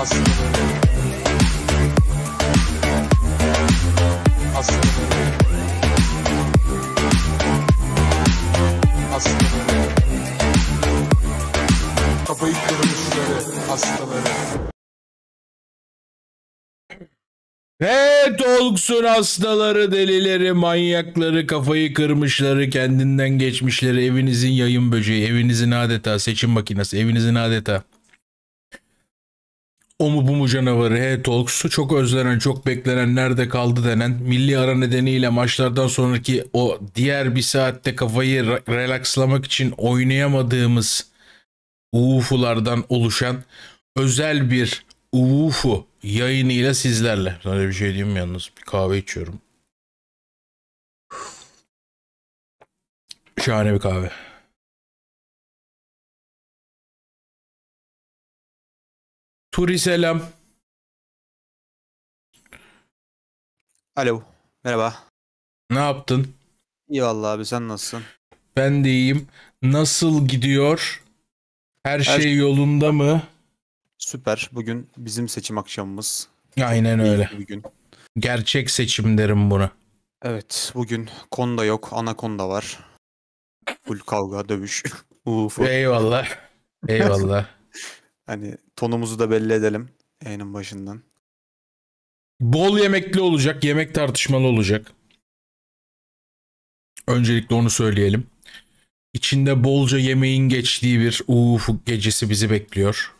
aslında böyle. Aslında Evet olsun hastaları, delileri, manyakları, kafayı kırmışları, kendinden geçmişleri, evinizin yayın böceği, evinizin adeta seçim makinesi, evinizin adeta o mu bu mu canavarı H-Talks çok özlenen çok beklenen nerede kaldı denen milli ara nedeniyle maçlardan sonraki o diğer bir saatte kafayı relakslamak için oynayamadığımız UUFU'lardan oluşan özel bir UUFU yayınıyla sizlerle. Öyle bir şey diyeyim mi yalnız bir kahve içiyorum. Şahane bir kahve. Turi selam. Alo. Merhaba. Ne yaptın? İyi vallahi abi sen nasılsın? Ben de iyiyim. Nasıl gidiyor? Her, Her şey, şey- yolunda mı? Süper. Bugün bizim seçim akşamımız. Aynen öyle. Bugün. Gerçek seçim derim buna. Evet. Bugün konda yok. ana konda var. Full kavga, dövüş. Ufu. Eyvallah. Eyvallah. Hani tonumuzu da belli edelim yayının başından. Bol yemekli olacak, yemek tartışmalı olacak. Öncelikle onu söyleyelim. İçinde bolca yemeğin geçtiği bir ufuk gecesi bizi bekliyor.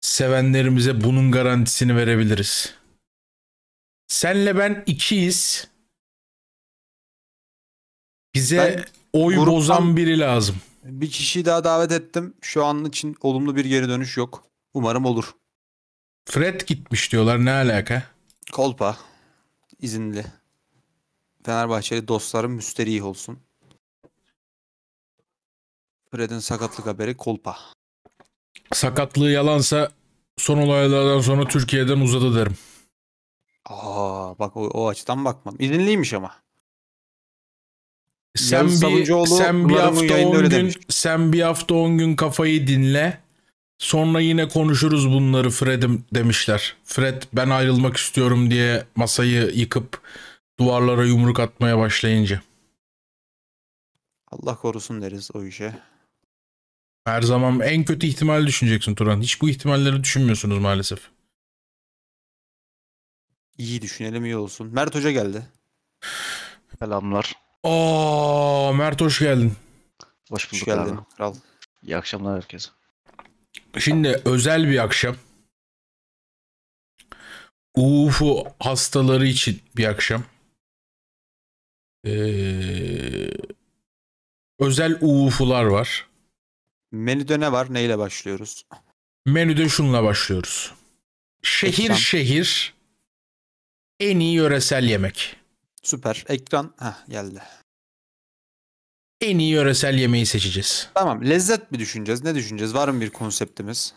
Sevenlerimize bunun garantisini verebiliriz. Senle ben ikiyiz. Bize ben oy gruptan, bozan biri lazım. Bir kişiyi daha davet ettim. Şu an için olumlu bir geri dönüş yok. Umarım olur. Fred gitmiş diyorlar. Ne alaka? Kolpa. izinli. Fenerbahçeli dostlarım müsterih olsun. Fred'in sakatlık haberi kolpa. Sakatlığı yalansa son olaylardan sonra Türkiye'den uzadı derim. Aa bak o, o açıdan bakmam. İzinliymiş ama sen bir sen bir hafta 10 gün sen bir hafta 10 gün kafayı dinle. Sonra yine konuşuruz bunları Fred'im demişler. Fred ben ayrılmak istiyorum diye masayı yıkıp duvarlara yumruk atmaya başlayınca. Allah korusun deriz o işe. Her zaman en kötü ihtimal düşüneceksin Turan. Hiç bu ihtimalleri düşünmüyorsunuz maalesef. İyi düşünelim iyi olsun. Mert Hoca geldi. Selamlar. Aa Mert hoş geldin. Hoş bulduk hoş geldin. Kral. İyi akşamlar herkese. Şimdi özel bir akşam. UFO hastaları için bir akşam. Ee, özel UFO'lar var. Menüde ne var? Neyle başlıyoruz? Menüde şunla başlıyoruz. Şehir Ekran. şehir en iyi yöresel yemek. Süper. Ekran heh, geldi. En iyi yöresel yemeği seçeceğiz. Tamam. Lezzet mi düşüneceğiz? Ne düşüneceğiz? Var mı bir konseptimiz?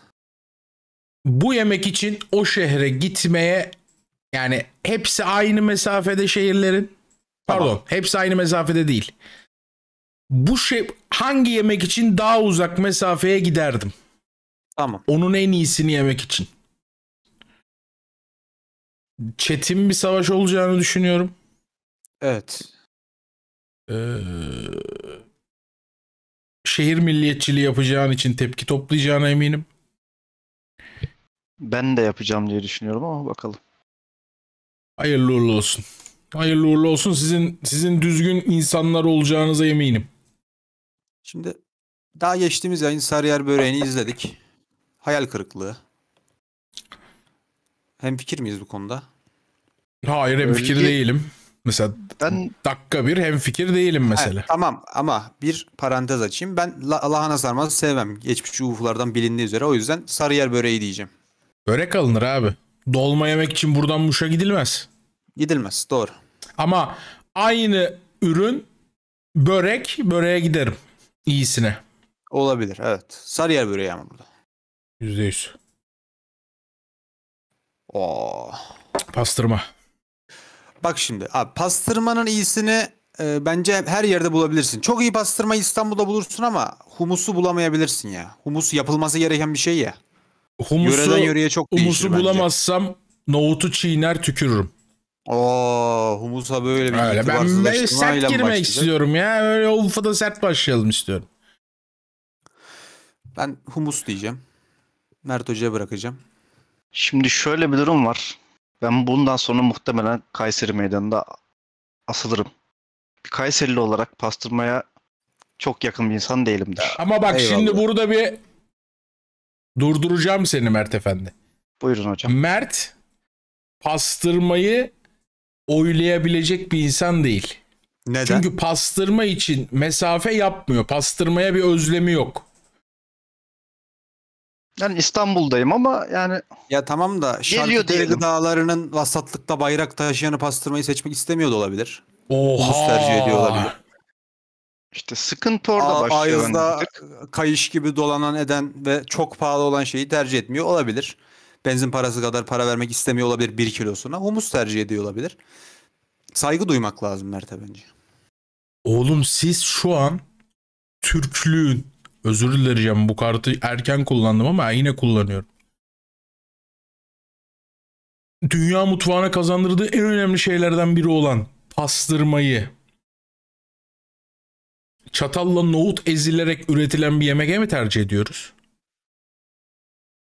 Bu yemek için o şehre gitmeye yani hepsi aynı mesafede şehirlerin. Pardon, tamam. hepsi aynı mesafede değil. Bu şey hangi yemek için daha uzak mesafeye giderdim? Tamam. Onun en iyisini yemek için. Çetin bir savaş olacağını düşünüyorum. Evet. Ee, şehir milliyetçiliği yapacağın için tepki toplayacağına eminim. Ben de yapacağım diye düşünüyorum ama bakalım. Hayırlı uğurlu olsun. Hayırlı uğurlu olsun. Sizin sizin düzgün insanlar olacağınıza eminim. Şimdi daha geçtiğimiz yayın Sarıyer böreğini izledik. Hayal kırıklığı. Hem fikir miyiz bu konuda? Hayır, hem fikir değilim. Mesela ben dakika bir hem fikir değilim mesela. Evet, tamam ama bir parantez açayım. Ben lahana sarması sevmem. Geçmiş uflardan bilindiği üzere. O yüzden sarıyer böreği diyeceğim. Börek alınır abi. Dolma yemek için buradan Muş'a gidilmez. Gidilmez doğru. Ama aynı ürün börek böreğe giderim. İyisine. Olabilir evet. Sarıyer böreği ama burada. %100. Oo. Pastırma. Bak şimdi abi pastırmanın iyisini e, bence her yerde bulabilirsin. Çok iyi pastırmayı İstanbul'da bulursun ama humusu bulamayabilirsin ya. Humus yapılması gereken bir şey ya. Humusu, Yöreden yöreye çok humusu bence. bulamazsam nohutu çiğner tükürürüm. Oo humusa böyle bir Öyle, ben böyle sert girmek istiyorum ya. Öyle o ufada sert başlayalım istiyorum. Ben humus diyeceğim. Mert Hoca'ya bırakacağım. Şimdi şöyle bir durum var. Ben bundan sonra muhtemelen Kayseri meydanında asılırım. Bir Kayserili olarak pastırmaya çok yakın bir insan değilimdir. Ama bak Eyvallah. şimdi burada bir durduracağım seni Mert Efendi. Buyurun hocam. Mert pastırmayı oylayabilecek bir insan değil. Neden? Çünkü pastırma için mesafe yapmıyor. Pastırmaya bir özlemi yok. Yani İstanbul'dayım ama yani ya tamam da Şarküteri diyelim. gıdalarının vasatlıkta bayrak taşıyanı pastırmayı seçmek istemiyor da olabilir. Oha. Humus tercih ediyor olabilir. İşte sıkıntı orada A- başlıyor. Ağızda kayış gibi dolanan eden ve çok pahalı olan şeyi tercih etmiyor olabilir. Benzin parası kadar para vermek istemiyor olabilir bir kilosuna. Humus tercih ediyor olabilir. Saygı duymak lazım Mert'e bence. Oğlum siz şu an Türklüğün Özür dileyeceğim bu kartı erken kullandım ama yine kullanıyorum. Dünya mutfağına kazandırdığı en önemli şeylerden biri olan pastırmayı çatalla nohut ezilerek üretilen bir yemeğe mi tercih ediyoruz?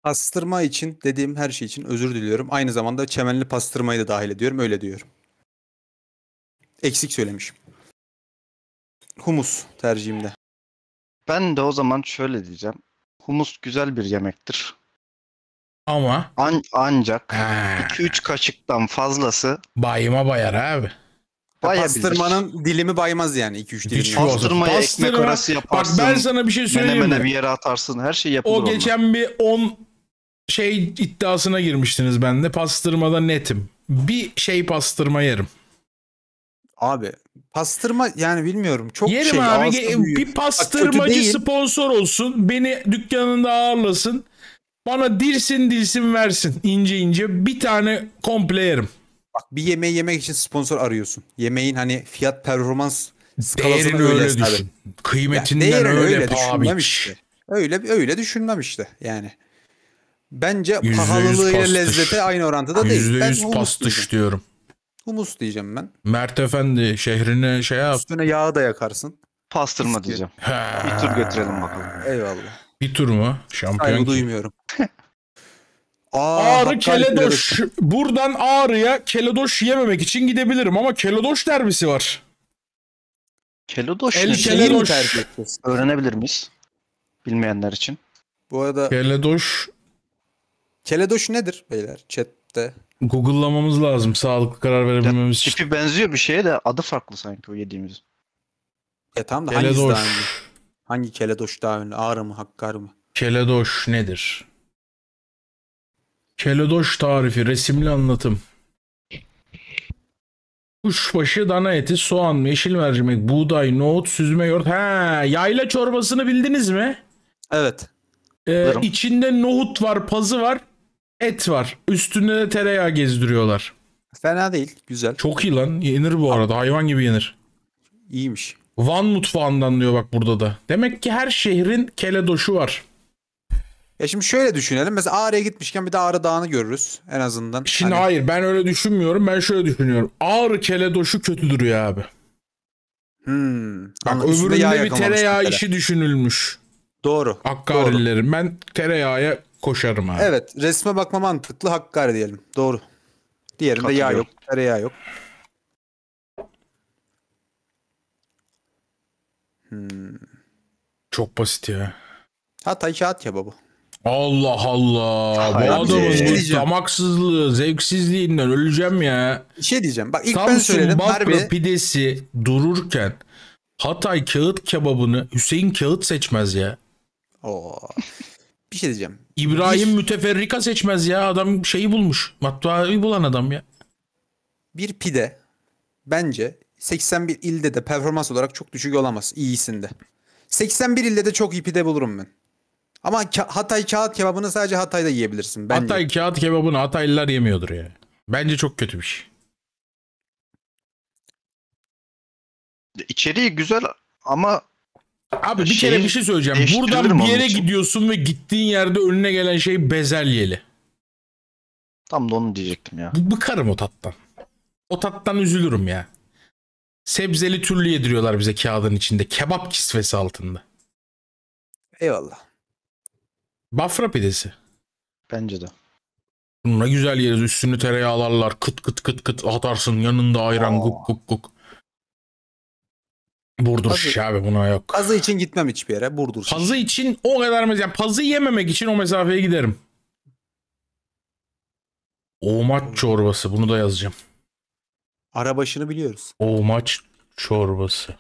Pastırma için dediğim her şey için özür diliyorum. Aynı zamanda çemenli pastırmayı da dahil ediyorum. Öyle diyorum. Eksik söylemişim. Humus tercihimde. Ben de o zaman şöyle diyeceğim. Humus güzel bir yemektir. Ama An- ancak He. 2-3 kaşıktan fazlası bayıma bayar abi. bayabilir. Pastırmanın dilimi baymaz yani 2-3 dilim. Pastırmaya Pastırma- ekmek arası Bak yaparsın. ben sana bir şey söyleyeyim Menemene bir yere atarsın. Her şey yapılır O onunla. geçen bir 10 şey iddiasına girmiştiniz bende. Pastırmada netim. Bir şey pastırma yerim. Abi Pastırma yani bilmiyorum çok Yerim şey. abi bir pastırmacı sponsor olsun beni dükkanında ağırlasın. Bana dirsin dilsin versin ince ince bir tane komple yerim. Bak bir yemeği yemek için sponsor arıyorsun. Yemeğin hani fiyat performans skalasını öyle, öyle düşün. Kıymetinden ya, öyle, öyle düşünmemiş. Öyle öyle düşünmemiş yani. Bence %100 pahalılığıyla lezzete aynı orantıda %100 değil. %100 pastış diyorum. Humus diyeceğim ben. Mert Efendi şehrine şey yap. Üstüne yağı da yakarsın. Pastırma Eski. diyeceğim. He. Bir tur götürelim bakalım. Eyvallah. Bir tur mu? Şampiyon Saygı duymuyorum. Aa, Ağrı Keledoş. Buradan Ağrı'ya Keledoş yememek için gidebilirim ama Keledoş derbisi var. Keledoş El Keledoş. Öğrenebilir miyiz? Bilmeyenler için. Bu arada Keledoş Keledoş nedir beyler? Chat'te Google'lamamız lazım sağlıklı karar verebilmemiz için. Tipi benziyor bir şeye de adı farklı sanki o yediğimiz. E tamam da hangisi daha ünlü? Keledoş. Hangi keledoş daha ünlü? Ağrı mı Hakkari mı? Keledoş nedir? Keledoş tarifi resimli anlatım. Kuşbaşı, dana eti, soğan, yeşil mercimek, buğday, nohut, süzme yoğurt. He, yayla çorbasını bildiniz mi? Evet. Ee, Bilirim. nohut var, pazı var et var. Üstüne tereyağı gezdiriyorlar. Fena değil. Güzel. Çok iyi lan. Yenir bu arada. Hayvan gibi yenir. İyiymiş. Van mutfağından diyor bak burada da. Demek ki her şehrin keledoşu var. E şimdi şöyle düşünelim. Mesela Ağrı'ya gitmişken bir de Ağrı Dağı'nı görürüz en azından. Şimdi hani... hayır ben öyle düşünmüyorum. Ben şöyle düşünüyorum. Ağrı keledoşu kötü duruyor abi. Hmm. Bak Anladım. öbüründe bir tereyağı işi düşünülmüş. Doğru. Hakkari'lilerin. Ben tereyağıya koşarım abi. Evet resme bakma mantıklı Hakkari diyelim. Doğru. Diğerinde yağ yok, tereyağı yok. Hmm. Çok basit ya. Hatay kağıt kebabı. Allah Allah. Hayır, şey bu adamın şey damaksızlığı, zevksizliğinden öleceğim ya. Bir şey diyeceğim. Bak ilk Samsun ben söyledim. Bakla harbi... pidesi dururken Hatay kağıt kebabını Hüseyin kağıt seçmez ya. Oo bir şey diyeceğim. İbrahim bir... müteferrika seçmez ya. Adam şeyi bulmuş. Matbaayı bulan adam ya. Bir pide bence 81 ilde de performans olarak çok düşük olamaz iyisinde. 81 ilde de çok iyi pide bulurum ben. Ama Hatay kağıt kebabını sadece Hatay'da yiyebilirsin bence. Hatay kağıt kebabını Hataylılar yemiyordur ya. Bence çok kötü bir şey. İçeriği güzel ama Abi bir Şeyi kere bir şey söyleyeceğim. Buradan bir yere gidiyorsun ve gittiğin yerde önüne gelen şey bezelyeli. Tam da onu diyecektim ya. B- Bıkarım o tattan. O tattan üzülürüm ya. Sebzeli türlü yediriyorlar bize kağıdın içinde. Kebap kisvesi altında. Eyvallah. Bafra pidesi. Bence de. Bunu ne güzel yeriz. Üstünü tereyağlarlar. Kıt kıt kıt kıt atarsın. Yanında ayran Aa. guk guk guk. Burdur pazı, abi buna yok. Pazı için gitmem hiçbir yere. Burdur şiş. Pazı için o kadar mesela pazı yememek için o mesafeye giderim. Oğmaç çorbası bunu da yazacağım. Ara başını biliyoruz. Oğmaç çorbası.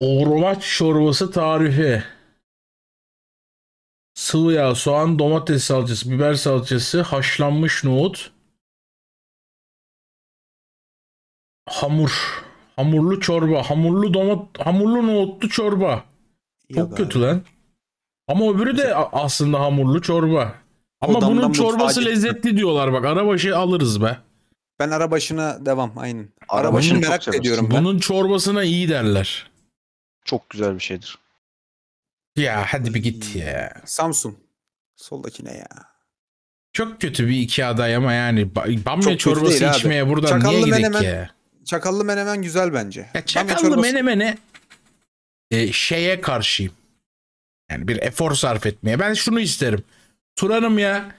Oğmaç çorbası tarifi. Sıvı yağ, soğan, domates salçası, biber salçası, haşlanmış nohut. Hamur. Hamurlu çorba, hamurlu domat, hamurlu nohutlu çorba. Çok kötü lan. Ama öbürü de aslında hamurlu çorba. Ama Odamdan bunun çorbası lezzetli diyorlar bak. Arabaşı alırız be. Ben arabaşına devam aynen. Arabaşını Bunun- merak ediyorum ben. Bunun çorbasına iyi derler. Çok güzel bir şeydir. Ya hadi bir git ya. Samsun. ne ya. Çok kötü bir iki aday ama yani ba- bamya kötü çorbası içmeye buradan Çakallı niye gidek menemen. ya? çakallı menemen güzel bence. Ya çakallı çorbası... menemene e, şeye karşıyım. Yani bir efor sarf etmeye. Ben şunu isterim. Turan'ım ya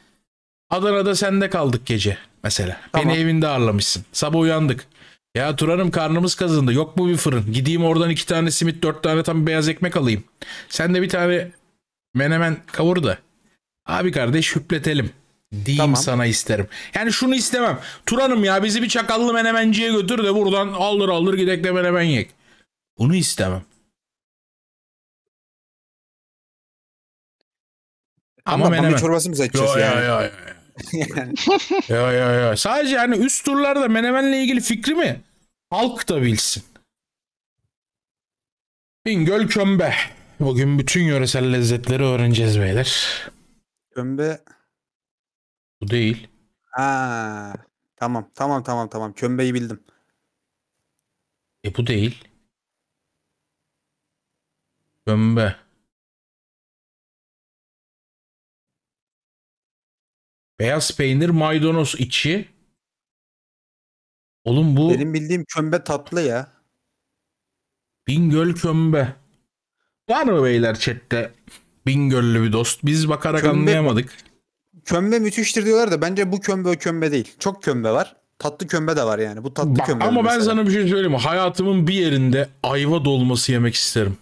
Adana'da sende kaldık gece mesela. Tamam. Beni evinde ağırlamışsın. Sabah uyandık. Ya Turan'ım karnımız kazındı. Yok mu bir fırın? Gideyim oradan iki tane simit, dört tane tam beyaz ekmek alayım. Sen de bir tane menemen kavur da. Abi kardeş hüpletelim. Diyeyim tamam. sana isterim. Yani şunu istemem. Turan'ım ya bizi bir çakallı menemenciye götür de buradan aldır aldır gidek de menemen yek. Bunu istemem. Ama, Ama menemen. çorbası mı seçeceğiz yo, yani? Yo, yo, yo. yo, yo, yo. Sadece yani üst turlarda menemenle ilgili fikri mi? Halk da bilsin. Bingöl kömbe. Bugün bütün yöresel lezzetleri öğreneceğiz beyler. Kömbe bu değil. Ha, tamam tamam tamam tamam. Kömbeyi bildim. E bu değil. Kömbe. Beyaz peynir maydanoz içi. Oğlum bu Benim bildiğim kömbe tatlı ya. Bingöl kömbe. Var mı beyler chatte Bingöllü bir dost? Biz bakarak Kömbe- anlayamadık kömbe müthiştir diyorlar da bence bu kömbe o kömbe değil. Çok kömbe var. Tatlı kömbe de var yani. Bu tatlı Bak, kömbe. Ama mesela. ben sana bir şey söyleyeyim mi? Hayatımın bir yerinde ayva dolması yemek isterim.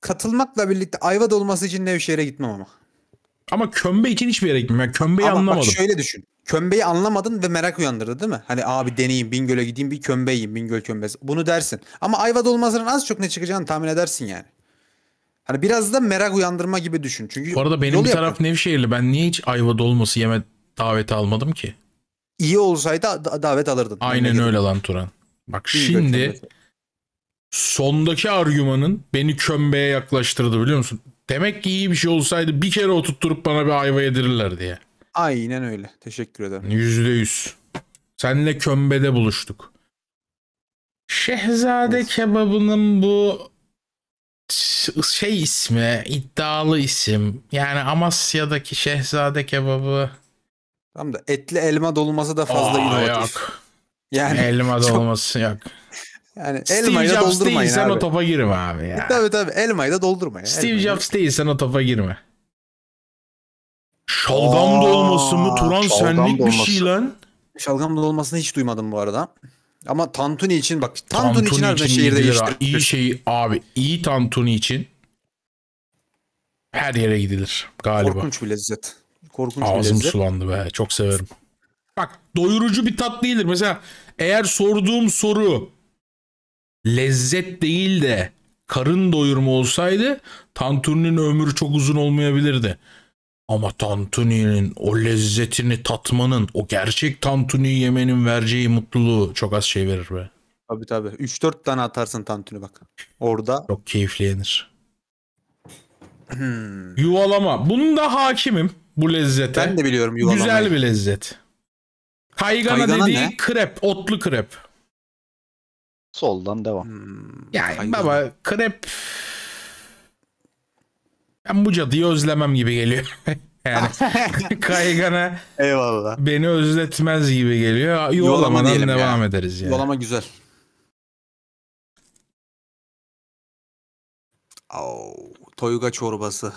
Katılmakla birlikte ayva dolması için Nevşehir'e gitmem ama. Ama kömbe için hiçbir yere gitmem. Yani kömbeyi ama anlamadım. Bak şöyle düşün. Kömbeyi anlamadın ve merak uyandırdı değil mi? Hani abi deneyeyim Bingöl'e gideyim bir kömbe yiyeyim Bingöl kömbesi. Bunu dersin. Ama ayva dolmasının az çok ne çıkacağını tahmin edersin yani. Hani biraz da merak uyandırma gibi düşün. Çünkü Bu arada benim bir taraf Nevşehirli. Ben niye hiç ayva dolması yeme daveti almadım ki? İyi olsaydı da- davet alırdın. Aynen öyle lan Turan. Bak İyi şimdi sondaki argümanın beni kömbeye yaklaştırdı biliyor musun? Demek ki iyi bir şey olsaydı bir kere oturtturup bana bir ayva yedirirler diye. Aynen öyle. Teşekkür ederim. Yüzde yüz. Senle kömbede buluştuk. Şehzade kebabının bu şey ismi, iddialı isim. Yani Amasya'daki şehzade kebabı. Tam da etli elma dolması da fazla Aa, inovatif. Yok. Yani elma dolması yok. Yani Steve elmayı da Jobs doldurmayın değilsen abi. o topa girme abi ya. Tabii tabii elmayı da doldurmayın. Steve elmayı. Jobs değilsen o topa girme. Şalgam Aa, dolması mı? Turan senlik dolması. bir şey lan. Şalgam dolmasını hiç duymadım bu arada. Ama Tantuni için bak Tantuni, tantuni için harbiden şehir değiştirir. İyi şey abi iyi Tantuni için her yere gidilir galiba. Korkunç bir lezzet. Korkunç Ağzım bir lezzet. sulandı be çok severim. Bak doyurucu bir tat değildir. Mesela eğer sorduğum soru lezzet değil de karın doyurma olsaydı Tantuni'nin ömrü çok uzun olmayabilirdi. Ama tantuninin o lezzetini tatmanın, o gerçek tantuni yemenin vereceği mutluluğu çok az şey verir be. Tabii tabii. 3-4 tane atarsın tantuni bak. Orada. Çok keyifli yenir. Hmm. yuvalama. Bunda hakimim bu lezzete. Ben de biliyorum yuvalamayı. Güzel bir lezzet. Kaygana, Kaygana dediği ne? krep, otlu krep. Soldan devam. Hmm. yani Kaygana. baba krep ben bu cadıyı özlemem gibi geliyor. yani kaygana Eyvallah. beni özletmez gibi geliyor. Yolamadan Yolama devam ya. ederiz yani. Yolama güzel. Oo, toyga çorbası.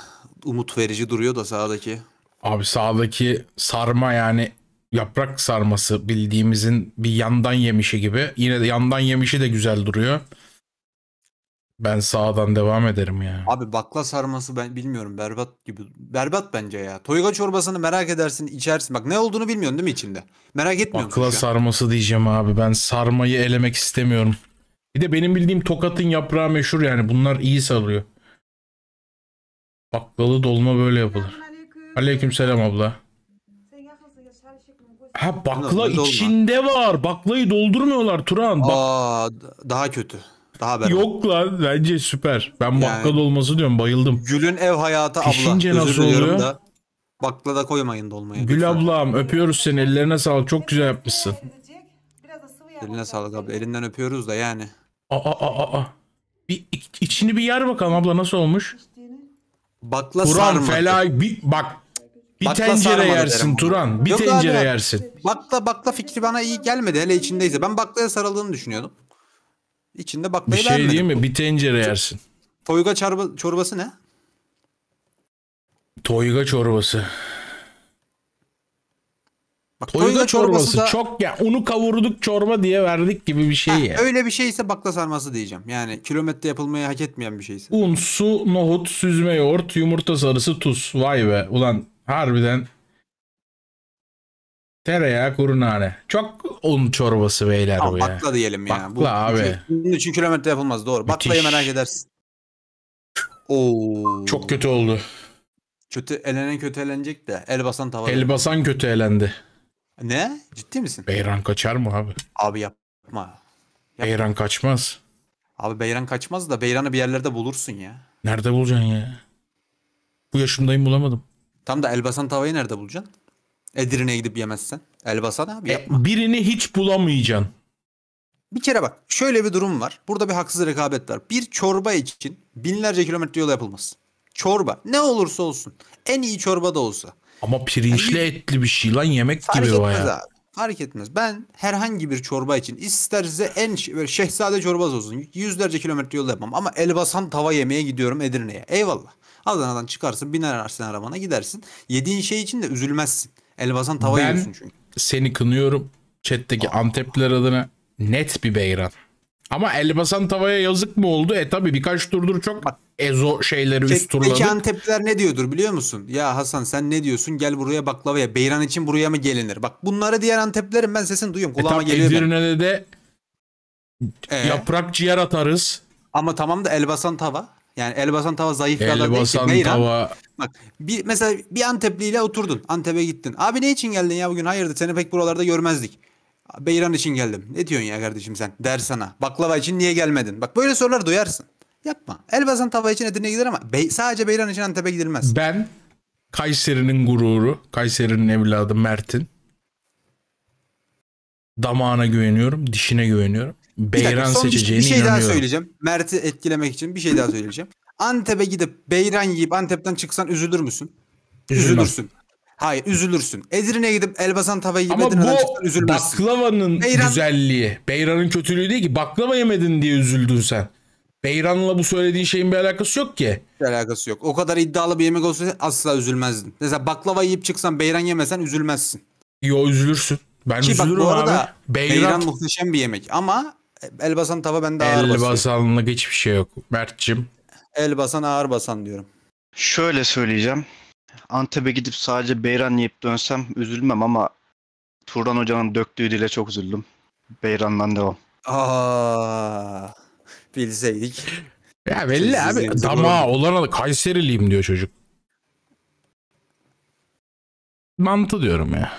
Umut verici duruyor da sağdaki. Abi sağdaki sarma yani yaprak sarması bildiğimizin bir yandan yemişi gibi. Yine de yandan yemişi de güzel duruyor. Ben sağdan devam ederim ya. Abi bakla sarması ben bilmiyorum berbat gibi. Berbat bence ya. Toyga çorbasını merak edersin içersin. Bak ne olduğunu bilmiyorsun değil mi içinde? Merak etmiyorsun. Bakla sarması diyeceğim abi. Ben sarmayı elemek istemiyorum. Bir de benim bildiğim tokatın yaprağı meşhur yani. Bunlar iyi sarılıyor. Baklalı dolma böyle yapılır. Aleykümselam abla. Ha bakla içinde var. Baklayı doldurmuyorlar Turan. Bak... Aa, daha kötü. Daha beraber. Yok lan bence süper. Ben bakkal yani, olması diyorum bayıldım. Gül'ün ev hayatı Pişince abla. Pişince nasıl oluyor? Da, baklada koymayın dolmayı. Gül lütfen. ablam öpüyoruz seni ellerine sağlık çok güzel yapmışsın. Eline sağlık abi elinden öpüyoruz da yani. Aa aa aa. Bir, içini bir yer bakalım abla nasıl olmuş? Bakla Turan sarmadı. fela bir bak bir bakla tencere yersin Turan. Bir Yok tencere abi, yersin. Bakla bakla fikri bana iyi gelmedi hele içindeyse. Ben baklaya sarıldığını düşünüyordum. İçinde bakmayı Bir şey vermedim. mi? Bir tencere yersin. Toyga çorba, çorbası ne? Toyga çorbası. Bak, toyga, toyga çorbası, çorbası da... çok ya unu kavurduk çorba diye verdik gibi bir şey Heh, ya. Öyle bir şeyse bakla sarması diyeceğim. Yani kilometre yapılmayı hak etmeyen bir şeyse. Un, su, nohut, süzme yoğurt, yumurta sarısı, tuz. Vay be ulan harbiden Tereyağı kuru nane. Çok un çorbası beyler Aa, bu ya. Bakla diyelim ya. Bakla bu, abi. 3 kilometre yapılmaz doğru. Müthiş. Baklayı merak edersin. Oo. Çok kötü oldu. Kötü elenen kötü elenecek de elbasan basan tavada. El kötü elendi. Ne? Ciddi misin? Beyran kaçar mı abi? Abi yapma. yapma. Beyran kaçmaz. Abi Beyran kaçmaz da Beyran'ı bir yerlerde bulursun ya. Nerede bulacaksın ya? Bu yaşımdayım bulamadım. Tam da Elbasan tavayı nerede bulacaksın? Edirne'ye gidip yemezsen. Elbasan abi e, yapma. E, birini hiç bulamayacaksın. Bir kere bak şöyle bir durum var. Burada bir haksız rekabet var. Bir çorba için binlerce kilometre yol yapılmaz. Çorba ne olursa olsun. En iyi çorba da olsa. Ama pirinçli yani, etli bir şey lan yemek fark gibi baya. Abi, fark etmez. Ben herhangi bir çorba için isterse en şehzade çorbası olsun. Yüzlerce kilometre yol yapmam. Ama elbasan tava yemeye gidiyorum Edirne'ye. Eyvallah. Adana'dan çıkarsın biner arsın arabana gidersin. Yediğin şey için de üzülmezsin. Elbasan tava ben yiyorsun çünkü. seni kınıyorum. Chat'teki Aa. Antepliler adına net bir beyran. Ama Elbasan tavaya yazık mı oldu? E tabi birkaç turdur çok Bak, ezo şeyleri üst turladık. Peki Antepliler ne diyordur biliyor musun? Ya Hasan sen ne diyorsun? Gel buraya baklavaya. Beyran için buraya mı gelinir? Bak bunları diğer Anteplilerin ben sesini duyuyorum. E Kulağıma e, geliyor. Edirne'de de ee? yaprak ciğer atarız. Ama tamam da Elbasan tava. Yani Elbasan tava zayıf bir adam değil ki. Elbasan tava. Bak bir, mesela bir Antepli ile oturdun. Antep'e gittin. Abi ne için geldin ya bugün? Hayırdır seni pek buralarda görmezdik. Beyran için geldim. Ne diyorsun ya kardeşim sen? Der sana. Baklava için niye gelmedin? Bak böyle sorular duyarsın. Yapma. Elbasan tava için Edirne'ye gider ama be- sadece Beyran için Antep'e gidilmez. Ben Kayseri'nin gururu, Kayseri'nin evladı Mert'in damağına güveniyorum, dişine güveniyorum. Beyran dakika, son seçeceğine bir, şey, şey daha söyleyeceğim. Mert'i etkilemek için bir şey daha söyleyeceğim. Antep'e gidip Beyran yiyip Antep'ten çıksan üzülür müsün? Üzülmem. Üzülürsün. Hayır üzülürsün. Edirne'ye gidip Elbasan tavayı yiyip Ama Edirne'den bu üzülmezsin. baklavanın Beyran... güzelliği. Beyran'ın kötülüğü değil ki. Baklava yemedin diye üzüldün sen. Beyran'la bu söylediğin şeyin bir alakası yok ki. Bir alakası yok. O kadar iddialı bir yemek olsa asla üzülmezdin. Mesela baklava yiyip çıksan Beyran yemesen üzülmezsin. Yo üzülürsün. Ben Ki üzülürüm bak, bu arada abi. Beyran... Beyran muhteşem bir yemek ama Elbasan tava ben bende ağır basıyor. Elbasanlık hiçbir şey yok. Mert'cim. Elbasan ağır basan diyorum. Şöyle söyleyeceğim. Antep'e gidip sadece Beyran yiyip dönsem üzülmem ama Turan Hoca'nın döktüğü dile çok üzüldüm. Beyran'dan devam. Aa, bilseydik. Ya belli abi. Dama olana Kayseriliyim diyor çocuk. Mantı diyorum ya.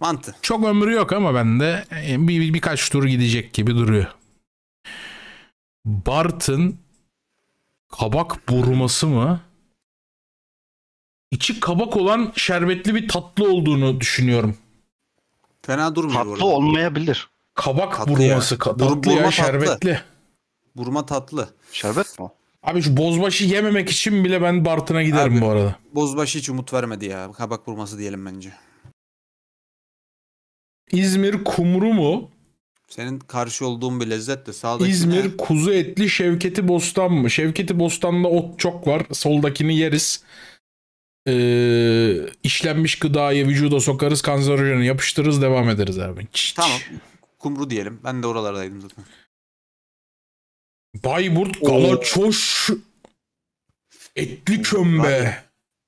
Mantı. Çok ömrü yok ama bende e, bir, bir, birkaç tur gidecek gibi duruyor. Bartın kabak burması mı? İçi kabak olan şerbetli bir tatlı olduğunu düşünüyorum. Fena durmuyor Tatlı orada. olmayabilir. Kabak tatlı burması. Ya. Tatlı Bur- burma ya tatlı. şerbetli. Burma tatlı. Şerbet mi Abi şu bozbaşı yememek için bile ben Bartın'a giderim Abi, bu arada. Bozbaşı hiç umut vermedi ya. Kabak burması diyelim bence. İzmir kumru mu? Senin karşı olduğun bir lezzet de sağdaki İzmir kuzu etli Şevketi Bostan mı? Şevketi Bostan'da ot çok var. Soldakini yeriz. Ee, işlenmiş gıdayı vücuda sokarız. Kanserojeni yapıştırırız. Devam ederiz abi. Çiç. Tamam. Kumru diyelim. Ben de oralardaydım zaten. Bayburt Galaçoş etli kömbe.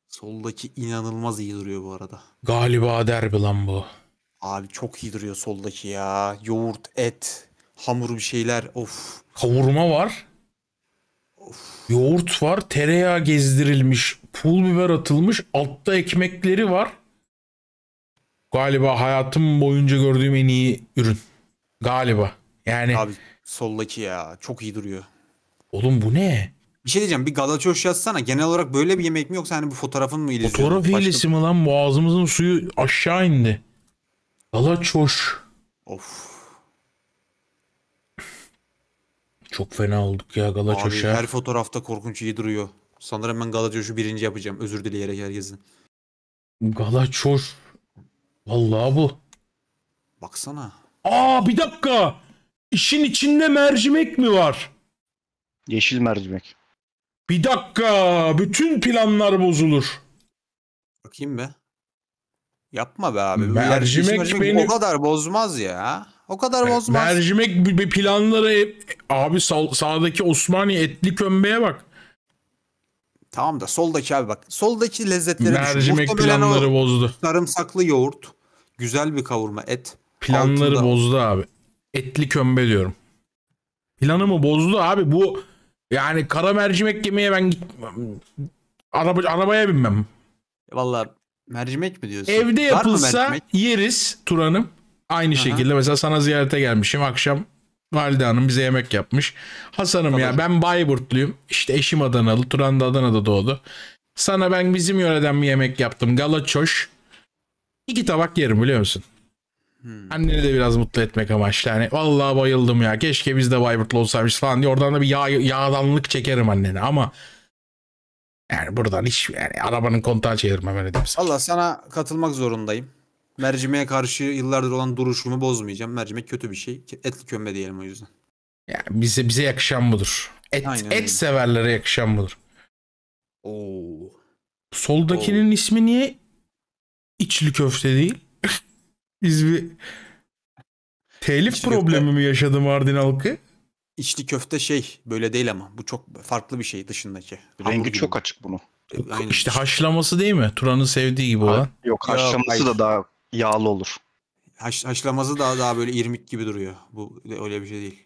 Soldaki inanılmaz iyi duruyor bu arada. Galiba derbi lan bu. Abi çok iyi duruyor soldaki ya. Yoğurt, et, hamur bir şeyler. Of. Kavurma var. Of. Yoğurt var. Tereyağı gezdirilmiş. Pul biber atılmış. Altta ekmekleri var. Galiba hayatım boyunca gördüğüm en iyi ürün. Galiba. Yani Abi soldaki ya. Çok iyi duruyor. Oğlum bu ne? Bir şey diyeceğim. Bir galaçoş yazsana. Genel olarak böyle bir yemek mi yoksa hani bu fotoğrafın mı ilizliyor? Fotoğraf Başka... hilesi mi lan? Boğazımızın suyu aşağı indi. Galaçoş. Of. Çok fena olduk ya Galaçoş'a. Abi her fotoğrafta korkunç iyi duruyor. Sanırım ben Galaçoş'u birinci yapacağım. Özür dileyerek herkesin. Galaçoş. Vallahi bu. Baksana. Aa bir dakika. İşin içinde mercimek mi var? Yeşil mercimek. Bir dakika. Bütün planlar bozulur. Bakayım be. Yapma be abi. Mercimek, beni... O kadar bozmaz ya. O kadar yani, bozmaz. Mercimek bir planları e, abi sağ, sağdaki Osmaniye etli kömbeye bak. Tamam da soldaki abi bak. Soldaki lezzetleri Mercimek düşün. planları o, bozdu. Sarımsaklı yoğurt. Güzel bir kavurma et. Planları altında. bozdu abi. Etli kömbe diyorum. Planı mı bozdu abi bu yani kara mercimek yemeye ben gitmem. Araba, arabaya binmem. Vallahi Mercimek mi diyorsun? Evde yapılsa yeriz Turan'ım. Aynı Aha. şekilde mesela sana ziyarete gelmişim. Akşam Valide Hanım bize yemek yapmış. Hasan'ım ya ben Bayburtluyum. İşte eşim Adanalı. Turan da Adana'da doğdu. Sana ben bizim yöreden bir yemek yaptım. Galaçoş. İki tabak yerim biliyor musun? Hmm. Anneni de biraz mutlu etmek amaçlı. Yani vallahi bayıldım ya. Keşke biz de Bayburtlu olsaymış falan diye. Oradan da bir yağ, yağdanlık çekerim annene ama... Yani buradan iş yani arabanın kontağı çevirmem öyle diyeyim. Valla sana katılmak zorundayım. Mercimeğe karşı yıllardır olan duruşumu bozmayacağım. Mercimek kötü bir şey. Etli kömbe diyelim o yüzden. Yani bize bize yakışan budur. Et, Aynen et severlere yakışan budur. Oo. Soldakinin Oo. ismi niye içli köfte değil? Biz bir telif İçli problemi köfte. mi yaşadım Mardin halkı? İçli köfte şey böyle değil ama bu çok farklı bir şey dışındaki. Rengi gibi. çok açık bunu. E, aynen. İşte haşlaması değil mi? Turan'ın sevdiği gibi olan. Yok haşlaması ya, da daha yağlı olur. Haş, haşlaması daha daha böyle irmik gibi duruyor. Bu öyle bir şey değil.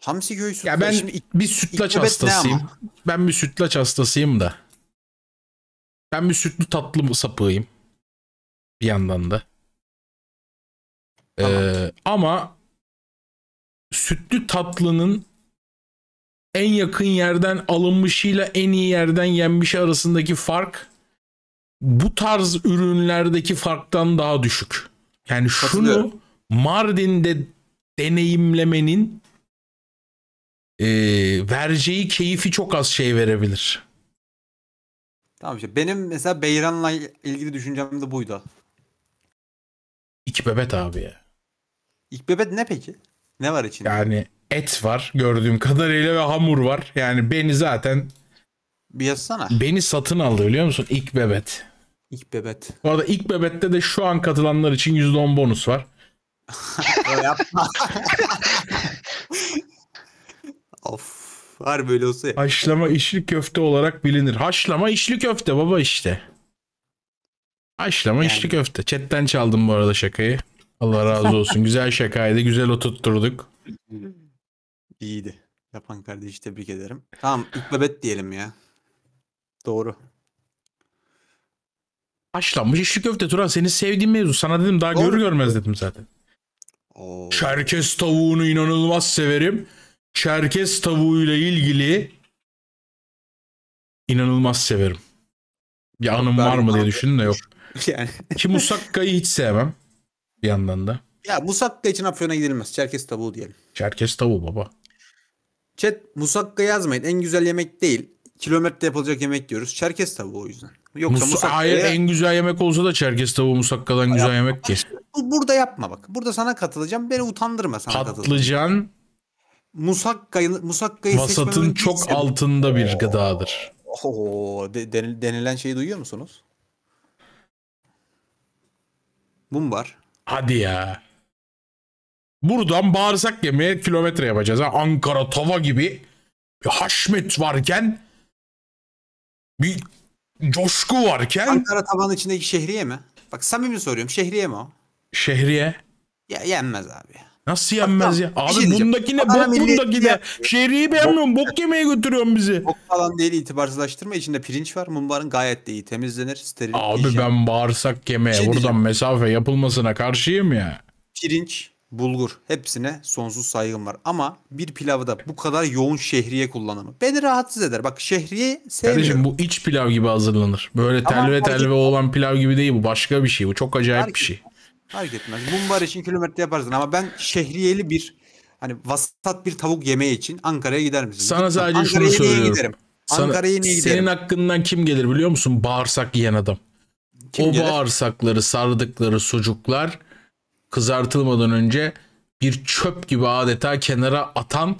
Hamsi köy? Sütlaç. Ya ben Şimdi, bir sütlaç hastasıyım. Ben bir sütlaç hastasıyım da. Ben bir sütlü tatlı sapığıyım. Bir yandan da. Tamam. Ee, ama sütlü tatlının en yakın yerden alınmışıyla en iyi yerden yenmişi arasındaki fark bu tarz ürünlerdeki farktan daha düşük. Yani şunu Mardin'de deneyimlemenin e, vereceği keyfi çok az şey verebilir. Tamam işte benim mesela Beyran'la ilgili düşüncem de buydu. İki İkbebet abi ya. İkbebet ne peki? Ne var içinde? Yani et var gördüğüm kadarıyla ve hamur var. Yani beni zaten bir yazsana. Beni satın aldı biliyor musun? İlk bebet. İlk bebet. Bu arada ilk bebette de şu an katılanlar için %10 bonus var. yapma. of. Var böyle olsa. Ya. Haşlama işli köfte olarak bilinir. Haşlama işli köfte baba işte. Haşlama yani. içli köfte. Chatten çaldım bu arada şakayı. Allah razı olsun. güzel şakaydı. Güzel oturtturduk. İyiydi. Yapan kardeşi tebrik ederim. Tamam ilk diyelim ya. Doğru. Haşlanmış içli köfte Turan senin sevdiğin mevzu. Sana dedim daha Doğru. görür görmez dedim zaten. Oo. Çerkes tavuğunu inanılmaz severim. Çerkes tavuğuyla ilgili inanılmaz severim. Bir anım var mı diye düşündüm de yok. Yani. Ki musakkayı hiç sevmem bir yandan da. Ya musakka için Afyon'a gidilmez. Çerkes tavuğu diyelim. Çerkes tavuğu baba. Chat musakka yazmayın. En güzel yemek değil. Kilometre yapılacak yemek diyoruz. Çerkes tavuğu o yüzden. Yoksa Mus- musakka Hayır en güzel yemek olsa da Çerkes tavuğu musakkadan ya, güzel yemek ki. Burada yapma bak. Burada sana katılacağım. Beni utandırma sana Patlıcan musakkayı musakkayı vasatın çok istedim. altında bir Oo. gıdadır. Oo, de, denilen şeyi duyuyor musunuz? Mum var. Hadi ya. Buradan bağırsak yemeğe kilometre yapacağız. Ha? Ankara tava gibi bir haşmet varken bir coşku varken. Ankara tavanın içindeki şehriye mi? Bak samimi soruyorum şehriye mi o? Şehriye. Ya yenmez abi. Nasıl yenmez ya? Şey Abi şey bundaki ne? Bok bundaki ne? Şehriyi beğenmiyorum. Bok, bok yemeye götürüyorsun bizi. Bok falan değil itibarsızlaştırma. İçinde pirinç var. Mumbarın gayet de iyi. Temizlenir. Steril. Abi ben bağırsak yemeye şey buradan diyeceğim. mesafe yapılmasına karşıyım ya. Pirinç, bulgur hepsine sonsuz saygım var. Ama bir pilavda bu kadar yoğun şehriye kullanımı beni rahatsız eder. Bak şehriye sevmiyorum. Kardeşim bu iç pilav gibi hazırlanır. Böyle telve telve olan pilav gibi değil bu. Başka bir şey. Bu çok acayip bir şey. Fark etmez. Mumbar için kilometre yaparsın ama ben şehriyeli bir hani vasat bir tavuk yemeği için Ankara'ya gider misin? Sana sadece Ankara'ya şunu söylüyorum. Giderim. Sana, Ankara'ya niye giderim? Senin hakkından kim gelir biliyor musun? Bağırsak yiyen adam. Kim o gelir? bağırsakları sardıkları sucuklar kızartılmadan önce bir çöp gibi adeta kenara atan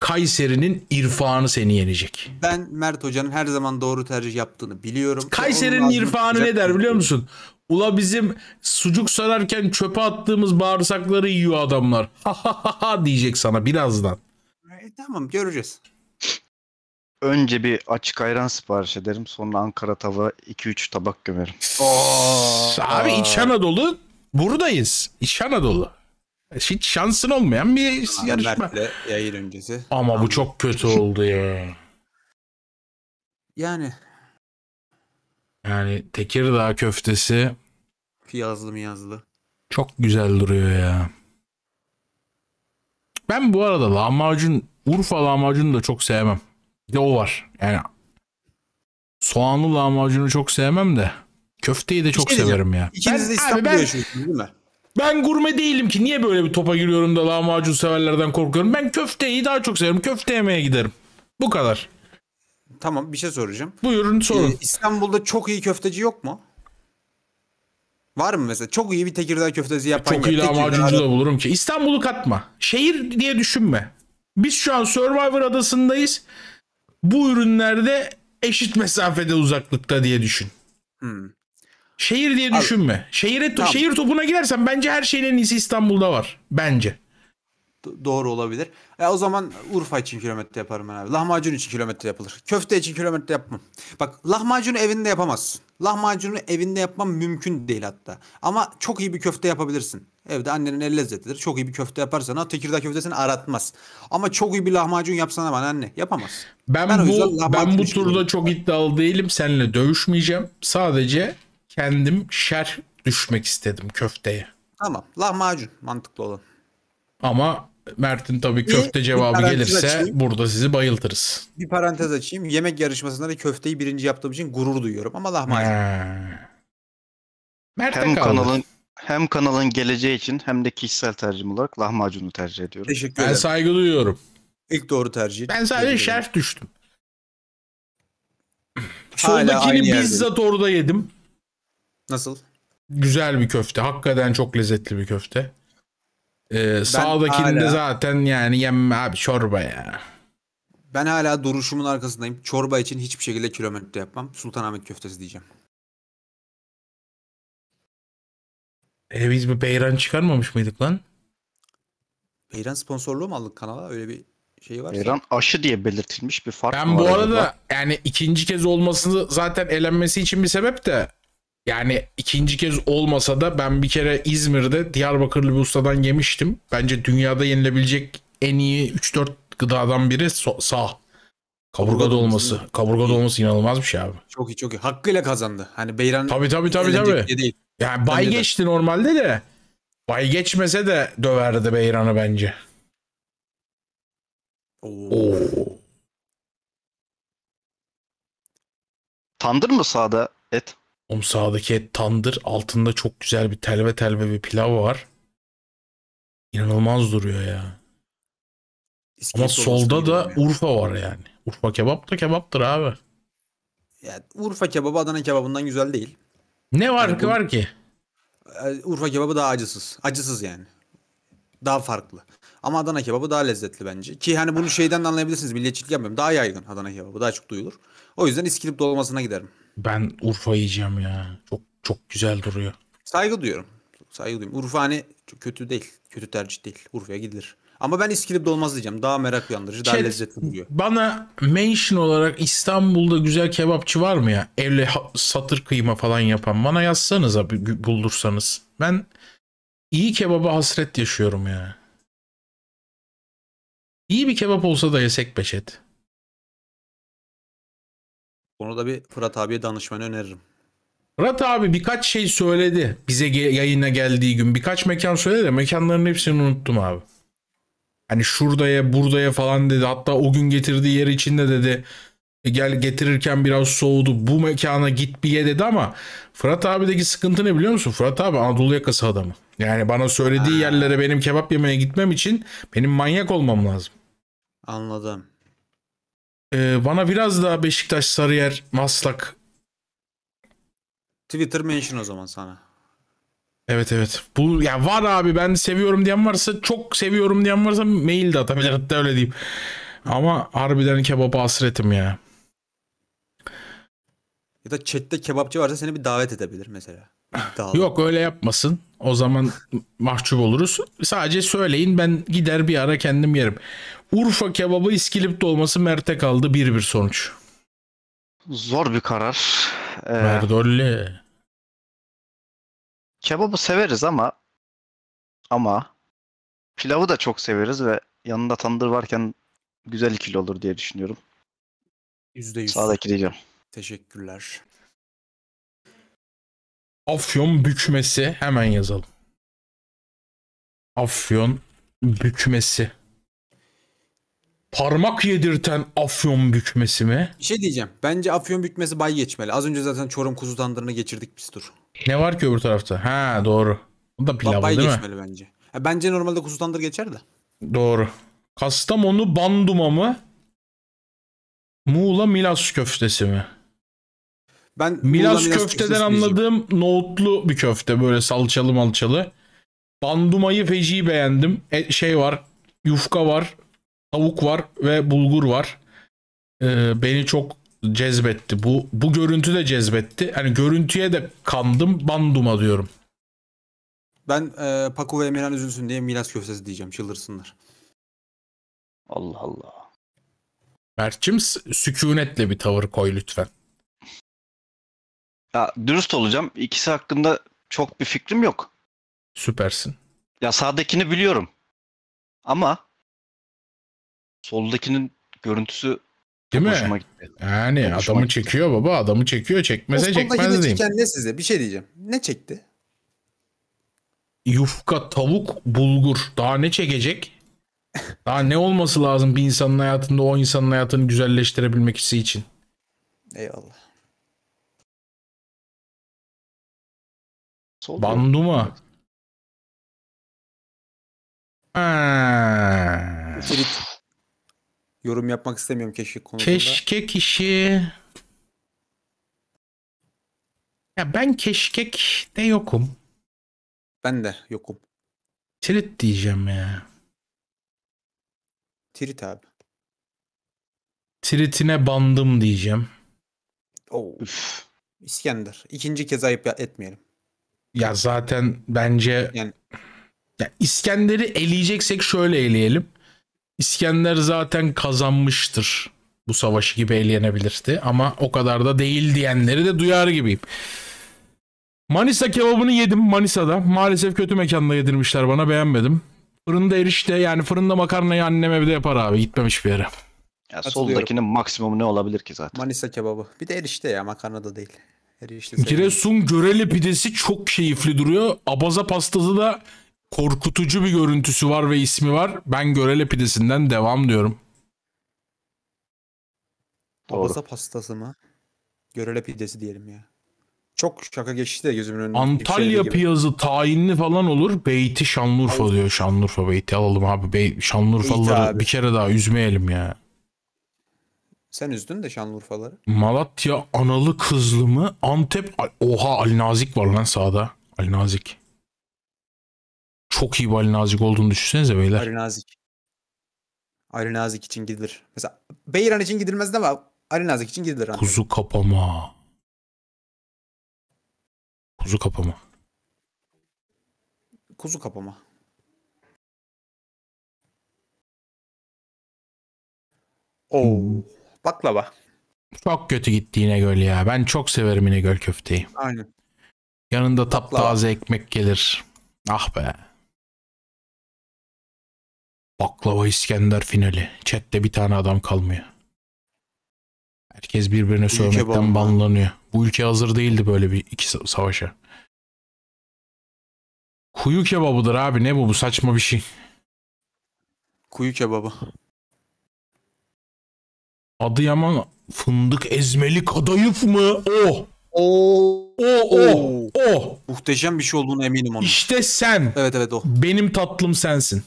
Kayseri'nin irfanı seni yenecek. Ben Mert Hoca'nın her zaman doğru tercih yaptığını biliyorum. Kayseri'nin irfanı ne der biliyor musun? Ula bizim sucuk sararken çöpe attığımız bağırsakları yiyor adamlar. Ha ha ha ha diyecek sana birazdan. E, tamam göreceğiz. Önce bir açık ayran sipariş ederim. Sonra Ankara tava 2-3 tabak gömerim. Oo, Abi aa. İç Anadolu buradayız. İç Anadolu. Hiç şansın olmayan bir tamam, yarışma. Yayın öncesi. Ama tamam. bu çok kötü oldu ya. Yani. Yani Tekirdağ köftesi. Yazlı mı yazlı? Çok güzel duruyor ya. Ben bu arada lahmacun, Urfa lahmacunu da çok sevmem. Bir de o var. Yani soğanlı lahmacunu çok sevmem de köfteyi de çok şey severim ya. İkiniz de İstanbul'da ben, yaşıyorsunuz değil mi? Ben gurme değilim ki. Niye böyle bir topa giriyorum da lahmacun severlerden korkuyorum. Ben köfteyi daha çok severim. Köfte yemeye giderim. Bu kadar. Tamam bir şey soracağım. Buyurun ee, sorun. Ee, İstanbul'da çok iyi köfteci yok mu? Var mı mesela? Çok iyi bir Tekirdağ köftesi yapan. Çok iyi lahmacuncu da bulurum ki. İstanbul'u katma. Şehir diye düşünme. Biz şu an Survivor adasındayız. Bu ürünlerde eşit mesafede uzaklıkta diye düşün. Hmm. Şehir diye Abi, düşünme. Şehire tamam. şehir topuna girersen bence her şeyin en iyisi İstanbul'da var. Bence. doğru olabilir. E, o zaman Urfa için kilometre yaparım ben abi. Lahmacun için kilometre yapılır. Köfte için kilometre yapmam. Bak lahmacunu evinde yapamazsın. Lahmacunu evinde yapmam mümkün değil hatta. Ama çok iyi bir köfte yapabilirsin. Evde annenin el lezzetidir. Çok iyi bir köfte yaparsan ha Tekirdağ köftesini aratmaz. Ama çok iyi bir lahmacun yapsana bana anne yapamaz. Ben, ben bu ben bu turda çok iddialı değilim. Seninle dövüşmeyeceğim. Sadece kendim şer düşmek istedim köfteye. Tamam. Lahmacun mantıklı olan. Ama Mert'in tabii köfte cevabı gelirse açayım. burada sizi bayıltırız. Bir parantez açayım. Yemek yarışmasında da köfteyi birinci yaptığım için gurur duyuyorum ama lahmacun. Mert'e hem kaldı. kanalın hem kanalın geleceği için hem de kişisel tercihim olarak lahmacunu tercih ediyorum. Teşekkür ben ederim. Ben saygı duyuyorum. İlk doğru tercih. Ben sadece şerf düştüm. Soldakini bizzat yerde. orada yedim. Nasıl? Güzel bir köfte. Hakikaten çok lezzetli bir köfte. Ee, sağdakinde hala... zaten yani yemme abi çorba ya. Ben hala duruşumun arkasındayım. Çorba için hiçbir şekilde kilometre yapmam. Sultanahmet köftesi diyeceğim. E biz bir beyran çıkarmamış mıydık lan? Beyran sponsorluğu mu aldık kanala? Öyle bir şey var. Beyran aşı diye belirtilmiş bir fark Ben bu arada, arada yani ikinci kez olmasını zaten elenmesi için bir sebep de yani ikinci kez olmasa da ben bir kere İzmir'de Diyarbakırlı bir ustadan yemiştim. Bence dünyada yenilebilecek en iyi 3-4 gıdadan biri so- sağ. Kaburga, kaburga dolması. Mı? Kaburga dolması inanılmaz bir şey abi. Çok iyi çok iyi. Hakkıyla kazandı. Hani Beyran Tabii tabii tabii tabii. Değil. Yani bay bence geçti de. normalde de. Bay geçmese de döverdi Beyran'ı bence. Oo. Oo. Tandır mı sağda et? Oğlum sağdaki et tandır. Altında çok güzel bir telve telve bir pilav var. İnanılmaz duruyor ya. İskelet Ama solda da Urfa var yani. Urfa kebap da kebaptır abi. Ya, Urfa kebabı Adana kebabından güzel değil. Ne var yani ki bu, var ki? E, Urfa kebabı daha acısız. Acısız yani. Daha farklı. Ama Adana kebabı daha lezzetli bence. Ki hani bunu şeyden de anlayabilirsiniz. Milliyetçilik yapmıyorum. Daha yaygın Adana kebabı. Daha çok duyulur. O yüzden İskilip dolmasına giderim. Ben Urfa yiyeceğim ya. Çok çok güzel duruyor. Saygı duyuyorum. Saygı duyuyorum. Urfa hani kötü değil. Kötü tercih değil. Urfa'ya gidilir. Ama ben İskilip dolmaz diyeceğim. Daha merak uyandırıcı, daha Ke- şey, lezzetli duruyor. Bana mention olarak İstanbul'da güzel kebapçı var mı ya? Evle ha- satır kıyma falan yapan. Bana yazsanız abi buldursanız. Ben iyi kebaba hasret yaşıyorum ya. İyi bir kebap olsa da yesek beşet. Konuda bir Fırat abiye danışmanı öneririm. Fırat abi birkaç şey söyledi bize yayına geldiği gün. Birkaç mekan söyledi de mekanların hepsini unuttum abi. Hani şuradaya buradaya falan dedi. Hatta o gün getirdiği yer içinde dedi. E gel getirirken biraz soğudu. Bu mekana git bir ye dedi ama Fırat abideki sıkıntı ne biliyor musun? Fırat abi Anadolu yakası adamı. Yani bana söylediği ha. yerlere benim kebap yemeye gitmem için benim manyak olmam lazım. Anladım. Ee, bana biraz daha Beşiktaş, Sarıyer, Maslak. Twitter mention o zaman sana. Evet evet. Bu ya var abi ben seviyorum diyen varsa çok seviyorum diyen varsa mail de atabilir hatta öyle diyeyim. Ama harbiden kebap hasretim ya. Ya da chatte kebapçı varsa seni bir davet edebilir mesela. Dağılın. Yok öyle yapmasın. O zaman mahcup oluruz. Sadece söyleyin ben gider bir ara kendim yerim. Urfa kebabı iskilip dolması Mert'e kaldı. Bir bir sonuç. Zor bir karar. Ee, Merdolli. Kebabı severiz ama ama pilavı da çok severiz ve yanında tandır varken güzel ikili olur diye düşünüyorum. %100. Sağdaki diyeceğim. Teşekkürler. Afyon bükmesi hemen yazalım. Afyon bükmesi. Parmak yedirten afyon bükmesi mi? Bir şey diyeceğim. Bence afyon bükmesi bay geçmeli. Az önce zaten Çorum kuzu tandırını geçirdik biz dur. Ne var ki öbür tarafta? Ha doğru. O da pilav bay değil mi? geçmeli bence. E, bence normalde kuzu tandır geçer de. Doğru. Kastamonu banduma mı? Muğla Milas köftesi mi? Ben Milas köfteden anladığım nohutlu bir köfte böyle salçalı malçalı. Bandumayı feci beğendim. E, şey var, yufka var, tavuk var ve bulgur var. Ee, beni çok cezbetti. Bu bu görüntü de cezbetti. Hani görüntüye de kandım. Banduma diyorum. Ben e, Paku ve Emirhan üzülsün diye Milas köftesi diyeceğim. Çıldırsınlar. Allah Allah. Mert'cim sükunetle bir tavır koy lütfen. Ya, dürüst olacağım. İkisi hakkında çok bir fikrim yok. Süpersin. Ya sağdakini biliyorum. Ama soldakinin görüntüsü Değil mi? hoşuma gitti. Yani hoşuma adamı gitti. çekiyor baba adamı çekiyor çekmese çekmez diyeyim. çeken ne size? Bir şey diyeceğim. Ne çekti? Yufka, tavuk, bulgur daha ne çekecek? Daha ne olması lazım bir insanın hayatında o insanın hayatını güzelleştirebilmek için? Eyvallah. Sol Banduma. Ha. Yorum yapmak istemiyorum keşke konusunda. Keşke kişi... Ya ben keşkek de yokum. Ben de yokum. Trit diyeceğim ya. Trit abi. Tritine bandım diyeceğim. Oo. Üf. İskender. İkinci kez ayıp etmeyelim. Ya zaten bence yani ya İskender'i eleyeceksek şöyle eleyelim. İskender zaten kazanmıştır. Bu savaşı gibi eleyenebilirdi ama o kadar da değil diyenleri de duyar gibiyim. Manisa kebabını yedim Manisa'da. Maalesef kötü mekanda yedirmişler bana beğenmedim. Fırında erişte yani fırında makarnayı annem evde yapar abi gitmemiş bir yere. Ya soldakinin maksimum ne olabilir ki zaten? Manisa kebabı. Bir de erişte ya makarna da değil. Erişte Giresun göreli pidesi çok keyifli duruyor. Abaza pastası da korkutucu bir görüntüsü var ve ismi var. Ben göreli pidesinden devam diyorum. Doğru. Abaza pastası mı? Görele pidesi diyelim ya. Çok şaka geçti de gözümün önüne. Antalya piyazı tayinli falan olur. Beyti Şanlıurfa Al. diyor. Şanlıurfa Beyti alalım abi. Bey, Şanlıurfalıları bir kere daha üzmeyelim ya. Sen üzdün de Şanlıurfaları. Malatya analı kızlı mı? Antep. Oha Ali Nazik var lan sağda. Ali Nazik. Çok iyi bir Ali Nazik olduğunu düşünsenize beyler. Ali Nazik. Ali Nazik için gidilir. Mesela Beyran için gidilmez ama Ali Nazik için gidilir. Antep. Kuzu kapama. Kuzu kapama. Kuzu kapama. Oo. Baklava. Çok kötü gitti İnegöl ya. Ben çok severim İnegöl köfteyi. Aynen. Yanında taptaze ekmek gelir. Ah be. Baklava İskender finali. Chat'te bir tane adam kalmıyor. Herkes birbirine ülke sövmekten bomba. banlanıyor. Bu ülke hazır değildi böyle bir iki savaşa. Kuyu kebabıdır abi ne bu bu saçma bir şey. Kuyu kebabı. Adıyaman fındık ezmeli kadayıf mı? Oh! Oo. O o o. Muhteşem bir şey olduğunu eminim onun. İşte sen. Evet evet o. Benim tatlım sensin.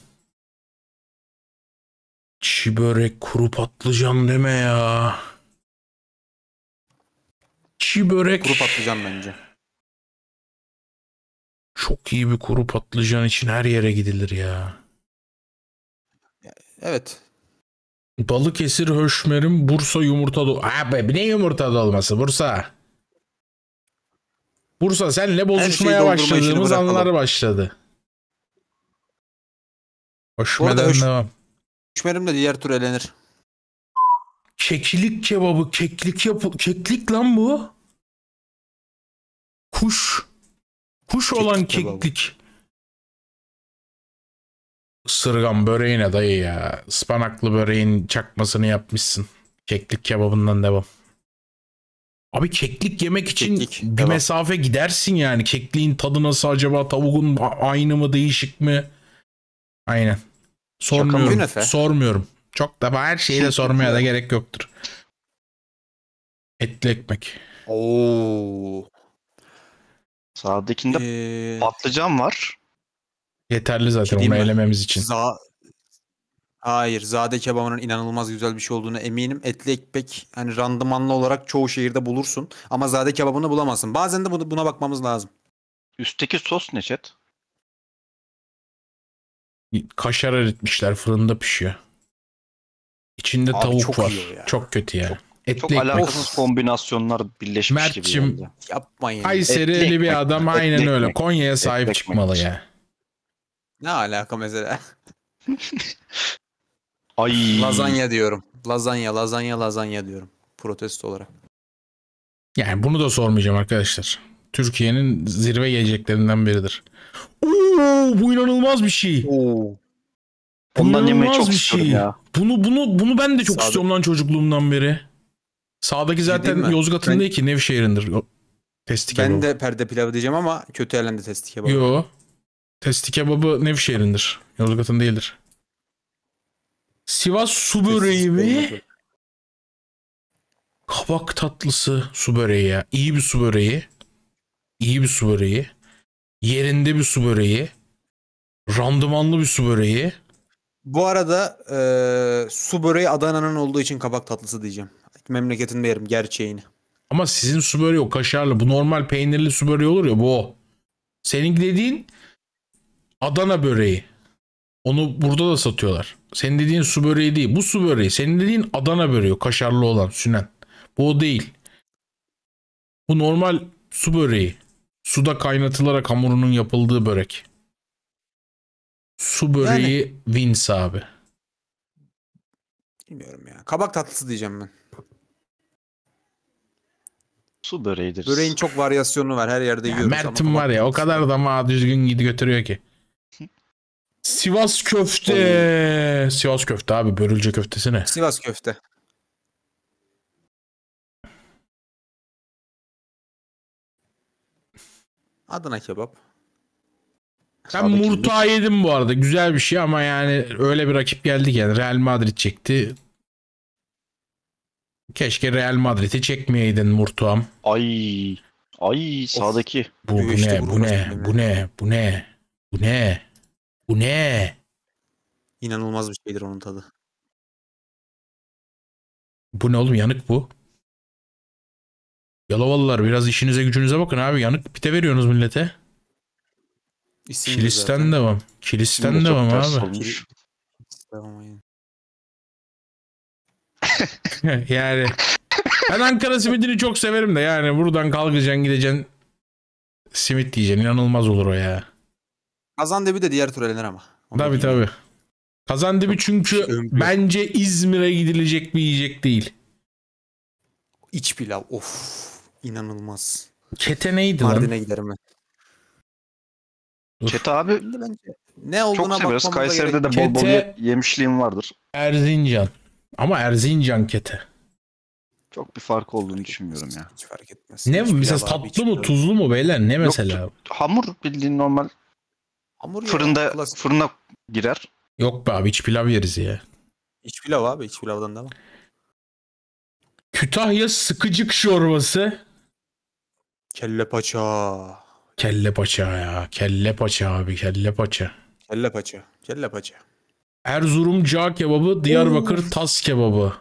Çi börek kuru patlıcan deme ya. Çi börek. Kuru patlıcan bence. Çok iyi bir kuru patlıcan için her yere gidilir ya. Evet. Balıkesir Höşmer'in Bursa yumurta dolması. Abi ne yumurta dolması Bursa? Bursa senle bozuşmaya başladığımız anlar başladı. Höşmer'den Höş... devam. Höşmer'im de diğer tur elenir. Kekilik kebabı. Keklik yap Keklik lan bu. Kuş. Kuş keklik olan keklik. Sırgan böreğine dayı ya. Ispanaklı böreğin çakmasını yapmışsın. Keklik kebabından devam. Abi keklik yemek için keklik, bir devam. mesafe gidersin yani. Kekliğin tadı nasıl acaba? Tavuğun aynı mı değişik mi? Aynen. Sormuyorum. Sormuyorum. Çok da her şeyi de sormaya da gerek yoktur. Etli ekmek. Oo. Sağdakinde ee... patlıcan var. Yeterli zaten şey onu elememiz için. Za Hayır, zade kebabının inanılmaz güzel bir şey olduğunu eminim. Etli ekmek hani randımanlı olarak çoğu şehirde bulursun ama zade kebabını bulamazsın. Bazen de buna bakmamız lazım. Üstteki sos ne chat? Kaşar eritmişler fırında pişiyor. İçinde Abi tavuk çok var. Ya. Çok kötü yani. Çok, Etli çok ekmek. alakasız kombinasyonlar birleşmiş Mert'cim, gibi. Mert'cim yapmayın. Kayseri'li bir adam ekmek, aynen ekmek, öyle. Konya'ya sahip etli çıkmalı ekmek. ya. Ne alaka mesela? Ay. Lazanya diyorum. Lazanya, lazanya, lazanya diyorum. Protesto olarak. Yani bunu da sormayacağım arkadaşlar. Türkiye'nin zirve geleceklerinden biridir. Oo, bu inanılmaz bir şey. Oo. Ondan yemeyi çok bir şey. ya. Bunu bunu bunu ben de çok Sağda... istiyorum lan çocukluğumdan beri. Sağdaki zaten Yozgat'ın ben... değil ki Nevşehir'indir. Testi kebabı. Ben de perde pilavı diyeceğim ama kötü elende testi kebabı. Yo. Testi kebabı Nevşehir'indir. Yozgat'ın değildir. Sivas su böreği mi? Kabak tatlısı su böreği ya. İyi bir su böreği. İyi bir su böreği. Yerinde bir su böreği. Randımanlı bir su böreği. Bu arada e, su böreği Adana'nın olduğu için kabak tatlısı diyeceğim. Memleketinde yerim gerçeğini. Ama sizin su böreği o kaşarlı. Bu normal peynirli su böreği olur ya bu o. Senin dediğin Adana böreği. Onu burada da satıyorlar. Senin dediğin su böreği değil. Bu su böreği. Senin dediğin Adana böreği. Kaşarlı olan sünen. Bu o değil. Bu normal su böreği. Suda kaynatılarak hamurunun yapıldığı börek. Su böreği yani, Vince abi. Bilmiyorum ya. Kabak tatlısı diyeceğim ben. Su böreğidir. Böreğin çok varyasyonu var. Her yerde ya yiyoruz. Mert'im var ya o kadar da ma düzgün gidi götürüyor ki. Sivas köfte. Oy. Sivas köfte abi. Börülce köftesi ne? Sivas köfte. Adına kebap. Ben Murta yedim bu arada. Güzel bir şey ama yani öyle bir rakip geldi ki yani Real Madrid çekti. Keşke Real Madrid'i çekmeyeydin Murtuam. Ay. Ay sağdaki. Bu, bu, işte, ne, bu, ne, bu ne? Bu ne? Bu ne? Bu ne? Bu ne? İnanılmaz bir şeydir onun tadı. Bu ne oğlum yanık bu. Yalovalılar biraz işinize gücünüze bakın abi. Yanık pite veriyorsunuz millete. İsim Kilisten zaten. devam. Kilisten de devam abi. yani ben Ankara simidini çok severim de yani buradan kalkacaksın gideceksin simit diyeceksin. inanılmaz olur o ya. Kazandibi de diğer tur elenir ama. Onu Tabii diyeyim. tabii. Kazandibi çünkü bence İzmir'e gidilecek bir yiyecek değil. İç pilav of inanılmaz. Kete neydi lan? Mardin'e giderim ben. Kete Çete abi Bence ne çok olduğuna seviyoruz. Kayseri'de de bol bol Kete- yemişliğim vardır. Erzincan. Ama Erzincan kete. Çok bir fark olduğunu düşünmüyorum ya. Hiç fark etmez. Ne İç pilav mesela abi, tatlı mı tuzlu mu beyler ne mesela? Hamur bildiğin normal Hamur Fırında ya, fırına girer. Yok be abi iç pilav yeriz ya. İç pilav abi iç pilavdan devam. Kütahya sıkıcık şorbası. Kelle paça. Kelle paça ya. Kelle paça abi kelle paça. Kelle paça. Kelle paça. Erzurum cağ kebabı, Diyarbakır Oo. tas kebabı.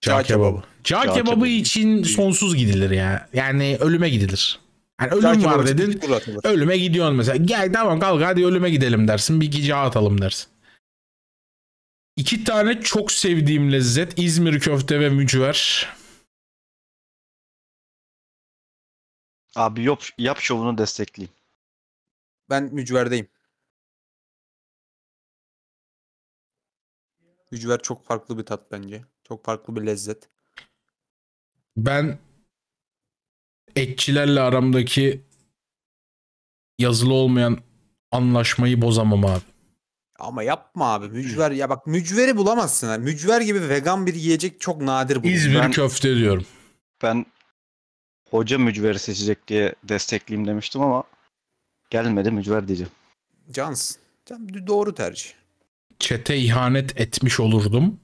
Cağ, cağ kebabı. kebabı. Cağ, cağ kebabı, kebabı için sonsuz gidilir ya. Yani ölüme gidilir. Yani ölüm var dedin. Ölüme gidiyorsun mesela. Gel tamam kalk hadi ölüme gidelim dersin. Bir gece atalım dersin. İki tane çok sevdiğim lezzet İzmir köfte ve mücver. Abi yap, yap şovunu destekleyeyim. Ben mücverdeyim. Mücver çok farklı bir tat bence. Çok farklı bir lezzet. Ben etçilerle aramdaki yazılı olmayan anlaşmayı bozamam abi. Ama yapma abi mücver ya bak mücveri bulamazsın. Yani mücver gibi vegan bir yiyecek çok nadir bulunur. İzmir ben, köfte diyorum. Ben hoca mücveri seçecek diye destekleyeyim demiştim ama gelmedi mücver diyeceğim. Cans. Can, doğru tercih. Çete ihanet etmiş olurdum.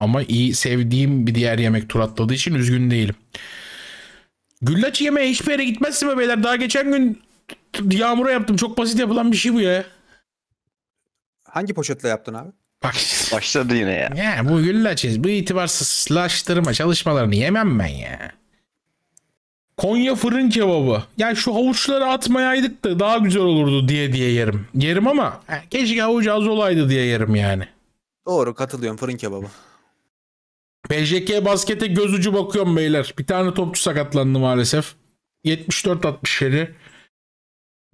Ama iyi sevdiğim bir diğer yemek tur atladığı için üzgün değilim. Güllaç yemeye hiçbir yere gitmezsin be beyler. Daha geçen gün yağmura yaptım. Çok basit yapılan bir şey bu ya. Hangi poşetle yaptın abi? Bak. Başladı yine ya. Ya bu güllaç bu itibarsızlaştırma çalışmalarını yemem ben ya. Konya fırın kebabı. Ya şu havuçları atmayaydık da daha güzel olurdu diye diye yerim. Yerim ama he, keşke havuç az olaydı diye yerim yani. Doğru katılıyorum fırın kebabı. PJK baskete göz ucu bakıyorum beyler. Bir tane topçu sakatlandı maalesef. 74-67.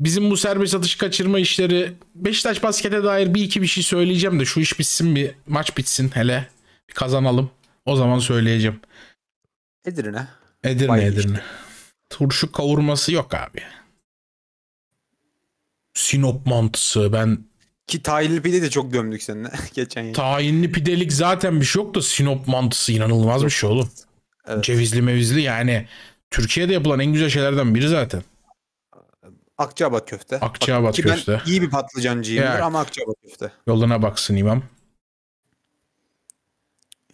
Bizim bu serbest atış kaçırma işleri Beşiktaş baskete dair bir iki bir şey söyleyeceğim de şu iş bitsin bir maç bitsin hele bir kazanalım. O zaman söyleyeceğim. Edirne. Edirne Bay Edirne. Işte. Turşu kavurması yok abi. Sinop mantısı ben ki tahinli pide de çok gömdük seninle geçen yıl. Tahinli pidelik zaten bir şey yok da Sinop mantısı inanılmaz bir şey oğlum. Evet. Cevizli mevizli yani Türkiye'de yapılan en güzel şeylerden biri zaten. Akçaabat köfte. Akçaabat Ki köfte. Ben iyi bir patlıcancıyımdır evet. ama Akçaabat köfte. Yoluna baksın imam.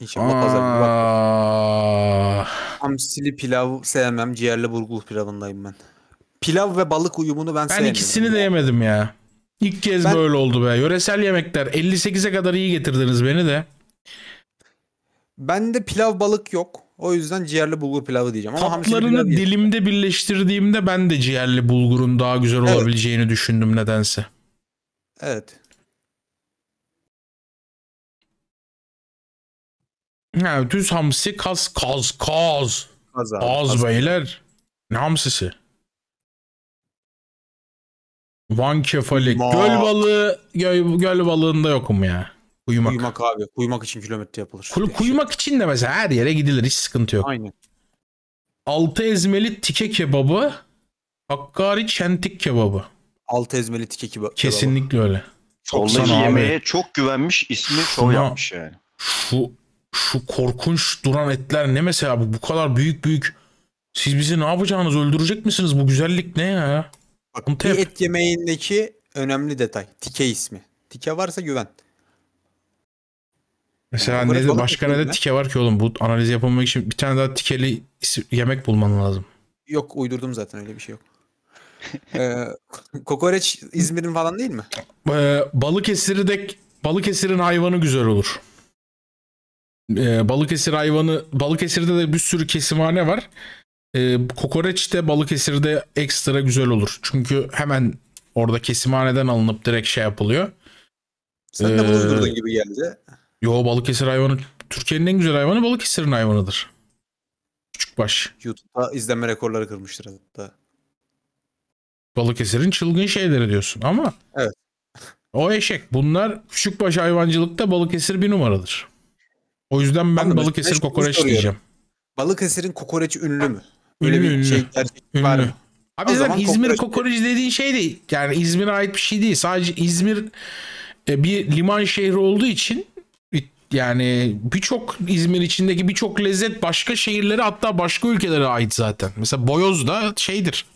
İnşallah Aa... pazar günü bakmam. Ah. pilav sevmem. Ciğerli burgulu pilavındayım ben. Pilav ve balık uyumunu ben, ben sevmiyorum. Ben ikisini de yemedim ya. İlk kez ben... böyle oldu be. Yöresel yemekler 58'e kadar iyi getirdiniz beni de. Bende pilav balık yok. O yüzden ciğerli bulgur pilavı diyeceğim. Ama Tatlarını dilimde yani. birleştirdiğimde ben de ciğerli bulgurun daha güzel evet. olabileceğini düşündüm nedense. Evet. Ha, düz hamsi kaz kaz kaz. Kaz, abi, kaz, kaz beyler. Ne hamsisi? Van kefalik. Ma. Göl balığı göl, göl balığında yokum ya. Kuyumak. Kuyumak abi. Kuyumak için kilometre yapılır. Kuy, kuyumak için de mesela her yere gidilir. Hiç sıkıntı yok. Aynen. Altı ezmeli tike kebabı. Hakkari çentik kebabı. Altı ezmeli tike kebabı. Kesinlikle öyle. Çok yemeğe çok güvenmiş ismi şov yapmış yani. Şu şu korkunç duran etler ne mesela bu, bu kadar büyük büyük. Siz bizi ne yapacağınız öldürecek misiniz? Bu güzellik ne ya? Bakın bir et yemeğindeki önemli detay. Tike ismi. Tike varsa güven. Mesela yani ne de, başka ne de tike var ki oğlum. Bu analizi yapılmak için bir tane daha tikeli yemek bulman lazım. Yok uydurdum zaten öyle bir şey yok. ee, kokoreç İzmir'in falan değil mi? Ee, Balıkesir'i de Balıkesir'in hayvanı güzel olur. Ee, Balıkesir hayvanı Balıkesir'de de bir sürü kesimhane var. E, ee, kokoreç de Balıkesir'de ekstra güzel olur. Çünkü hemen orada kesimhaneden alınıp direkt şey yapılıyor. Sen de ee, bulundurdun gibi geldi. Yo Balıkesir hayvanı Türkiye'nin en güzel hayvanı Balıkesir'in hayvanıdır. Küçük baş. YouTube'da izlenme rekorları kırmıştır hatta. Balıkesir'in çılgın şeyleri diyorsun ama. Evet. O eşek. Bunlar küçük baş hayvancılıkta Balıkesir bir numaradır. O yüzden ben Anladım, Balıkesir kokoreç diyeceğim. Balıkesir'in kokoreç ünlü mü? Böyle ünlü, bir ünlü. şey gerçek var mı? Abi o zaten İzmir kokoreç dediğin şey değil. Yani İzmir'e ait bir şey değil. Sadece İzmir e, bir liman şehri olduğu için yani birçok İzmir içindeki birçok lezzet başka şehirlere hatta başka ülkelere ait zaten. Mesela boyoz da şeydir.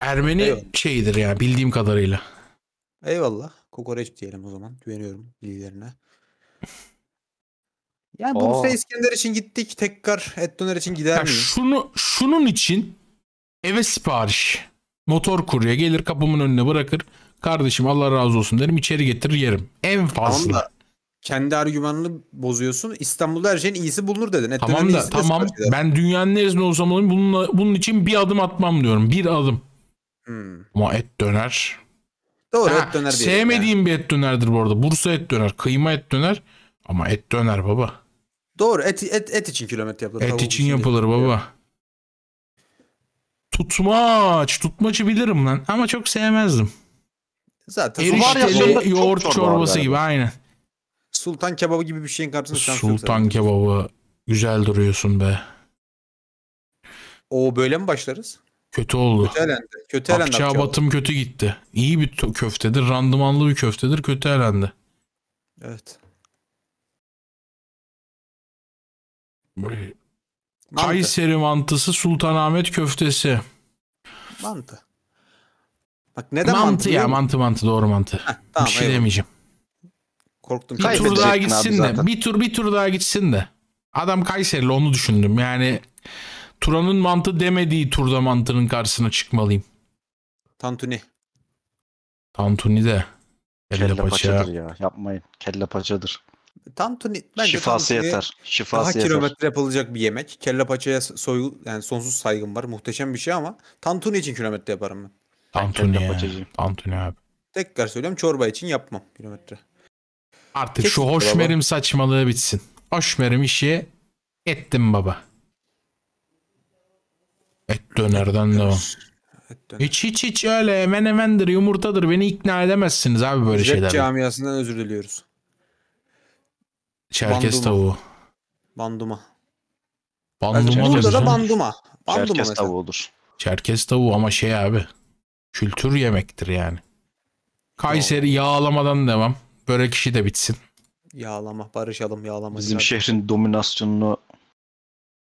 Ermeni evet. şeyidir yani bildiğim kadarıyla. Eyvallah. Kokoreç diyelim o zaman. Güveniyorum bilgilerine. Yani Bursa Aa. İskender için gittik. Tekrar et döner için gider Ya miyiz? şunu şunun için eve sipariş. Motor kurye gelir kapımın önüne bırakır. Kardeşim Allah razı olsun derim içeri getirir yerim. En fazla. Tamam kendi argümanını bozuyorsun. İstanbul'da her şeyin iyisi bulunur dedin. Et Tamam da tamam ben dünyanın neresinde olsam olayım bununla, bunun için bir adım atmam diyorum. Bir adım. Hmm. Ama et döner. Doğru Ha, et döner diyelim sevmediğim bir et dönerdir bu arada. Bursa et döner, kıyma et döner ama et döner baba. Doğru et, et, et için kilometre yapılır. Et için yapılır değil. baba. Tutmaç. Tutmaçı bilirim lan ama çok sevmezdim. Zaten Erişteli yoğurt çok çorbası gibi aynen. Sultan kebabı gibi bir şeyin karşısında Sultan kebabı güzel duruyorsun be. O böyle mi başlarız? Kötü oldu. Kötü elendi. Kötü elendi. Akça, Akça batım oldu. kötü gitti. İyi bir köftedir. Randımanlı bir köftedir. Kötü elendi. Evet. Mantı. Kayseri mantısı, Sultanahmet köftesi. Mantı. Bak ne mantı, mantı ya mantı mantı doğru mantı. Heh, tamam, bir şey eyvallah. demeyeceğim. Korktum. Bir tur daha gitsin de. Bir tur bir tur daha gitsin de. Adam Kayserili onu düşündüm. Yani Turan'ın mantı demediği turda mantının karşısına çıkmalıyım. Tantuni. Tantuni de. Kelle, kelle paça. paçadır ya. Yapmayın. Kelle paçadır. Tam bence şifası tam e, yeter. Şifası daha yeter. kilometre yapılacak bir yemek. Kelle paçaya soy yani sonsuz saygım var. Muhteşem bir şey ama tantuni için kilometre yaparım ben. Tantuni. Ben Tantuni abi. Tekrar söylüyorum çorba için yapmam kilometre. Artık Kesin şu hoşmerim baba. saçmalığı bitsin. Hoşmerim işi ettim baba. Et dönerden et döner. de Et Hiç hiç hiç öyle hemen hemendir yumurtadır beni ikna edemezsiniz abi böyle Rap şeylerle. camiasından özür diliyoruz. Çerkes Banduma. tavuğu. Banduma. Banduma Burada da banduma. banduma Çerkes mesela. tavuğu olur. Çerkes tavuğu ama şey abi. Kültür yemektir yani. Kayseri Doğru. yağlamadan devam. Börek işi de bitsin. Yağlama barışalım yağlama. Bizim zaten. şehrin dominasyonunu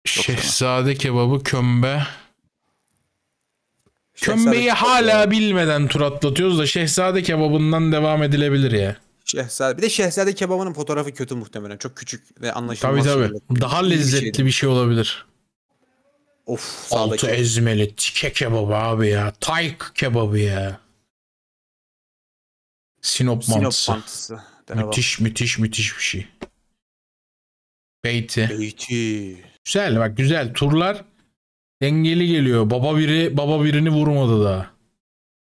Şehzade kebabı kömbe. Şehzade Kömbeyi kebabı. hala bilmeden tur atlatıyoruz da şehzade kebabından devam edilebilir ya. Şehzade. Bir de şehzade kebabının fotoğrafı kötü muhtemelen. Çok küçük ve anlaşılmaz. Tabii tabii. Şeyler. Daha lezzetli bir, bir şey olabilir. Of. Altı sağdaki. ezmeli tike kebabı abi ya. Tayk kebabı ya. Sinop, Sinop mantısı. mantısı. Müthiş müthiş müthiş bir şey. Beyti. Beyti. Güzel bak güzel. Turlar dengeli geliyor. Baba biri baba birini vurmadı daha.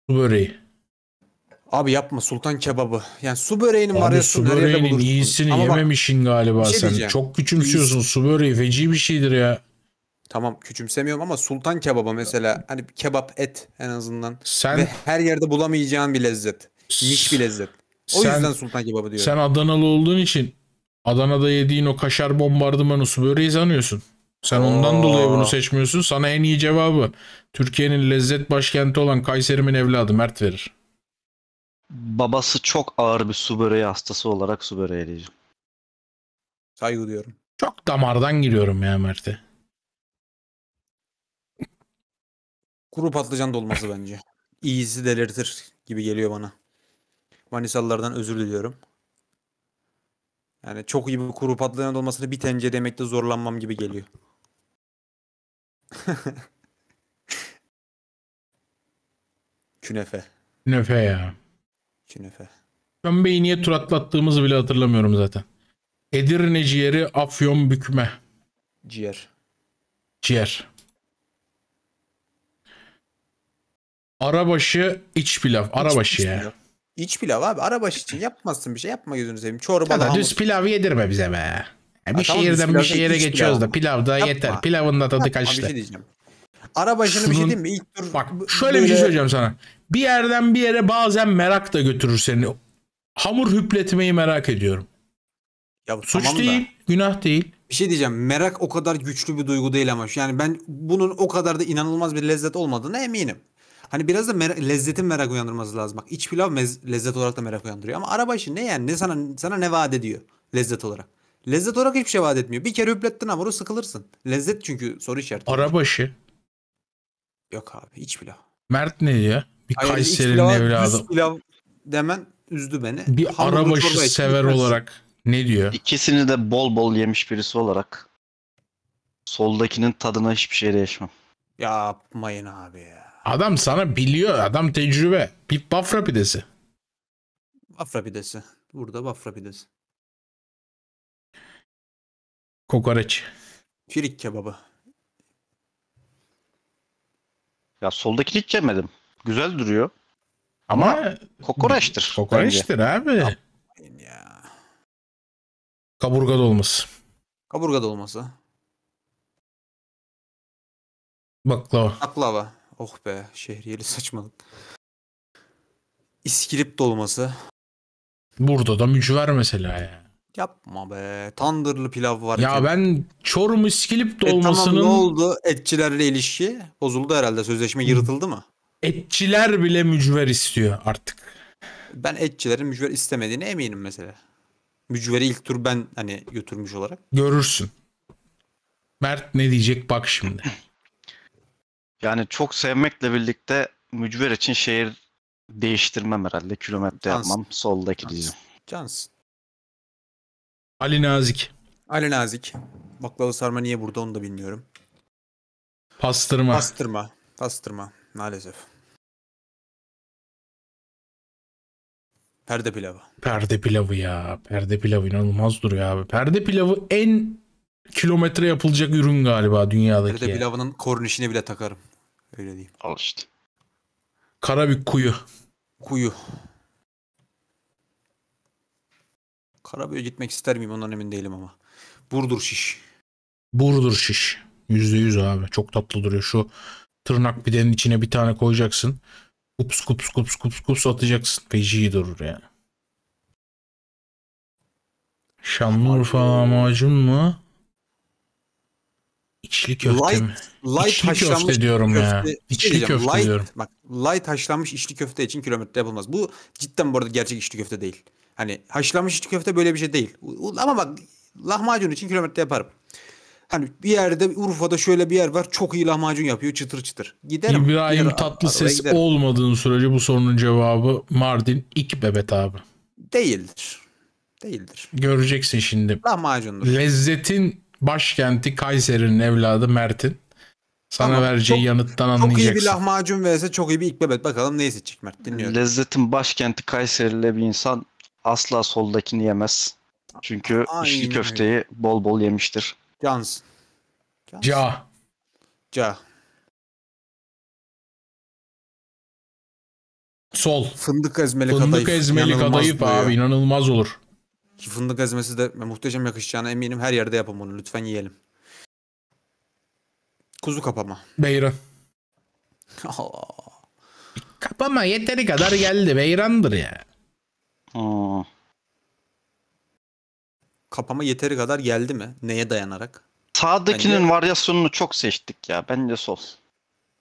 Su böreği. Abi yapma sultan kebabı. Yani su böreğini mi Abi arıyorsun? su böreğinin iyisini Ama bak, yememişin galiba şey sen. Çok küçümsüyorsun. Su böreği feci bir şeydir ya. Tamam küçümsemiyorum ama sultan kebabı mesela hani kebap et en azından Sen ve her yerde bulamayacağın bir lezzet. Niş bir lezzet. O Sen- yüzden sultan kebabı diyorum. sen Adanalı olduğun için Adana'da yediğin o kaşar bombardımanı su böreği sanıyorsun. Sen ondan dolayı bunu seçmiyorsun. Sana en iyi cevabı Türkiye'nin lezzet başkenti olan Kayseri'min evladı Mert verir babası çok ağır bir su böreği hastası olarak su böreği diyeceğim. Saygı duyuyorum. Çok damardan giriyorum ya Mert'e. Kuru patlıcan dolması bence. İyisi delirtir gibi geliyor bana. Manisalılardan özür diliyorum. Yani çok iyi bir kuru patlıcan dolmasını bir tencere demekte zorlanmam gibi geliyor. Künefe. Künefe ya. Künefe. Gömbeyi niye tur atlattığımızı bile hatırlamıyorum zaten. Edirne ciğeri, afyon bükme. Ciğer. Ciğer. Arabaşı iç pilav. Arabaşı iç, ya. İç pilav abi. Arabaşı için yapmazsın bir şey. Yapma gözünü seveyim. Çorba ya da Düz pilav yedirme bize be. Yani bir ha, şehirden tamam, bir şehire geçiyoruz pilav da pilav da Yapma. yeter. Pilavın da tadı kaçtı. Bir şey diyeceğim. Arabaşını Şunun... bir şey diyeyim mi? İlk tur Bak şöyle böyle... bir şey söyleyeceğim sana. Bir yerden bir yere bazen merak da götürür seni. Hamur hüpletmeyi merak ediyorum. Ya bu Suç tamam değil, da. günah değil. Bir şey diyeceğim. Merak o kadar güçlü bir duygu değil ama. Yani ben bunun o kadar da inanılmaz bir lezzet olmadığına eminim. Hani biraz da mer- lezzetin merak uyandırması lazım. Bak iç pilav lezzet olarak da merak uyandırıyor. Ama araba işi ne yani? Ne sana sana ne vaat ediyor lezzet olarak? Lezzet olarak hiçbir şey vaat etmiyor. Bir kere üplettin hamuru sıkılırsın. Lezzet çünkü soru işareti. Arabaşı. Yok abi iç pilav. Mert ne diyor? Bir Hayır, Kayseri'nin evladı. Pilav demen üzdü beni. Bir Hamburg arabaşı sever içindir. olarak ne diyor? İkisini de bol bol yemiş birisi olarak soldakinin tadına hiçbir şey değişmem. Yapmayın abi ya. Adam sana biliyor. Adam tecrübe. Bir bafra pidesi. Bafra pidesi. Burada bafra pidesi. Kokoreç. Firik kebabı. Ya soldakini hiç yemedim. Güzel duruyor. Ama, Ama kokoreçtir. Kokoreçtir abi. ya. Kaburga dolması. Kaburga dolması. Baklava. Baklava. Oh be şehriyeli saçmalık. İskilip dolması. Burada da mücver mesela ya. Yapma be. Tandırlı pilav var. Ya ki. ben Çorum İskilip dolmasının... E tamam ne oldu? Etçilerle ilişki bozuldu herhalde. Sözleşme yırtıldı mı? etçiler bile mücver istiyor artık. Ben etçilerin mücver istemediğine eminim mesela. Mücveri ilk tur ben hani götürmüş olarak. Görürsün. Mert ne diyecek bak şimdi. Yani çok sevmekle birlikte mücver için şehir değiştirmem herhalde. Kilometre yapmam. Soldaki Johnson. diyeceğim. Johnson. Ali Nazik. Ali Nazik. Baklava sarma niye burada onu da bilmiyorum. Pastırma. Pastırma. Pastırma. Maalesef. Perde pilavı. Perde pilavı ya. Perde pilavı inanılmaz duruyor abi. Perde pilavı en kilometre yapılacak ürün galiba dünyadaki. Perde pilavının kornişini bile takarım. Öyle diyeyim. Al işte. Karabük kuyu. Kuyu. Karabük'e gitmek ister miyim ondan emin değilim ama. Burdur şiş. Burdur şiş. %100 abi. Çok tatlı duruyor. Şu tırnak pidenin içine bir tane koyacaksın. Kups kups kups kups kups atacaksın. Feci durur yani. Şanlıurfa lahmacun mu? İçli köfte light, mi? Light içli haşlanmış köfte diyorum köfte, ya. İçli şey köfte light, diyorum. Bak light haşlanmış içli köfte için kilometre yapılmaz. Bu cidden bu arada gerçek içli köfte değil. Hani haşlanmış içli köfte böyle bir şey değil. Ama bak lahmacun için kilometre yaparım. Hani bir yerde Urfa'da şöyle bir yer var çok iyi lahmacun yapıyor çıtır çıtır. Giderim. İbrahim tatlı ses giderim. olmadığın sürece bu sorunun cevabı Mardin ilk bebet abi. Değildir. Değildir. Göreceksin şimdi. Lahmacundur. Lezzetin başkenti Kayseri'nin evladı Mert'in. Sana tamam, vereceği çok, yanıttan anlayacaksın. Çok iyi bir lahmacun verse çok iyi bir ikbebet. Bakalım neyse seçecek Mert dinliyorum. Lezzetin başkenti Kayseri'li bir insan asla soldakini yemez. Çünkü Aynen. içli köfteyi bol bol yemiştir. Johnson. Johnson. Ja. Ja. Sol. Fındık ezmeli Fındık kadayıf. Fındık ezmeli inanılmaz kadayıf abi inanılmaz olur. Ki fındık ezmesi de muhteşem yakışacağına eminim. Her yerde yapın bunu. Lütfen yiyelim. Kuzu kapama. Beyran. Kapama yeteri kadar geldi. Beyrandır ya. Aa kapama yeteri kadar geldi mi? Neye dayanarak? Sağdakinin Bence... varyasyonunu çok seçtik ya. Bence sol.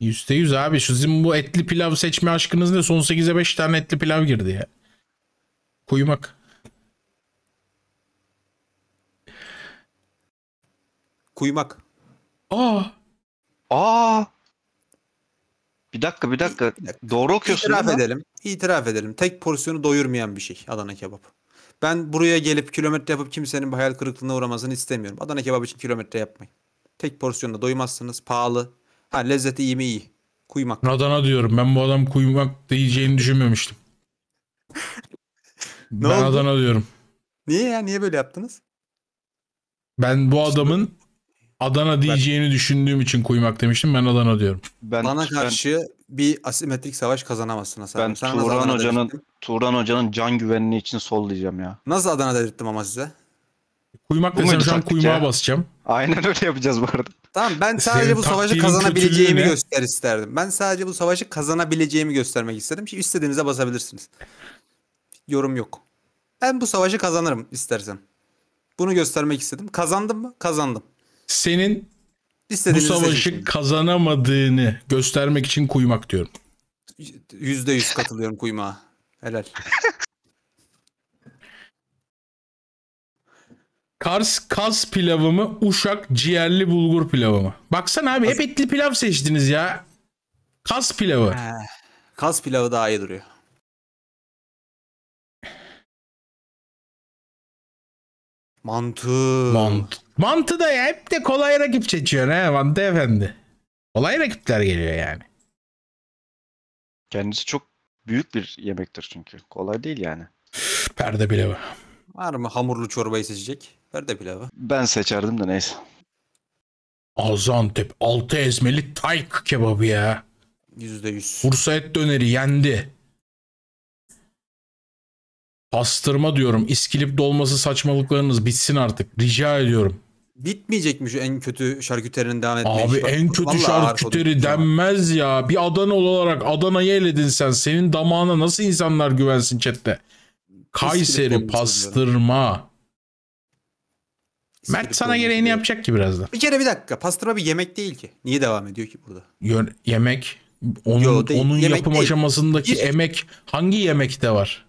%100 abi. Sizin bu etli pilav seçme aşkınız ne? Son 8'e 5 tane etli pilav girdi ya. Kuyumak. Kuyumak. Aa. Aa. Bir dakika bir dakika. Bir dakika. Doğru okuyorsun İtiraf edelim. İtiraf edelim. Tek porsiyonu doyurmayan bir şey Adana kebap. Ben buraya gelip kilometre yapıp kimsenin hayal kırıklığına uğramasını istemiyorum. Adana kebabı için kilometre yapmayın. Tek porsiyonda doymazsınız. Pahalı. Ha lezzeti iyi mi iyi. Kuymak. Adana diyorum. Ben bu adam kuymak diyeceğini düşünmemiştim. ben oldu? Adana diyorum. Niye ya? Niye böyle yaptınız? Ben bu adamın Adana diyeceğini ben... düşündüğüm için kuymak demiştim. Ben Adana diyorum. Ben, Bana karşı ben bir asimetrik savaş kazanamazsın Hasan. Ben Sana Turan Hoca'nın Turan Hoca'nın can güvenliği için sol diyeceğim ya. Nasıl Adana dedirttim ama size? Kuymak desem şu an kuymağa basacağım. Aynen öyle yapacağız bu arada. Tamam ben sadece Senin bu savaşı kazanabileceğimi göster isterdim. Ben sadece bu savaşı kazanabileceğimi göstermek istedim. Şimdi istediğinize basabilirsiniz. Yorum yok. Ben bu savaşı kazanırım istersen. Bunu göstermek istedim. Kazandım mı? Kazandım. Senin bu savaşı seçin. kazanamadığını göstermek için kuymak diyorum. Yüzde yüz katılıyorum kuymağa. Helal. Kars kas pilavı mı? Uşak ciğerli bulgur pilavı mı? Baksana abi hep etli pilav seçtiniz ya. Kas pilavı. Kas pilavı daha iyi duruyor. Mantı. Mantı. Mantı da ya, hep de kolay rakip seçiyor ne Mantı efendi. Kolay rakipler geliyor yani. Kendisi çok büyük bir yemektir çünkü. Kolay değil yani. Perde pilavı. Var mı hamurlu çorbayı seçecek? Perde pilavı. Ben seçerdim de neyse. Azantep altı ezmeli tayk kebabı ya. Yüzde yüz. Bursa et döneri yendi. Pastırma diyorum. İskilip dolması saçmalıklarınız bitsin artık. Rica ediyorum. Bitmeyecekmiş en kötü şarküterinin devam etmeye. Abi en bak, kötü şarküteri denmez ya. Bir Adana olarak Adana'yı eledin sen. Senin damağına nasıl insanlar güvensin chatte? Kayseri pastırma. Mert sana gereğini yapacak ki birazdan. Bir kere bir dakika. Pastırma bir yemek değil ki. Niye devam ediyor ki burada? Yön, yemek. Onun, Yo, değil. onun yemek yapım değil. aşamasındaki Hiç... emek hangi yemekte var?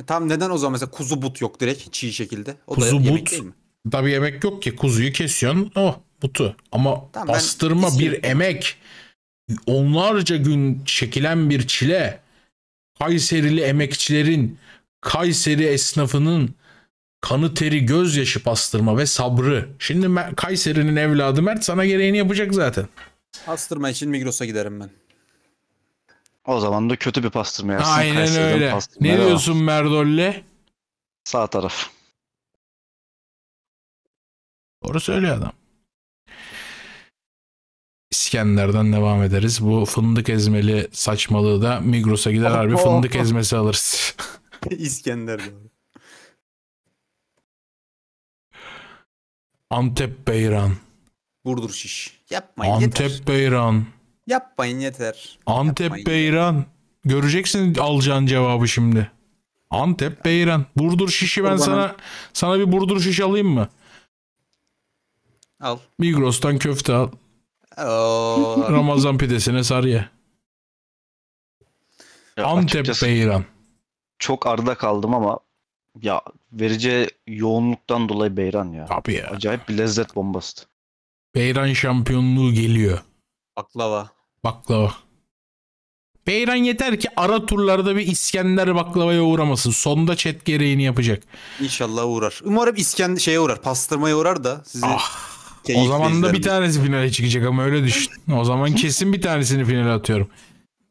E, tam neden o zaman mesela kuzu but yok direkt çiğ şekilde? O kuzu da but, değil mi? Da bir emek yok ki kuzuyu kesiyorsun oh butu ama tamam, bastırma bir emek onlarca gün çekilen bir çile Kayserili emekçilerin Kayseri esnafının kanı teri gözyaşı bastırma ve sabrı. Şimdi Kayseri'nin evladı Mert sana gereğini yapacak zaten. Pastırma için Migros'a giderim ben. O zaman da kötü bir pastırma yersin. Aynen Kayseri'den öyle. Ne diyorsun Merdolle? Sağ taraf. Doğru söylüyor adam. İskender'den devam ederiz. Bu fındık ezmeli saçmalığı da Migros'a gider oh, harbi oh. fındık ezmesi alırız. İskender doğru. Antep Beyran. Burdur şiş. Yapmayın Antep yeter. Beyran. Yapmayın yeter. Antep Yapmayın. Beyran. Göreceksin alacağın cevabı şimdi. Antep Beyran. Burdur şişi ben sana sana bir burdur şiş alayım mı? Al. Migros'tan köfte al. Oo. Ramazan pidesine sar ye. Ya Antep Beyran. Çok arda kaldım ama ya vereceği yoğunluktan dolayı Beyran ya. Tabii ya. Acayip bir lezzet bombası. Beyran şampiyonluğu geliyor. Baklava. Baklava. Beyran yeter ki ara turlarda bir İskender baklavaya uğramasın. Sonda chat gereğini yapacak. İnşallah uğrar. Umarım İskender şeye uğrar. Pastırmaya uğrar da sizi ah Keyifli o zaman da bir tanesi finale çıkacak ama öyle düşün. O zaman kesin bir tanesini finale atıyorum.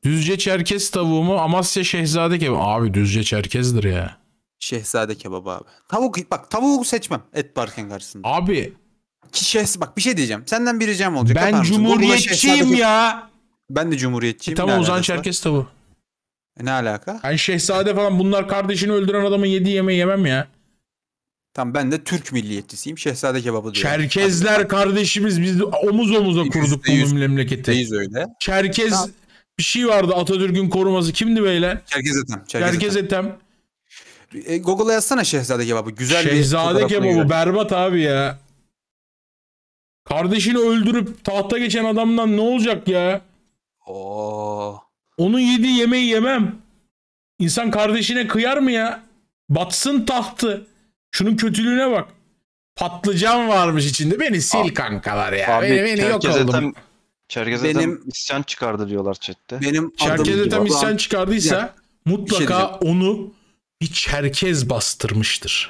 Düzce Çerkez tavuğu mu Amasya Şehzade kebabı? Abi Düzce Çerkez'dir ya. Şehzade kebabı abi. Tavuk bak tavuğu seçmem et barken karşısında. Abi. Ki şehz bak bir şey diyeceğim. Senden bir ricam olacak. Ben Atar cumhuriyetçiyim ya. Ben de cumhuriyetçiyim. E, tamam o zaman Çerkez tavuğu. E, ne alaka? Yani şehzade falan bunlar kardeşini öldüren adamın yediği yemeği yemem ya. Tam ben de Türk milliyetçisiyim. Şehzade kebabı diyorum. Çerkezler Tabii. kardeşimiz biz omuz omuza kurduk bu memleketi. Yüz öyle. Çerkez tamam. bir şey vardı Atatürk'ün koruması. Kimdi beyler? Çerkez Etem. Çerkez, Çerkez Etem. Etem. E, Google'a yazsana Şehzade kebabı. Güzel Şehzade bir kebabı göre. berbat abi ya. Kardeşini öldürüp tahta geçen adamdan ne olacak ya? Oo. Onun yediği yemeği yemem. İnsan kardeşine kıyar mı ya? Batsın tahtı. Şunun kötülüğüne bak. Patlıcan varmış içinde. Beni sil abi, kankalar ya. Abi, beni beni yok oldum. Çerkez benim isyan çıkardı diyorlar chatte. Benim Çerkez adam isyan çıkardıysa ya, şey mutlaka şey onu bir Çerkez bastırmıştır.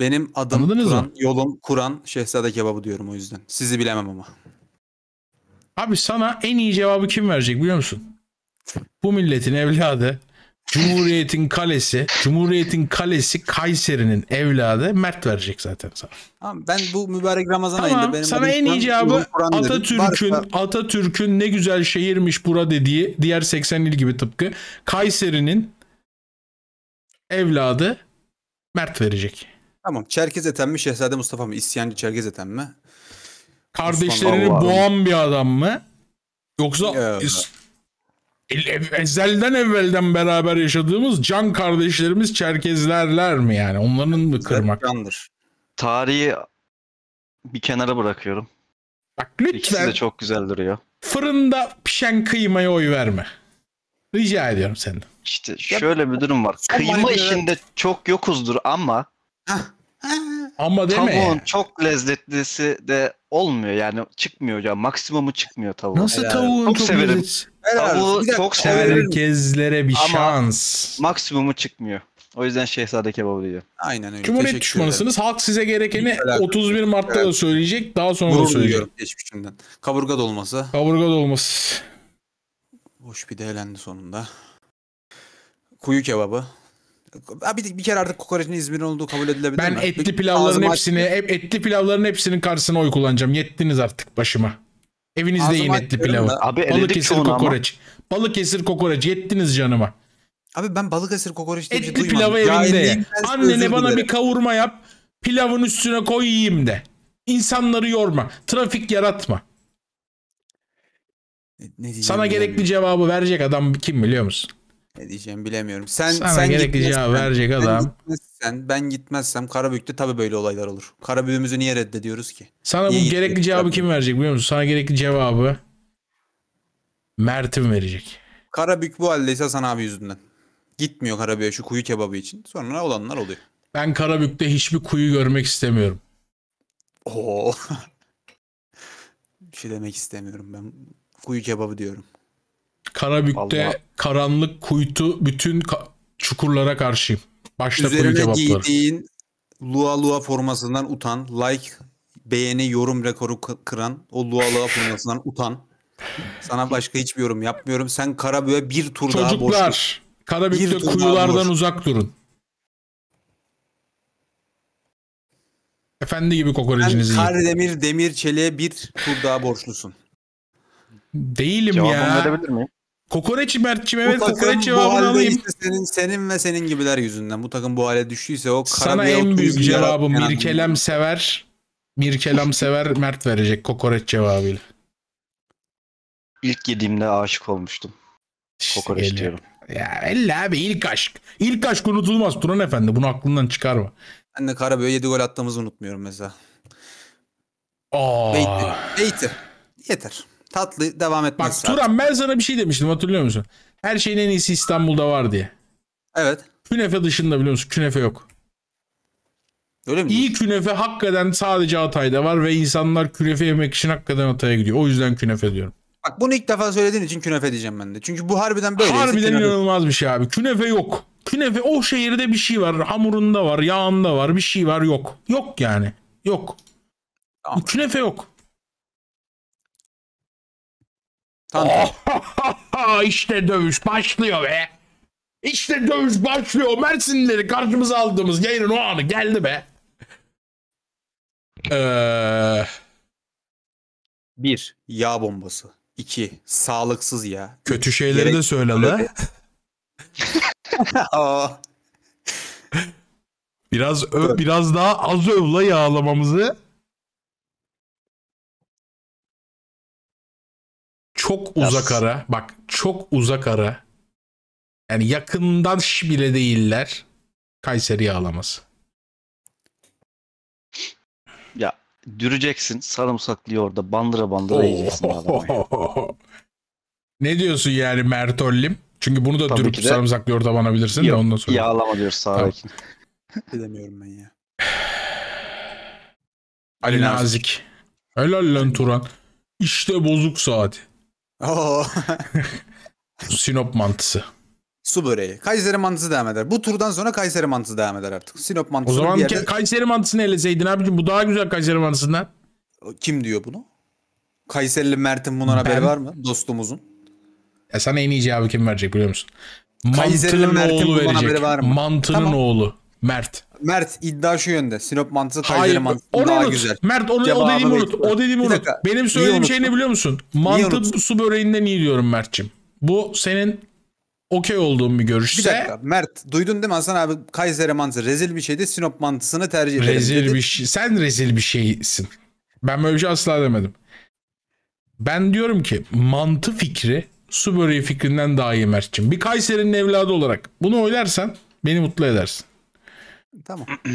Benim adım Anladınız Kur'an, yolum Kur'an, Şehzade Kebabı diyorum o yüzden. Sizi bilemem ama. Abi sana en iyi cevabı kim verecek biliyor musun? Bu milletin evladı Cumhuriyet'in kalesi, Cumhuriyet'in kalesi Kayseri'nin evladı Mert verecek zaten sana. Tamam ben bu mübarek Ramazan tamam, ayında benim sana en iyi cevabı Atatürk'ün Atatürk'ün ne güzel şehirmiş bura dediği diğer 80 il gibi tıpkı Kayseri'nin evladı Mert verecek. Tamam Çerkez eten mi Şehzade Mustafa mı? İsyancı Çerkez eten mi? Kardeşlerini boğan bir adam mı? Yoksa evet ezelden evvelden beraber yaşadığımız can kardeşlerimiz Çerkezlerler mi yani? Onların mı kırmak? Candır. Tarihi bir kenara bırakıyorum. Bak lütfen. İkisi de çok güzel duruyor. Fırında pişen kıymaya oy verme. Rica ediyorum senden. İşte şöyle bir durum var. Kıyma işinde çok yokuzdur ama ama deme. Tavuğun ya. çok lezzetlisi de olmuyor yani çıkmıyor ya maksimumu çıkmıyor tavuğun. Nasıl yani, tavuğun çok, çok severim. Ama bu çok severim. Herkeslere bir Ama şans. Maksimumu çıkmıyor. O yüzden Şehzade Kebabı diyor. Aynen öyle. Cumhuriyet Teşekkür düşmanısınız. Halk size gerekeni 31 Mart'ta da söyleyecek. Daha sonra da Gurur söyleyecek. duyuyorum geçmişimden. Kaburga dolması. Kaburga dolması. Boş bir de sonunda. Kuyu kebabı. bir, bir kere artık kokoreçin İzmir'in olduğu kabul edilebilir Ben mi? etli pilavların ağzımı hepsini, hep etli pilavların hepsinin karşısına oy kullanacağım. Yettiniz artık başıma. Evinizde Ağzım yiyin etli pilavı. Da. Abi Balıkesir kokoreç. Ama. Balıkesir kokoreç yettiniz canıma. Abi ben Balıkesir kokoreç diye etli bir pilavı evinde ye. Annene bana bir kavurma yap. Pilavın üstüne koy yiyeyim de. İnsanları yorma. Trafik yaratma. Ne, ne Sana gerekli cevabı verecek adam kim biliyor musun? Ne diyeceğim bilemiyorum. Sen Sana sen gerekli cevabı verecek ben, adam. Ben gitmezsen, ben gitmezsem Karabük'te tabii böyle olaylar olur. Karabük'ümüzü niye reddediyoruz ki? Sana niye bu gerekli gitmedi? cevabı kim verecek biliyor musun? Sana gerekli cevabı Mert'im verecek. Karabük bu haldeyse sana abi yüzünden. Gitmiyor Karabük'e şu kuyu kebabı için. Sonra olanlar oluyor. Ben Karabük'te hiçbir kuyu görmek istemiyorum. Oo. bir şey demek istemiyorum ben. Kuyu kebabı diyorum. Karabük'te Allah. karanlık kuytu bütün ka- çukurlara karşıyım. Başta Üzerine kuyu giydiğin Lua Lua formasından utan, like, beğeni, yorum rekoru k- kıran o Lua Lua formasından utan. Sana başka hiçbir yorum yapmıyorum. Sen Karabük'e bir tur Çocuklar, daha boş. Çocuklar Karabük'te kuyulardan uzak durun. Efendi gibi kokorecinizi yiyin. Kardemir Demir Çelik'e bir tur daha borçlusun. Değilim Cevabımı ya. verebilir miyim? Kokoreç Mert'cim evet kokoreç cevabını alayım. senin, senin ve senin gibiler yüzünden. Bu takım bu hale düştüyse o Sana en büyük cevabım Mirkelem sever. Mirkelem sever Mert verecek kokoreç cevabıyla. İlk yediğimde aşık olmuştum. Kokoreç işte diyorum. Ya elle abi ilk aşk. İlk aşk unutulmaz Turan Efendi. Bunu aklından çıkarma. Ben de Karaböy'e 7 gol attığımızı unutmuyorum mesela. Aa. Beyti. Beyti. Yeter tatlı devam etmez. Bak Turan ben sana bir şey demiştim hatırlıyor musun? Her şeyin en iyisi İstanbul'da var diye. Evet. Künefe dışında biliyor musun? Künefe yok. Öyle mi? İyi künefe hakikaten sadece Hatay'da var ve insanlar künefe yemek için hakikaten Hatay'a gidiyor. O yüzden künefe diyorum. Bak bunu ilk defa söylediğin için künefe diyeceğim ben de. Çünkü bu harbiden böyle. Harbiden inanılmaz bir şey abi. Künefe yok. Künefe o şehirde bir şey var. Hamurunda var, yağında var, bir şey var yok. Yok yani. Yok. Tamam. Künefe yok. Tantra. işte dövüş başlıyor be. İşte dövüş başlıyor. Mersinlileri karşımıza aldığımız yayının o anı geldi be. Ee... Bir, yağ bombası. İki, sağlıksız ya. Kötü şeyleri Gerek... de söyle la. biraz ö biraz daha az övla yağlamamızı. Çok uzak yes. ara. Bak çok uzak ara. Yani yakından bile değiller. Kayseri'yi ağlaması. Ya düreceksin sarımsaklıyı orada bandıra bandıra yiyeceksin Ne diyorsun yani Mertollim? Çünkü bunu da Tabii dürüp sarımsaklı yoğurda banabilirsin Yok, de ondan sonra. Yağlama diyoruz sağdaki. Tamam. Bilemiyorum ben ya. Ali Nazik. Helal lan Turan. İşte bozuk saati. Oo. Sinop mantısı. Su böreği. Kayseri mantısı devam eder. Bu turdan sonra Kayseri mantısı devam eder artık. Sinop mantısı. O zaman yerde... Kayseri mantısını eleseydin abicim. Bu daha güzel Kayseri mantısından. Kim diyor bunu? Kayserili Mert'in bundan ben... haberi var mı? Dostumuzun. Ya sana en iyi cevabı kim verecek biliyor musun? Mantının Mert'in oğlu verecek. Mantının tamam. oğlu. Mert. Mert iddia şu yönde. Sinop mantısı Kayseri mantısı daha unut. güzel. Mert onu o dediğimi unut. O dediğimi unut. Dakika. Benim söylediğim şey ne biliyor musun? Mantı su böreğinden iyi diyorum Mert'ciğim. Bu senin okey olduğun bir görüşse. Bir dakika Mert duydun değil mi Hasan abi Kayseri mantısı rezil bir şeydi Sinop mantısını tercih ederim. Rezil dedi. bir şey. Sen rezil bir şeysin. Ben böyle bir şey asla demedim. Ben diyorum ki mantı fikri su böreği fikrinden daha iyi Mert'ciğim. Bir Kayseri'nin evladı olarak bunu oylarsan beni mutlu edersin. Tamam.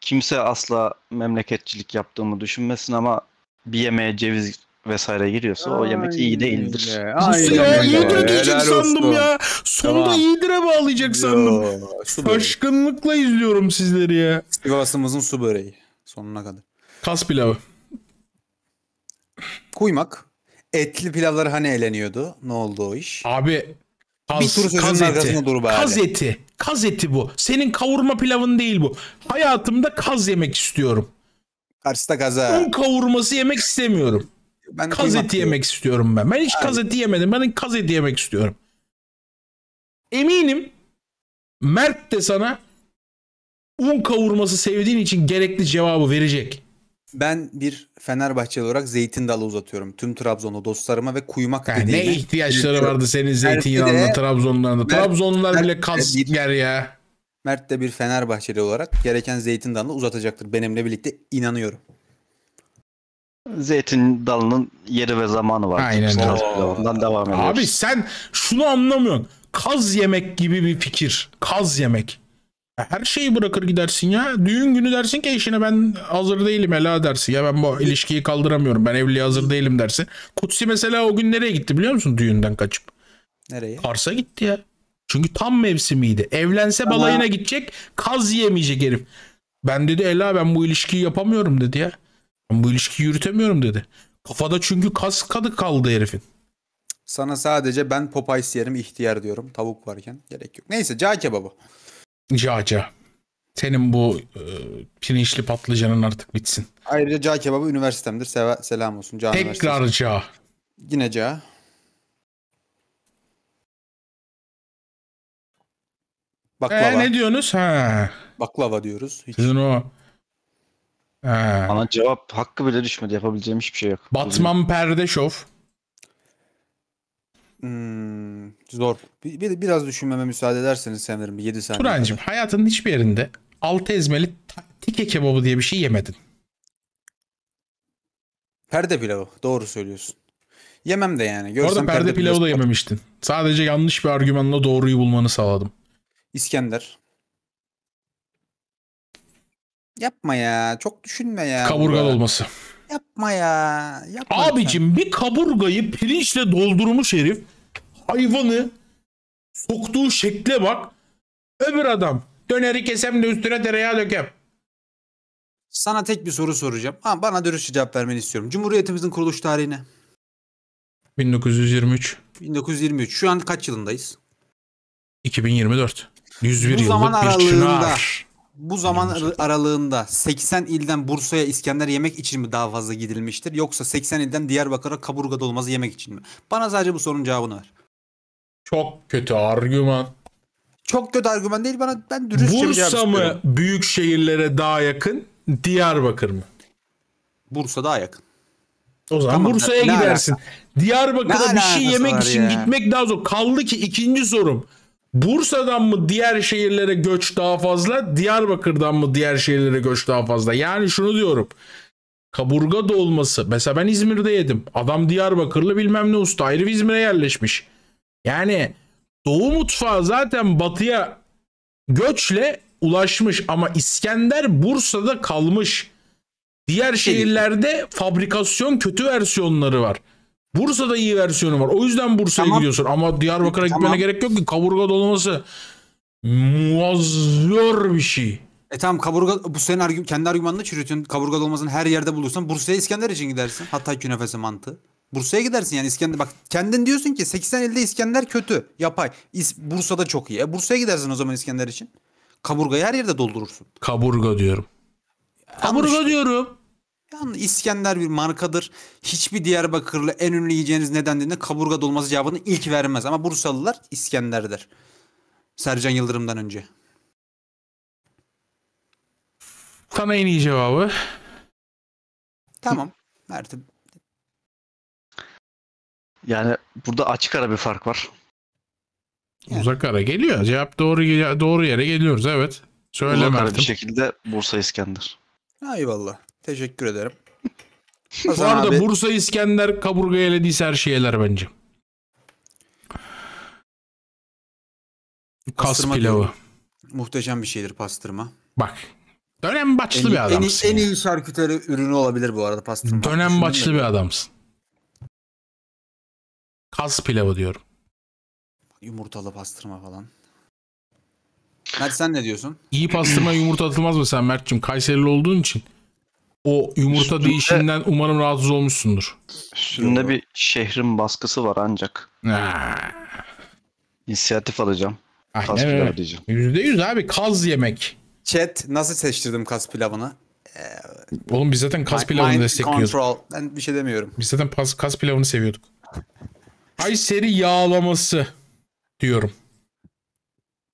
Kimse asla memleketçilik yaptığımı düşünmesin ama bir yemeğe ceviz vesaire giriyorsa o yemek iyi değildir. öyle. Aynen ya? iyi İyidir diyecek sandım olsun. ya. Sonunda Tamam. iyidire bağlayacak sandım. Yo, su Şaşkınlıkla izliyorum sizleri ya. Sivas'ımızın su böreği. Sonuna kadar. Kas pilavı. Kuymak. Etli pilavlar hani eğleniyordu. Ne oldu o iş? Abi Kas bir tur sözünün kaz arkasında dur bari. Kaz eti. Kaz eti bu. Senin kavurma pilavın değil bu. Hayatımda kaz yemek istiyorum. Karşıda kaza. Un kavurması yemek istemiyorum. Ben kaz eti atlıyorum. yemek istiyorum ben. Ben hiç Abi. kaz eti yemedim. Ben kaz eti yemek istiyorum. Eminim Mert de sana un kavurması sevdiğin için gerekli cevabı verecek ben bir Fenerbahçeli olarak zeytin dalı uzatıyorum. Tüm Trabzonlu dostlarıma ve kuyumak yani Ne ihtiyaçları vardı senin zeytinyağında Trabzonlularında. Mert, Trabzonlular bile kas yer ya. Mert de bir Fenerbahçeli olarak gereken zeytin dalını uzatacaktır. Benimle birlikte inanıyorum. Zeytin dalının yeri ve zamanı var. Aynen öyle. devam ediyoruz. Abi sen şunu anlamıyorsun. Kaz yemek gibi bir fikir. Kaz yemek. Her şeyi bırakır gidersin ya. Düğün günü dersin ki eşine ben hazır değilim Ela dersin. Ya ben bu ilişkiyi kaldıramıyorum. Ben evliliğe hazır değilim dersin. Kutsi mesela o gün nereye gitti biliyor musun? Düğünden kaçıp. Nereye? Kars'a gitti ya. Çünkü tam mevsimiydi. Evlense Ama... balayına gidecek. Kaz yemeyecek herif. Ben dedi Ela ben bu ilişkiyi yapamıyorum dedi ya. Ben bu ilişkiyi yürütemiyorum dedi. Kafada çünkü kas kadı kaldı herifin. Sana sadece ben Popeyes yerim ihtiyar diyorum. Tavuk varken gerek yok. Neyse cağ kebabı. Caca. Senin bu e, pirinçli patlıcanın artık bitsin. Ayrıca cağ kebabı üniversitemdir. Seva, selam olsun. Cağ Tekrar cağ. Yine cağ. Baklava. Ee, ne diyorsunuz? Ha. Baklava diyoruz. Hiç. Sizin o... Ha. Bana cevap hakkı bile düşmedi. Yapabileceğim hiçbir şey yok. Batman Perde Şov. Hmm, zor. Bir, bir- biraz düşünmeme müsaade ederseniz sanırım 7 saniye. Turancım hayatının hiçbir yerinde altı ezmeli tike kebabı diye bir şey yemedin. Perde pilavı. Doğru söylüyorsun. Yemem de yani. Görsem Orada perde pilavı da yememiştin. Sadece yanlış bir argümanla doğruyu bulmanı sağladım. İskender. Yapma ya. Çok düşünme ya. Kaburga olması. Yapma ya. Yapma lütfen. Abicim bir kaburgayı pirinçle doldurmuş herif hayvanı soktuğu şekle bak. Öbür adam döneri kesem de üstüne tereyağı dökem. Sana tek bir soru soracağım. Ha, bana dürüstçe cevap vermeni istiyorum. Cumhuriyetimizin kuruluş tarihi ne? 1923. 1923. Şu an kaç yılındayız? 2024. 101 bu zaman yıllık aralığında, bir çınar. Bu zaman aralığında 80 ilden Bursa'ya İskender yemek için mi daha fazla gidilmiştir? Yoksa 80 ilden Diyarbakır'a kaburga dolması yemek için mi? Bana sadece bu sorunun cevabını ver. Çok kötü argüman. Çok kötü argüman değil bana ben dürüstçe Bursa mı büyük şehirlere daha yakın Diyarbakır mı? Bursa daha yakın. O zaman tamam, Bursa'ya gidersin. Diyarbakır'a bir şey yemek için ya. gitmek daha zor. Kaldı ki ikinci sorum. Bursa'dan mı diğer şehirlere göç daha fazla? Diyarbakır'dan mı diğer şehirlere göç daha fazla? Yani şunu diyorum. Kaburga dolması. Mesela ben İzmir'de yedim. Adam Diyarbakırlı bilmem ne usta. Ayrı İzmir'e yerleşmiş. Yani Doğu mutfağı zaten batıya göçle ulaşmış ama İskender Bursa'da kalmış. Diğer şehirlerde fabrikasyon kötü versiyonları var. Bursa'da iyi versiyonu var. O yüzden Bursa'ya tamam. gidiyorsun. Ama Diyarbakır'a tamam. gitmene gerek yok ki. Kaburga dolması muazzor bir şey. E tamam kaburga bu senin argü, kendi argümanını çürütün. Kaburga dolmasını her yerde bulursan Bursa'ya İskender için gidersin. Hatta künefesi mantı. Bursa'ya gidersin yani İskender. Bak kendin diyorsun ki 80 ilde İskender kötü. Yapay. İs Bursa'da çok iyi. E Bursa'ya gidersin o zaman İskender için. Kaburgayı her yerde doldurursun. Kaburga diyorum. Kaburga işte. diyorum. Yani İskender bir markadır. Hiçbir Diyarbakırlı en ünlü yiyeceğiniz nedenlerinde kaburga dolması cevabını ilk vermez. Ama Bursalılar İskender'dir Sercan Yıldırım'dan önce. Tam en iyi cevabı. Tamam. Mert'im yani burada açık ara bir fark var. Uzak ara geliyor. Cevap doğru doğru yere geliyoruz evet. Söyle Uzak ara bir şekilde Bursa İskender. Eyvallah. Teşekkür ederim. Bu arada abi... Bursa İskender kaburga elediyse her şeyler bence. Kas pastırma pilavı. Diyor. Muhteşem bir şeydir pastırma. Bak. Dönem başlı en, bir adamsın. En, en iyi şarküteri ürünü olabilir bu arada pastırma. Dönem başlı bir adamsın. Kaz pilavı diyorum. Yumurtalı pastırma falan. Mert sen ne diyorsun? İyi pastırma yumurta atılmaz mı sen Mert'cim? Kayserili olduğun için. O yumurta Üstünde- değişinden umarım rahatsız olmuşsundur. Üstünde bir şehrin baskısı var ancak. Ha, İnisiyatif alacağım. Aynen Tasvir öyle. ödeyeceğim. Yüzde yüz abi kaz yemek. Chat nasıl seçtirdim kaz pilavını? Oğlum biz zaten kaz pilavını mind destekliyoruz. Control. Ben bir şey demiyorum. Biz zaten kaz pilavını seviyorduk. Kayseri yağlaması diyorum.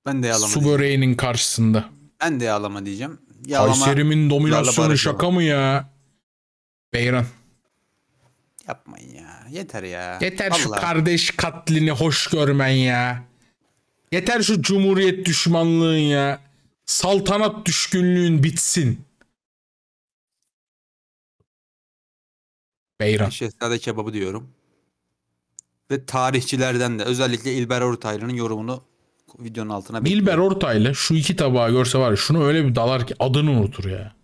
Ben de yağlama Su böreğinin karşısında. Ben de yağlama diyeceğim. Yağlama, Kayseri'min dominasyonu şaka mı ya? Beyran. Yapmayın ya. Yeter ya. Yeter Vallahi. şu kardeş katlini hoş görmen ya. Yeter şu cumhuriyet düşmanlığın ya. Saltanat düşkünlüğün bitsin. Beyran. Şehzade kebabı diyorum ve tarihçilerden de özellikle İlber Ortaylı'nın yorumunu videonun altına bekliyorum. Dilber Ortaylı şu iki tabağı görse var ya şunu öyle bir dalar ki adını unutur ya.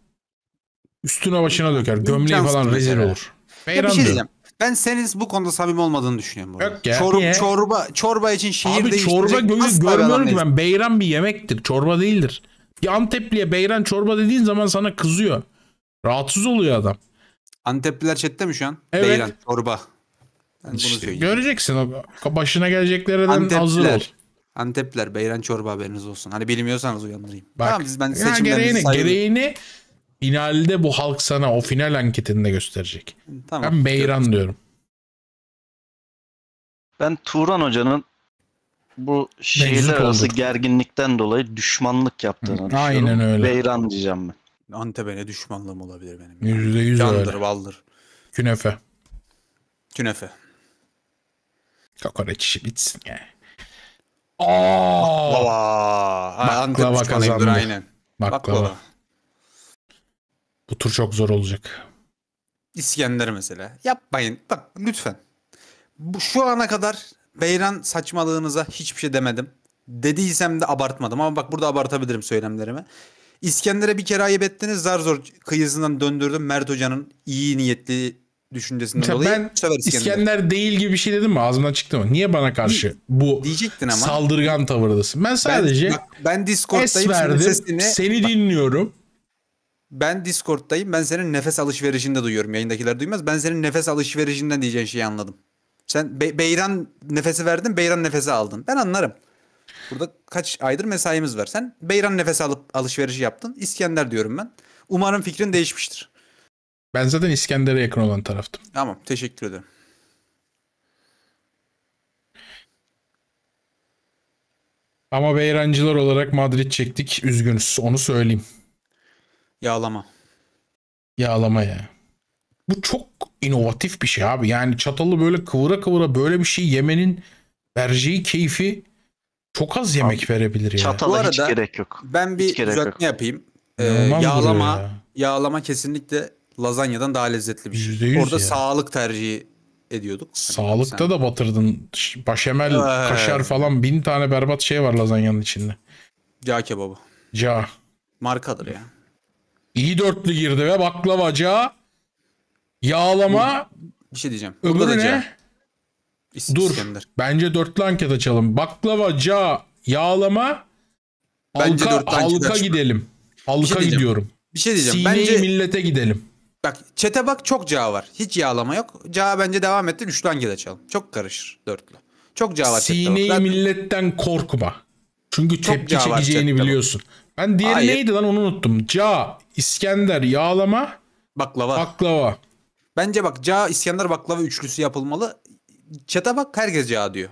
Üstüne başına döker. Gömleği İmkansız falan rezil mesela. olur. Ya bir Beyran şey diyeceğim. Ben senin bu konuda samimi olmadığını düşünüyorum. bu Yok ya, Çorum, çorba, çorba için şehir Abi çorba değiştirecek gö- görmüyorum ki ben. Beyran bir yemektir. Çorba değildir. Bir Antepli'ye beyran çorba dediğin zaman sana kızıyor. Rahatsız oluyor adam. Antepliler chatte mi şu an? Evet. Beyran, çorba. Ben bunu Göreceksin o başına geleceklerden hazır ol. Antepler beyran çorba haberiniz olsun. Hani bilmiyorsanız uyandırayım. Bak, tamam biz ben seçimlerinizi gereğini, saygı... gereğini finalde bu halk sana o final anketinde gösterecek. Tamam, ben beyran diyorum. diyorum. Ben Turan Hoca'nın bu şehirler Mevcut arası gerginlikten dolayı düşmanlık yaptığını Hı, düşünüyorum. Aynen öyle. Beyran diyeceğim ben. Antep'e ne düşmanlığım olabilir benim? %100. yüz öyle. Candır, valdır. Künefe. Künefe. Kokoreç işi bitsin ya. Aa, baklava. baklava kazandı. Aynen. Baklava. baklava. Bu tur çok zor olacak. İskender mesela. Yapmayın. Bak lütfen. Bu, şu ana kadar Beyran saçmalığınıza hiçbir şey demedim. Dediysem de abartmadım ama bak burada abartabilirim söylemlerimi. İskender'e bir kere ayıp ettiniz. Zar zor kıyısından döndürdüm. Mert Hoca'nın iyi niyetli düşüncesinden Tabii dolayı ben İskender. İskender değil gibi bir şey dedim mi? Ağzımdan çıktı mı? Niye bana karşı bu Diyecektin ama. saldırgan tavırdasın? Ben sadece ben, bak, ben Discord'dayım. Verdim, sesini, seni bak, dinliyorum. Ben Discord'dayım. Ben senin nefes alışverişinde duyuyorum. Yayındakiler duymaz. Ben senin nefes alışverişinden diyeceğin şeyi anladım. Sen be- beyran nefesi verdin, beyran nefesi aldın. Ben anlarım. Burada kaç aydır mesaimiz var. Sen beyran nefes alıp alışverişi yaptın. İskender diyorum ben. Umarım fikrin değişmiştir. Ben zaten İskender'e yakın olan taraftım. Tamam teşekkür ederim. Ama beyrancılar olarak Madrid çektik. Üzgünüz. Onu söyleyeyim. Yağlama. Yağlama ya. Bu çok inovatif bir şey abi. Yani çatalı böyle kıvıra kıvıra böyle bir şey yemenin vereceği keyfi çok az yemek abi, verebilir ya. Yani. Çatala arada hiç gerek yok. Ben bir hiç düzeltme yapayım. Ee, yağlama ya. yağlama kesinlikle lazanyadan daha lezzetli bir şey. %100 Orada ya. sağlık tercihi ediyorduk. Hani Sağlıkta Sen... da batırdın. Başemel, ee... kaşar falan bin tane berbat şey var lazanyanın içinde. Ca kebabı. Ca. Markadır ya. İyi dörtlü girdi ve baklava, ca, yağlama. Bir şey diyeceğim. Öbürü Burada da ne? Ca. Dur. İskender. Bence dörtlü anket açalım. Baklava, ca, yağlama. Bence halka, halka gidelim. Alka bir şey gidiyorum. Bir şey diyeceğim. Sineyi Bence millete gidelim. Bak çete bak çok cağ var. Hiç yağlama yok. Cağ bence devam etti Üçlü hangi açalım? Çok karışır dörtlü. Çok cağ var Sineyi ben... milletten korkma. Çünkü tepki çekeceğini biliyorsun. Bak. Ben diğeri Hayır. neydi lan onu unuttum. Cağ, İskender, yağlama. Baklava. Baklava. Bence bak cağ, İskender, baklava üçlüsü yapılmalı. Çete bak herkes cağ diyor.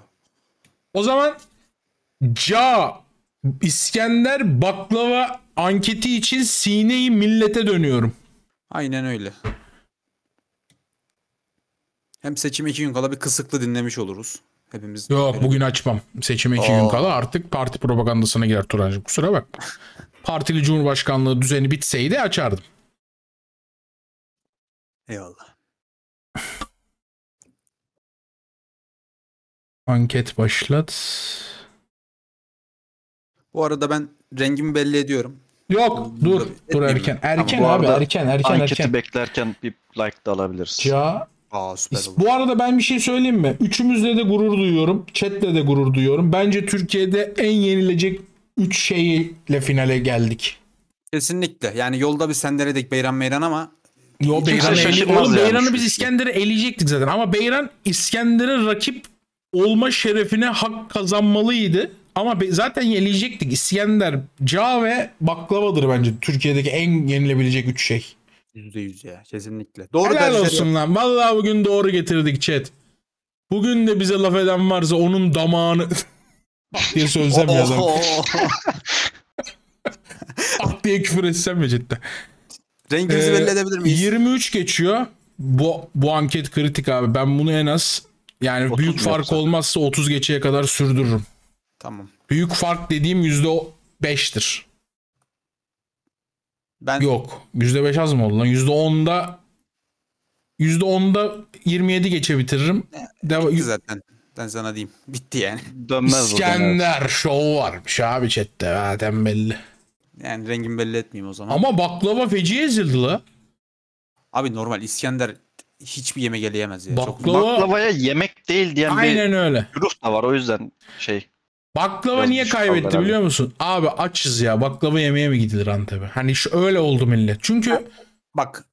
O zaman cağ, İskender, baklava anketi için sineyi millete dönüyorum. Aynen öyle. Hem seçim iki gün kala bir kısıklı dinlemiş oluruz. Hepimiz. Yok öyle. bugün açmam. Seçim iki Aa. gün kala artık parti propagandasına girer Turancığım. Kusura bak. Partili Cumhurbaşkanlığı düzeni bitseydi açardım. Eyvallah. Anket başlat. Bu arada ben rengimi belli ediyorum. Yok dur dur erken. Erken Ama abi erken erken Anketi erken. beklerken bir like de alabiliriz. Ya Aa, bu arada ben bir şey söyleyeyim mi? Üçümüzle de gurur duyuyorum. Chat'le de gurur duyuyorum. Bence Türkiye'de en yenilecek 3 şeyle finale geldik. Kesinlikle. Yani yolda bir senlere dek Beyran Meyran ama Yo Beyran Kimse oğlum Beyran'ı biz İskender'e eleyecektik zaten. Ama Beyran İskender'e rakip olma şerefine hak kazanmalıydı. Ama zaten yenileyecektik. İskender, Ca ve baklavadır bence. Türkiye'deki en yenilebilecek üç şey. %100 ya kesinlikle. Doğru Helal olsun lan. Vallahi bugün doğru getirdik chat. Bugün de bize laf eden varsa onun damağını diye sözlem lan. ah diye küfür etsem ya cidden. Rengimizi ee, belli edebilir miyiz? 23 geçiyor. Bu, bu anket kritik abi. Ben bunu en az yani büyük fark olmazsa 30 geçeye kadar sürdürürüm. Tamam. Büyük fark dediğim yüzde beş'tir. Ben... Yok. yüzde beş az mı oldu lan? yüzde onda %10'da %10'da 27 geçe bitiririm. Deva... Bitti zaten. Ben sana diyeyim. Bitti yani. Dönmez İskender şov varmış abi chatte. Zaten belli. Yani rengimi belli etmeyeyim o zaman. Ama baklava feci ezildi la. Abi normal İskender hiçbir yemeğe geleyemez ya. Baklava... Çok... Baklavaya yemek değil diyen Aynen bir öyle. grup da var o yüzden şey. Baklava Yazmış niye kaybetti biliyor musun? Abi açız ya. Baklava yemeye mi gidilir Antep'e? Hani şu öyle oldu millet. Çünkü bak.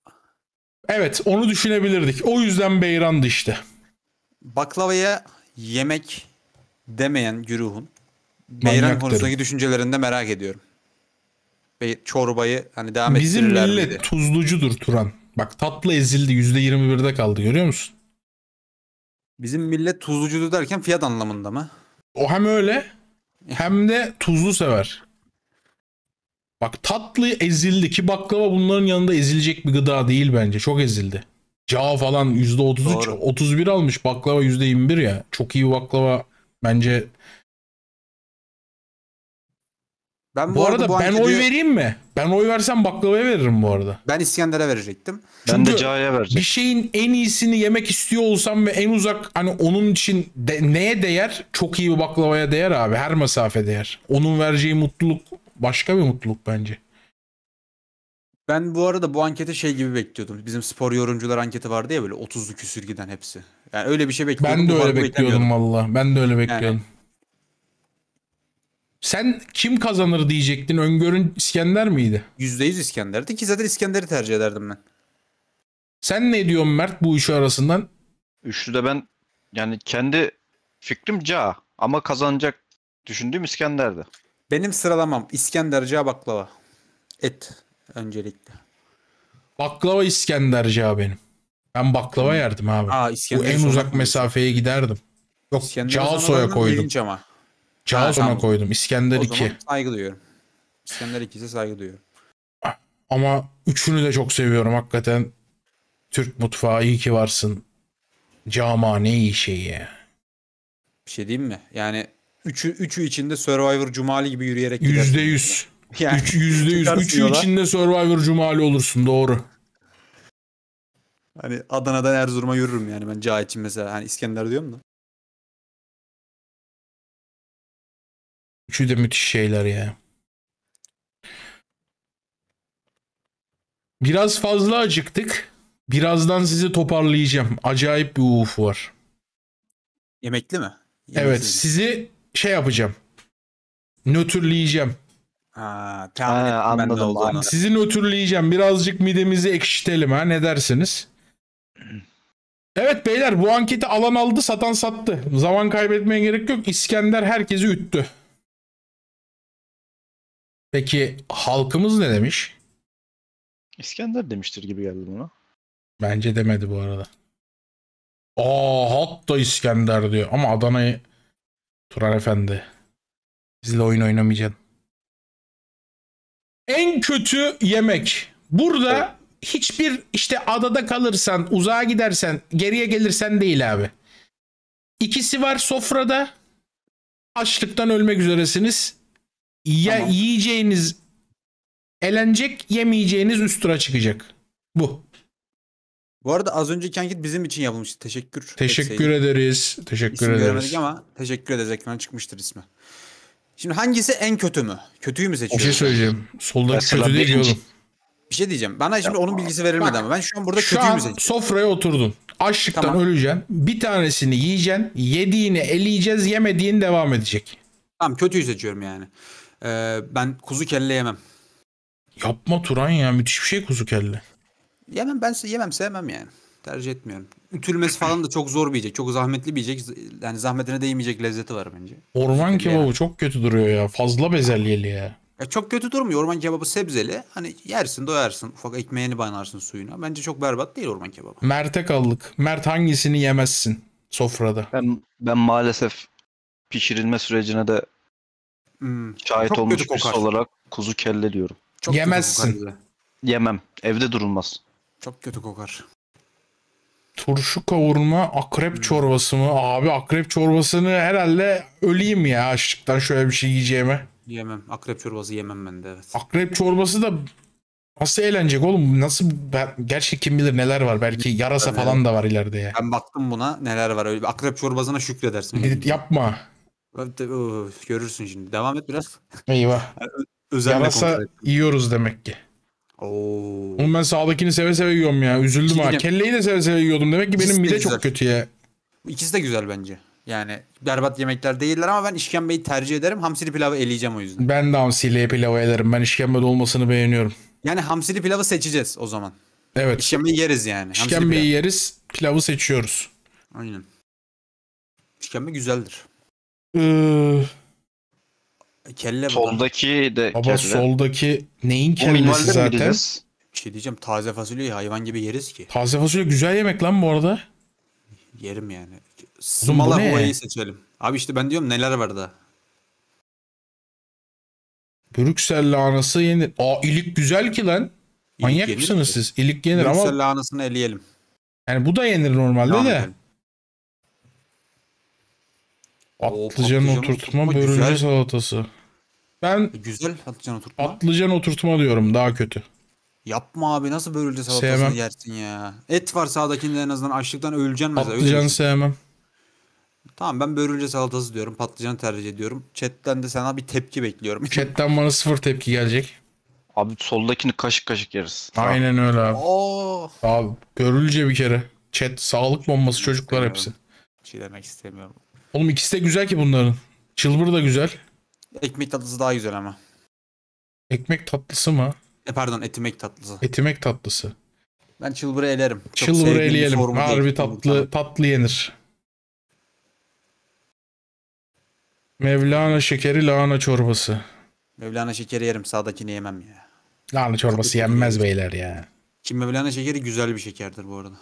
Evet, onu düşünebilirdik. O yüzden beyrandı işte. Baklavaya yemek demeyen güruhun beyran konusundaki düşüncelerinde merak ediyorum. Ve çorbayı hani devam Bizim ettirirler Bizim millet miydi? tuzlucudur Turan. Bak tatlı ezildi %21'de kaldı görüyor musun? Bizim millet tuzlucudur derken fiyat anlamında mı? O hem öyle hem de tuzlu sever. Bak tatlı ezildi ki baklava bunların yanında ezilecek bir gıda değil bence. Çok ezildi. Cağ falan %33, Doğru. 31 almış. Baklava %21 ya. Çok iyi baklava bence Ben bu, bu arada, arada bu ben oy diyor... vereyim mi? Ben oy versem baklavaya veririm bu arada. Ben İskender'e verecektim. Çünkü ben de Cahaya verecektim. Bir şeyin en iyisini yemek istiyor olsam ve en uzak hani onun için de, neye değer? Çok iyi bir baklavaya değer abi. Her mesafe değer. Onun vereceği mutluluk başka bir mutluluk bence. Ben bu arada bu ankete şey gibi bekliyordum. Bizim spor yorumcular anketi vardı ya böyle 30'lu küsür giden hepsi. Yani öyle bir şey bekliyordum. Ben de öyle bekliyordum valla. Ben de öyle bekliyordum. Yani sen kim kazanır diyecektin. Öngörün İskender miydi? %100 İskender'di ki zaten İskender'i tercih ederdim ben. Sen ne diyorsun Mert bu üçü arasından? Üçlü de ben yani kendi fikrim Ca ama kazanacak düşündüğüm İskender'di. Benim sıralamam İskender, Ca, baklava. Et öncelikle. Baklava İskender, Ca benim. Ben baklava yerdim abi. Aa, İskender bu en uzak mesafeye giderdim. Yok İskender Ca soya koydum. Ama. Çağ koydum. İskender o Zaman saygı duyuyorum. İskender 2'se saygı duyuyorum. Ama üçünü de çok seviyorum hakikaten. Türk mutfağı iyi ki varsın. Cama ne iyi şey ya. Bir şey diyeyim mi? Yani üçü, üçü içinde Survivor Cumali gibi yürüyerek Yüzde yüz. Yani, Üç, yüz. Üçü içinde Survivor Cumali olursun doğru. Hani Adana'dan Erzurum'a yürürüm yani ben Cahit'im mesela. Hani İskender diyorum da. Üçü de müthiş şeyler ya. Biraz fazla acıktık. Birazdan sizi toparlayacağım. Acayip bir uf var. Yemekli mi? Yemeksiz evet mi? sizi şey yapacağım. Nötrleyeceğim. Ha, tahmin ha, anladım. Ben de sizi nötrleyeceğim. Birazcık midemizi ekşitelim ha ne dersiniz? Evet beyler bu anketi alan aldı satan sattı. Zaman kaybetmeye gerek yok. İskender herkesi üttü. Peki halkımız ne demiş? İskender demiştir gibi geldi buna. Bence demedi bu arada. Aa halk da İskender diyor. Ama Adana'yı Turan Efendi. Bizle oyun oynamayacaksın. En kötü yemek. Burada hiçbir işte adada kalırsan, uzağa gidersen, geriye gelirsen değil abi. İkisi var sofrada. Açlıktan ölmek üzeresiniz. Ya tamam. yiyeceğiniz elenecek, yemeyeceğiniz üst tura çıkacak. Bu. Bu arada az önce anket bizim için yapılmıştı. Teşekkür. Teşekkür etseydim. ederiz. Teşekkür İsim ederiz. göremedik ama teşekkür ederiz. Ekran çıkmıştır ismi. Şimdi hangisi en kötü mü? Kötüyü mü seçiyoruz? Bir şey söyleyeceğim. Solda Mesela kötü değil oğlum. Bir şey diyeceğim. Bana şimdi onun bilgisi verilmedi ama ben şu an burada şu kötüyü an mü seçiyorum? sofraya oturdun. Açlıktan tamam. öleceksin. Bir tanesini yiyeceksin. Yediğini eleyeceğiz. Yemediğin devam edecek. Tamam kötüyü seçiyorum yani. Ee, ben kuzu kelle yemem. Yapma Turan ya müthiş bir şey kuzu kelle. Yemem ben yemem sevmem yani. Tercih etmiyorum. Ütülmesi falan da çok zor bir yiyecek. Çok zahmetli bir yiyecek. Yani zahmetine değmeyecek lezzeti var bence. Orman kebabı yani. çok kötü duruyor ya. Fazla bezelyeli ya. ya. Çok kötü durmuyor. Orman kebabı sebzeli. Hani yersin doyarsın. Ufak ekmeğini banarsın suyuna. Bence çok berbat değil orman kebabı. Mert'e kaldık. Mert hangisini yemezsin sofrada? Ben, ben maalesef pişirilme sürecine de Hmm. Şahit Çok olmuş birisi kokar. olarak kuzu kelle diyorum. Çok Yemezsin. Yemem. Evde durulmaz. Çok kötü kokar. Turşu kavurma, akrep hmm. çorbası mı? Abi akrep çorbasını herhalde öleyim ya açlıktan şöyle bir şey yiyeceğime. Yemem. Akrep çorbası yemem ben de evet. Akrep çorbası da nasıl eğlenecek oğlum? Nasıl gerçi kim bilir neler var. Belki yarasa falan da var ileride ya. Ben baktım buna neler var. akrep çorbasına şükredersin. Gidip yapma. Görürsün şimdi. Devam et biraz. Eyvah. Özenle Yarasa yiyoruz demek ki. Oo. Oğlum ben sağdakini seve seve yiyorum ya. Üzüldüm ha. Kelleyi de seve seve yiyordum. Demek ki benim İkisi mide çok güzel. kötü ya. İkisi de güzel bence. Yani berbat yemekler değiller ama ben işkembeyi tercih ederim. Hamsili pilavı eleyeceğim o yüzden. Ben de hamsili pilavı ederim. Ben işkembe dolmasını beğeniyorum. Yani hamsili pilavı seçeceğiz o zaman. Evet. İşkembeyi yeriz yani. Hamsili İşkembeyi pilav. yeriz. Pilavı seçiyoruz. Aynen. İşkembe güzeldir. Ee, Kelle Soldaki de baba kelle. soldaki neyin kellesi zaten? gideceğiz? Bir şey diyeceğim. Taze fasulyeyi hayvan gibi yeriz ki. Taze fasulye güzel yemek lan bu arada. Yerim yani. Sımala ne? boyayı seçelim. Abi işte ben diyorum neler var da. Brüksel lahanası yenir. Aa ilik güzel ki lan. Manyak mısınız ki. siz? İlik yenir ama Brüksel lahanasını eleyelim. yani bu da yenir normalde Devam de. edelim. Patlıcan, oturtma, börülce güzel. salatası. Ben e, güzel patlıcan oturtma. Patlıcan oturtma diyorum daha kötü. Yapma abi nasıl börülce salatasını sevmem. yersin ya. Et var sağdakinde en azından açlıktan öleceksin mesela. Patlıcan sevmem. Tamam ben börülce salatası diyorum. Patlıcanı tercih ediyorum. Chat'ten de sana bir tepki bekliyorum. Chat'ten bana sıfır tepki gelecek. Abi soldakini kaşık kaşık yeriz. Aynen öyle abi. Oo. Oh! Abi börülce bir kere. Chat sağlık bombası çocuklar hepsi. Bir demek istemiyorum. Oğlum ikisi de güzel ki bunların. Çılbır da güzel. Ekmek tatlısı daha güzel ama. Ekmek tatlısı mı? E pardon etimek tatlısı. Etimek tatlısı. Ben çılbırı elerim. Çok çılbırı eleyelim. Harbi tatlı, tatlı yenir. Mevlana şekeri lahana çorbası. Mevlana şekeri yerim sağdakini yemem ya. Lahana çorbası yenmez beyler ya. Kim Mevlana şekeri güzel bir şekerdir bu arada.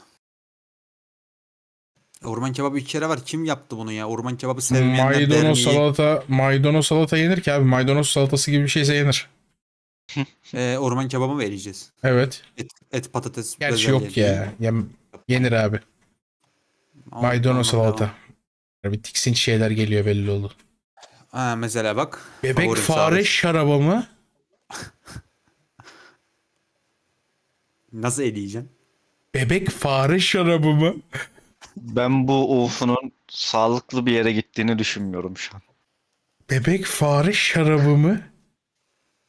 Orman kebabı üç kere var. Kim yaptı bunu ya? Orman kebabı sevmeyenler Maydanoz derneği. salata, maydanoz salata yenir ki abi. Maydanoz salatası gibi bir şeyse yenir. Ee, orman kebabı vereceğiz? Evet. Et, et patates. Gerçi yok ya. ya. Yenir abi. Maydanoz salata. Bir tiksinç şeyler geliyor belli oldu. Ha, mesela bak. Bebek fare sağlık. şarabı mı? Nasıl eleyeceksin? Bebek fare şarabı mı? Ben bu UFO'nun sağlıklı bir yere gittiğini düşünmüyorum şu an. Bebek fare şarabı mı?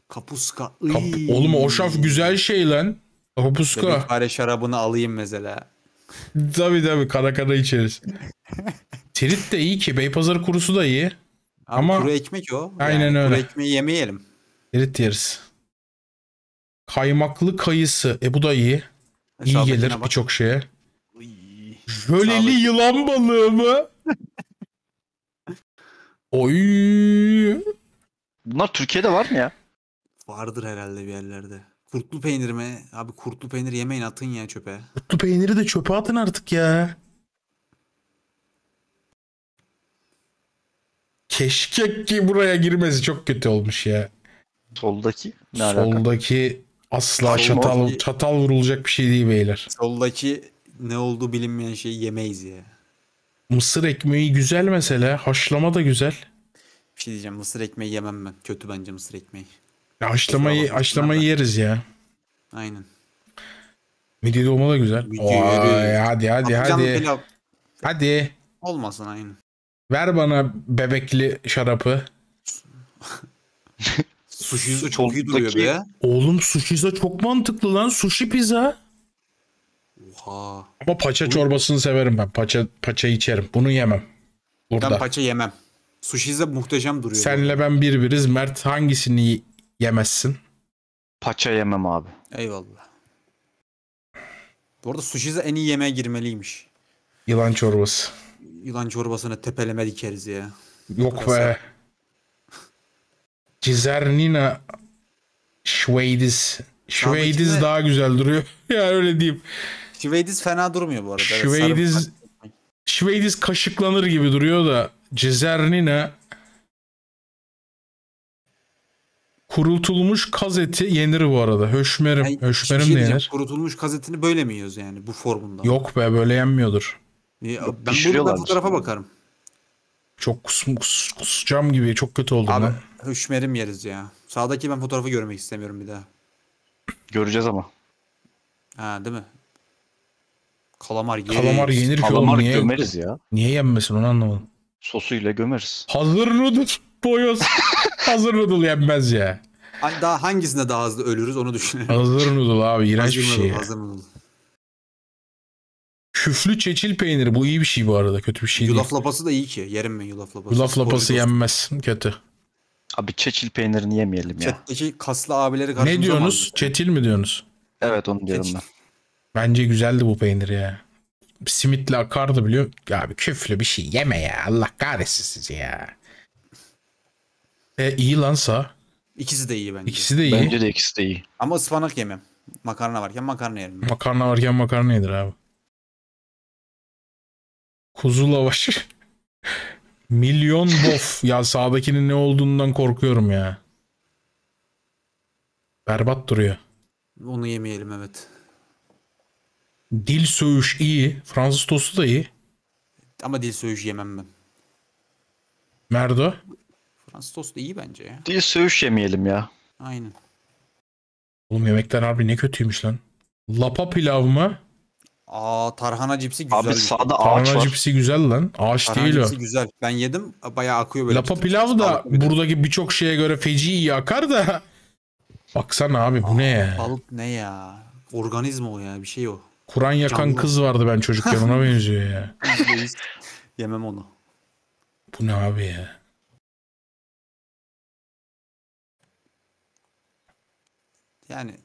Kapuska. Kap Oğlum o şaf güzel şey lan. Kapuska. Bebek fare şarabını alayım mesela. Tabi tabi kara kara içeriz. Tirit de iyi ki. Beypazarı kurusu da iyi. Abi Ama kuru ekmek o. Aynen yani öyle. Kuru ekmeği yemeyelim. Tirit yeriz. Kaymaklı kayısı. E bu da iyi. İyi Şahabetine gelir birçok şeye. Jöleli yılan balığı mı? Oy. Bunlar Türkiye'de var mı ya? Vardır herhalde bir yerlerde. Kurtlu peynir mi? Abi kurtlu peynir yemeyin atın ya çöpe. Kurtlu peyniri de çöpe atın artık ya. Keşke ki buraya girmesi çok kötü olmuş ya. Soldaki ne alaka? Soldaki asla Solma çatal, çatal vurulacak bir şey değil beyler. Soldaki ne olduğu bilinmeyen şeyi yemeyiz ya. Mısır ekmeği güzel mesela. Haşlama da güzel. Bir şey diyeceğim. Mısır ekmeği yemem ben. Kötü bence mısır ekmeği. Ya haşlamayı haşlamayı ben. yeriz ya. Aynen. Midye dolma da güzel. Oy, hadi hadi Patlıcan hadi. Pilav. Hadi. Olmasın aynen. Ver bana bebekli şarapı. Sushi'si çok iyi duruyor be. Oğlum sushi'si çok mantıklı lan. Sushi pizza. Oha. Ama paça çorbasını severim ben. Paça paça içerim. Bunu yemem. Burada. Ben paça yemem. Sushi'de muhteşem duruyor. Senle ben birbiriz. Mert hangisini yemezsin? Paça yemem abi. Eyvallah. Bu arada sushi'de en iyi yemeğe girmeliymiş. Yılan çorbası. Yılan çorbasını tepeleme dikeriz ya. Yok be. Cizernina Şveydiz. Şveydiz daha güzel duruyor. yani öyle diyeyim. Şiveydiz fena durmuyor bu arada. Şiveydiz evet, kaşıklanır gibi duruyor da Cezernina Kurutulmuş kaz eti yenir bu arada. Höşmerim. Yani, Höşmerim şey de yenir. Kurutulmuş kaz etini böyle mi yiyoruz yani bu formunda? Yok be böyle yenmiyordur. Ya, e, ben burada fotoğrafa şimdi. bakarım. Çok kusum, kus, kusacağım gibi çok kötü oldu. Abi ben. höşmerim yeriz ya. Sağdaki ben fotoğrafı görmek istemiyorum bir daha. Göreceğiz ama. Ha değil mi? Kalamar yeriz. Kalamar yenir ki Kalamar oğlum. Niye, gömeriz ya. Niye yenmesin onu anlamadım. Sosuyla gömeriz. Hazır noodle boyoz. Hazır noodle yenmez ya. Ay, daha hangisinde daha hızlı ölürüz onu düşünelim. Hazır noodle abi iğrenç bir şey. Noodle, hazır noodle. Küflü çeçil peyniri bu iyi bir şey bu arada kötü bir şey yulaf değil. Yulaf lapası da iyi ki yerim ben yulaf lapası. Yulaf lapası yenmez kötü. Abi çeçil peynirini yemeyelim ya. Chat'teki kaslı abileri Ne diyorsunuz? Çetil mi diyorsunuz? Evet onu diyorum ben. Bence güzeldi bu peynir ya. Simitle akardı biliyor. Ya abi küflü bir şey yeme ya. Allah kahretsin sizi ya. E iyi lansa. İkisi de iyi bence. İkisi de iyi. Bence de ikisi de iyi. Ama ıspanak yemem. Makarna varken makarna yerim. Makarna varken makarna yedir abi. Kuzu lavaş. Milyon bof. ya sağdakinin ne olduğundan korkuyorum ya. Berbat duruyor. Onu yemeyelim evet. Dil söğüş iyi. Fransız tostu da iyi. Ama dil söğüş yemem ben. Merdo? Fransız tostu iyi bence ya. Dil söğüş yemeyelim ya. Aynen. Oğlum yemekler abi ne kötüymüş lan. Lapa pilav mı? Aa tarhana cipsi güzel. Abi sağda ağaç tarhana var. cipsi güzel lan. Ağaç Tarhana değil cipsi o. güzel. Ben yedim bayağı akıyor böyle. Lapa pilav da Sağlıklı buradaki birçok şeye göre feci iyi akar da. Baksana abi bu ne ya? Balık ne ya? Organizma o ya bir şey o. Kur'an yakan Canlı. kız vardı ben çocukken ona benziyor ya. Yemem onu. Bu ne abi ya? Yani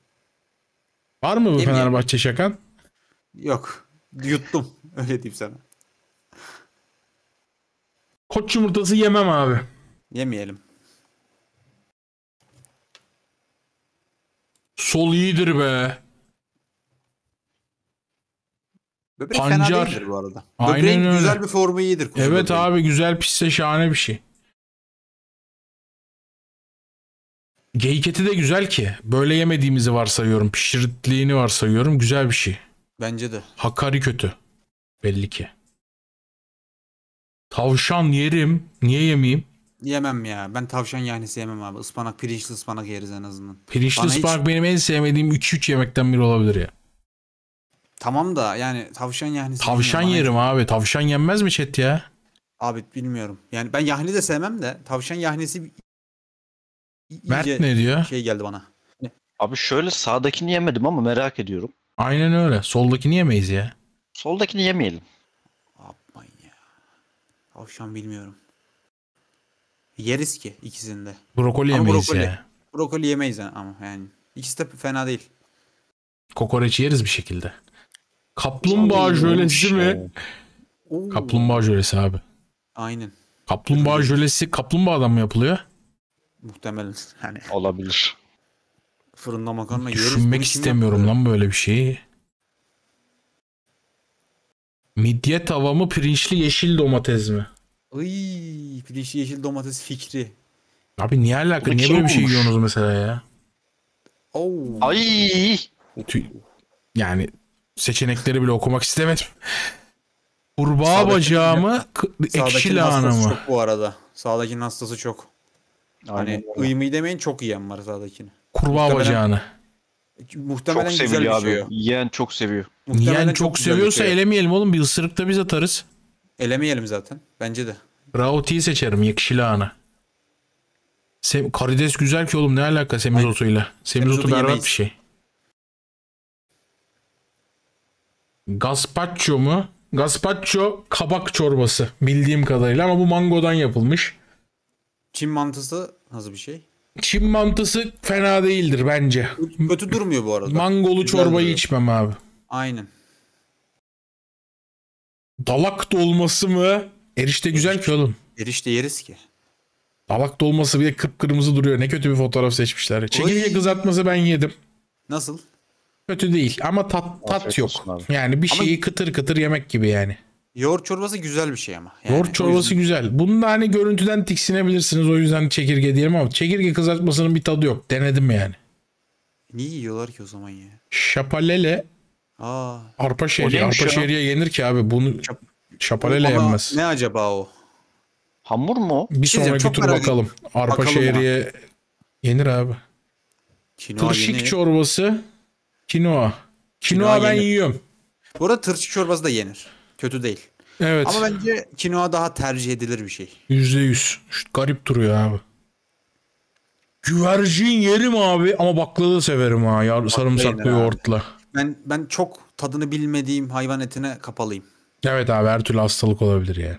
Var mı bu Yemin- Fenerbahçe şakan? yok. Yuttum. Öyle diyeyim sana. Koç yumurtası yemem abi. Yemeyelim. Sol iyidir be. Böbrek Pancar. fena değildir bu arada. Aynen Böbreğin öyle. güzel bir formu iyidir. Evet böbreğin. abi güzel pisse şahane bir şey. Geyik eti de güzel ki. Böyle yemediğimizi varsayıyorum. Pişirtliğini varsayıyorum. Güzel bir şey. Bence de. Hakari kötü. Belli ki. Tavşan yerim. Niye yemeyeyim? Yemem ya. Ben tavşan yahnisi yemem abi. Ispanak, pirinçli ıspanak yeriz en azından. Pirinçli Bana ıspanak hiç... benim en sevmediğim 2-3 yemekten biri olabilir ya. Tamam da yani tavşan yahnisi. Tavşan yerim abi. Tavşan yenmez mi chat ya? Abi bilmiyorum. Yani ben yahni de sevmem de tavşan yahnisi Mert ne diyor? şey geldi bana. Abi şöyle sağdakini yemedim ama merak ediyorum. Aynen öyle. Soldakini yemeyiz ya. Soldakini yemeyelim. Yapmayın ya. Tavşan bilmiyorum. Yeriz ki ikisini de. Brokoli ama yemeyiz brokoli, ya. Brokoli yemeyiz ama yani. İkisi de fena değil. Kokoreç yeriz bir şekilde. Kaplumbağa jölesi mi? Oo. Kaplumbağa jölesi abi. Aynen. Kaplumbağa jölesi kaplumbağadan mı yapılıyor? Muhtemelen hani. Olabilir. Fırında makarna yeriz. Düşünmek istemiyorum lan böyle bir şeyi. Midye tava mı pirinçli yeşil domates mi? Ay pirinçli yeşil domates fikri. Abi niye alaka? Niye böyle bir şey yiyorsunuz mesela ya? Oo. Ay. Yani seçenekleri bile okumak istemedim. Kurbağa sağdaki, bacağımı ekşi lahana mı? Çok bu arada. Sağdakinin hastası çok. hani öyle. ıymı demeyin çok yiyen var sağdakini. Kurbağa muhtemelen, bacağını. Muhtemelen çok seviyor abi. Şey yiyen çok seviyor. Muhtemelen yiyen çok, çok seviyorsa şey. elemeyelim oğlum. Bir ısırık da biz atarız. Elemeyelim zaten. Bence de. Raoti'yi seçerim. Yakışılı lahana. Sem karides güzel ki oğlum ne alaka semizotuyla. Semizotu berbat bir şey. Gazpacho mu? Gazpacho kabak çorbası bildiğim kadarıyla ama bu mangodan yapılmış. Çin mantısı nasıl bir şey? Çin mantısı fena değildir bence. Kötü durmuyor bu arada. Mangolu çorbayı içmem abi. Aynen. Dalak dolması mı? Erişte güzel erişte, ki oğlum. Erişte yeriz ki. Dalak dolması bir de kıpkırmızı duruyor. Ne kötü bir fotoğraf seçmişler. Çekirge kızartması ben yedim. Nasıl? Kötü değil ama tat, tat yok. Yani bir Ama- şeyi kıtır kıtır yemek gibi yani. Yoğurt çorbası güzel bir şey ama. Yani Yoğurt çorbası güzel. güzel. da hani görüntüden tiksinebilirsiniz o yüzden çekirge diyelim ama çekirge kızartmasının bir tadı yok. Denedim yani. Niye yiyorlar ki o zaman ya? Şapalele Aa. arpa şehriye. Arpa şehriye yenir ki abi bunu Şap- şapalele yenmez. Ne acaba o? Hamur mu? Bir Şey sonraki çok tur bakalım. Arpa Bakalım şehriye yenir abi. Kinoa Tırşık yeni çorbası Kinoa. Kinoa, Kinoa ben yenir. yiyorum. Bu arada tırçı çorbası da yenir. Kötü değil. Evet. Ama bence kinoa daha tercih edilir bir şey. Yüzde yüz. Garip duruyor abi. Güvercin yerim abi ama baklava da severim ha. Yar, sarımsaklı yoğurtla. Ben ben çok tadını bilmediğim hayvan etine kapalıyım. Evet abi her türlü hastalık olabilir yani.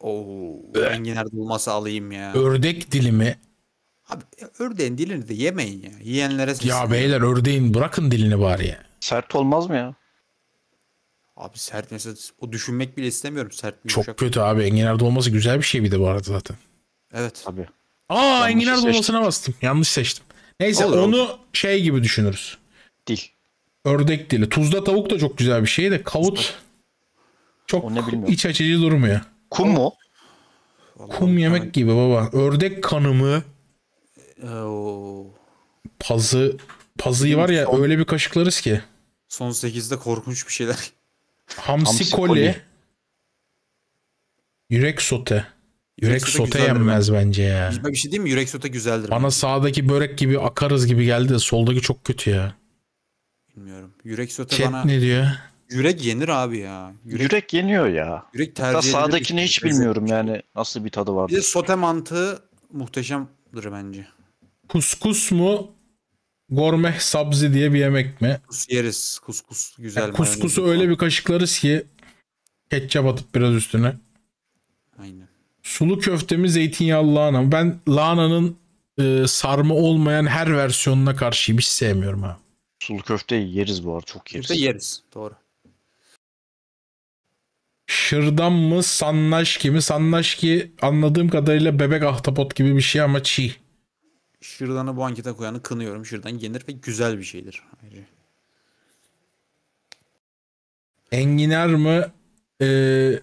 Oo, enginar olmasa alayım ya. Ördek dilimi Abi e, ördeğin dilini de yemeyin ya. Yiyenlere seslenin. Ya beyler ördeğin bırakın dilini bari ya. Sert olmaz mı ya? Abi sert mesela o düşünmek bile istemiyorum. Sert bir Çok kötü abi. Enginar'da olması güzel bir şey bir de bu arada zaten. Evet. Tabii. Aa Yanlış enginar seçtim. bastım. Yanlış seçtim. Neyse Olur, onu olur. şey gibi düşünürüz. Dil. Ördek dili. Tuzda tavuk da çok güzel bir şey de kavut çok ne iç açıcı durmuyor. Kum mu? Vallahi Kum yemek gibi baba. Ördek kanı mı? Pazı ee, pazıyı var ya son, öyle bir kaşıklarız ki. Son 8'de korkunç bir şeyler. Hamsi, koli. Yürek sote. Yürek, yürek sote yenmez bence ya. Bir, bir şey değil mi? Yürek sote güzeldir. Bana bence. sağdaki börek gibi akarız gibi geldi de soldaki çok kötü ya. Bilmiyorum. Yürek sote Chat bana... ne diyor? Yürek yenir abi ya. Yürek, yürek yeniyor ya. Yürek tercih Hatta sağdakini hiç bilmiyorum şey. yani nasıl bir tadı var. Bir de sote mantığı muhteşemdir bence. Kuskus mu? gorme, sabzi diye bir yemek mi? Kus yeriz. Kuskus güzel. Yani kuskusu öyle falan. bir kaşıklarız ki ketçap atıp biraz üstüne. Aynen. Sulu köftemi zeytinyağlı lahana. Ben lahananın e, sarma olmayan her versiyonuna karşıyım. Hiç sevmiyorum ha. Sulu köfte yeriz bu arada. Çok yeriz. Köfte yeriz. Doğru. Şırdan mı sannaşki mi? Sannaşki anladığım kadarıyla bebek ahtapot gibi bir şey ama çiğ. Şırdan'ı bu ankete koyanı kınıyorum. Şırdan yenir ve güzel bir şeydir. Ayrıca. Enginar mı? Ee,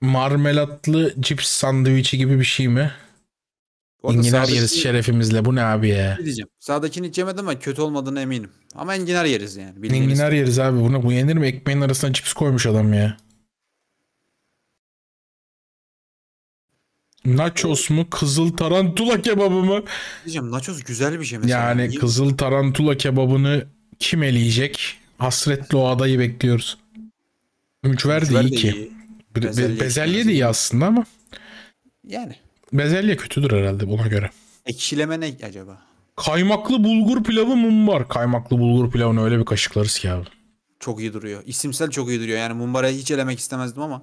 marmelatlı cips sandviçi gibi bir şey mi? Enginar sağdaki... yeriz şerefimizle. Bu ne abi ya? Ne şey diyeceğim. Sağdakini hiç yemedim ama kötü olmadığına eminim. Ama enginar yeriz yani. enginar yeriz abi. Buna bu yenir mi? Ekmeğin arasına cips koymuş adam ya. Nachos mu kızıl tarantula kebabı mı? Diyeceğim nachos güzel bir şey mesela. Yani kızıl tarantula kebabını kim eleyecek? Hasretle o adayı bekliyoruz. Ümçver de iyi ki. Iyi. bezelye, bezelye de iyi aslında ama. Yani. Bezelye kötüdür herhalde buna göre. Ekşileme ne acaba? Kaymaklı bulgur pilavı mumbar. Kaymaklı bulgur pilavını öyle bir kaşıklarız ki abi. Çok iyi duruyor. İsimsel çok iyi duruyor. Yani mumbarayı hiç elemek istemezdim ama.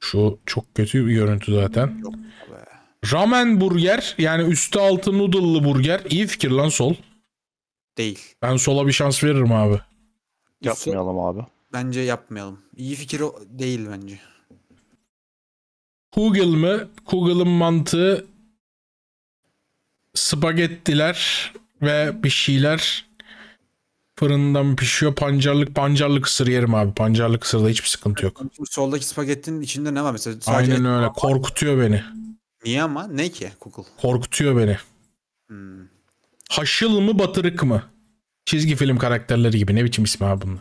Şu çok kötü bir görüntü zaten. Ramen burger yani üstü altı noodle'lı burger. İyi fikir lan sol. Değil. Ben sola bir şans veririm abi. Yapmayalım abi. Bence yapmayalım. İyi fikir o değil bence. Kugel mı? Kugel'ın mantığı spagettiler ve bir şeyler fırından pişiyor. Pancarlık pancarlık kısır yerim abi. Pancarlık kısırda hiçbir sıkıntı yok. Soldaki spagettinin içinde ne var mesela? Sadece Aynen öyle. Korkutuyor beni. Niye ama? Ne ki kukul? Korkutuyor beni. Hmm. Haşıl mı batırık mı? Çizgi film karakterleri gibi. Ne biçim ismi abi bunlar?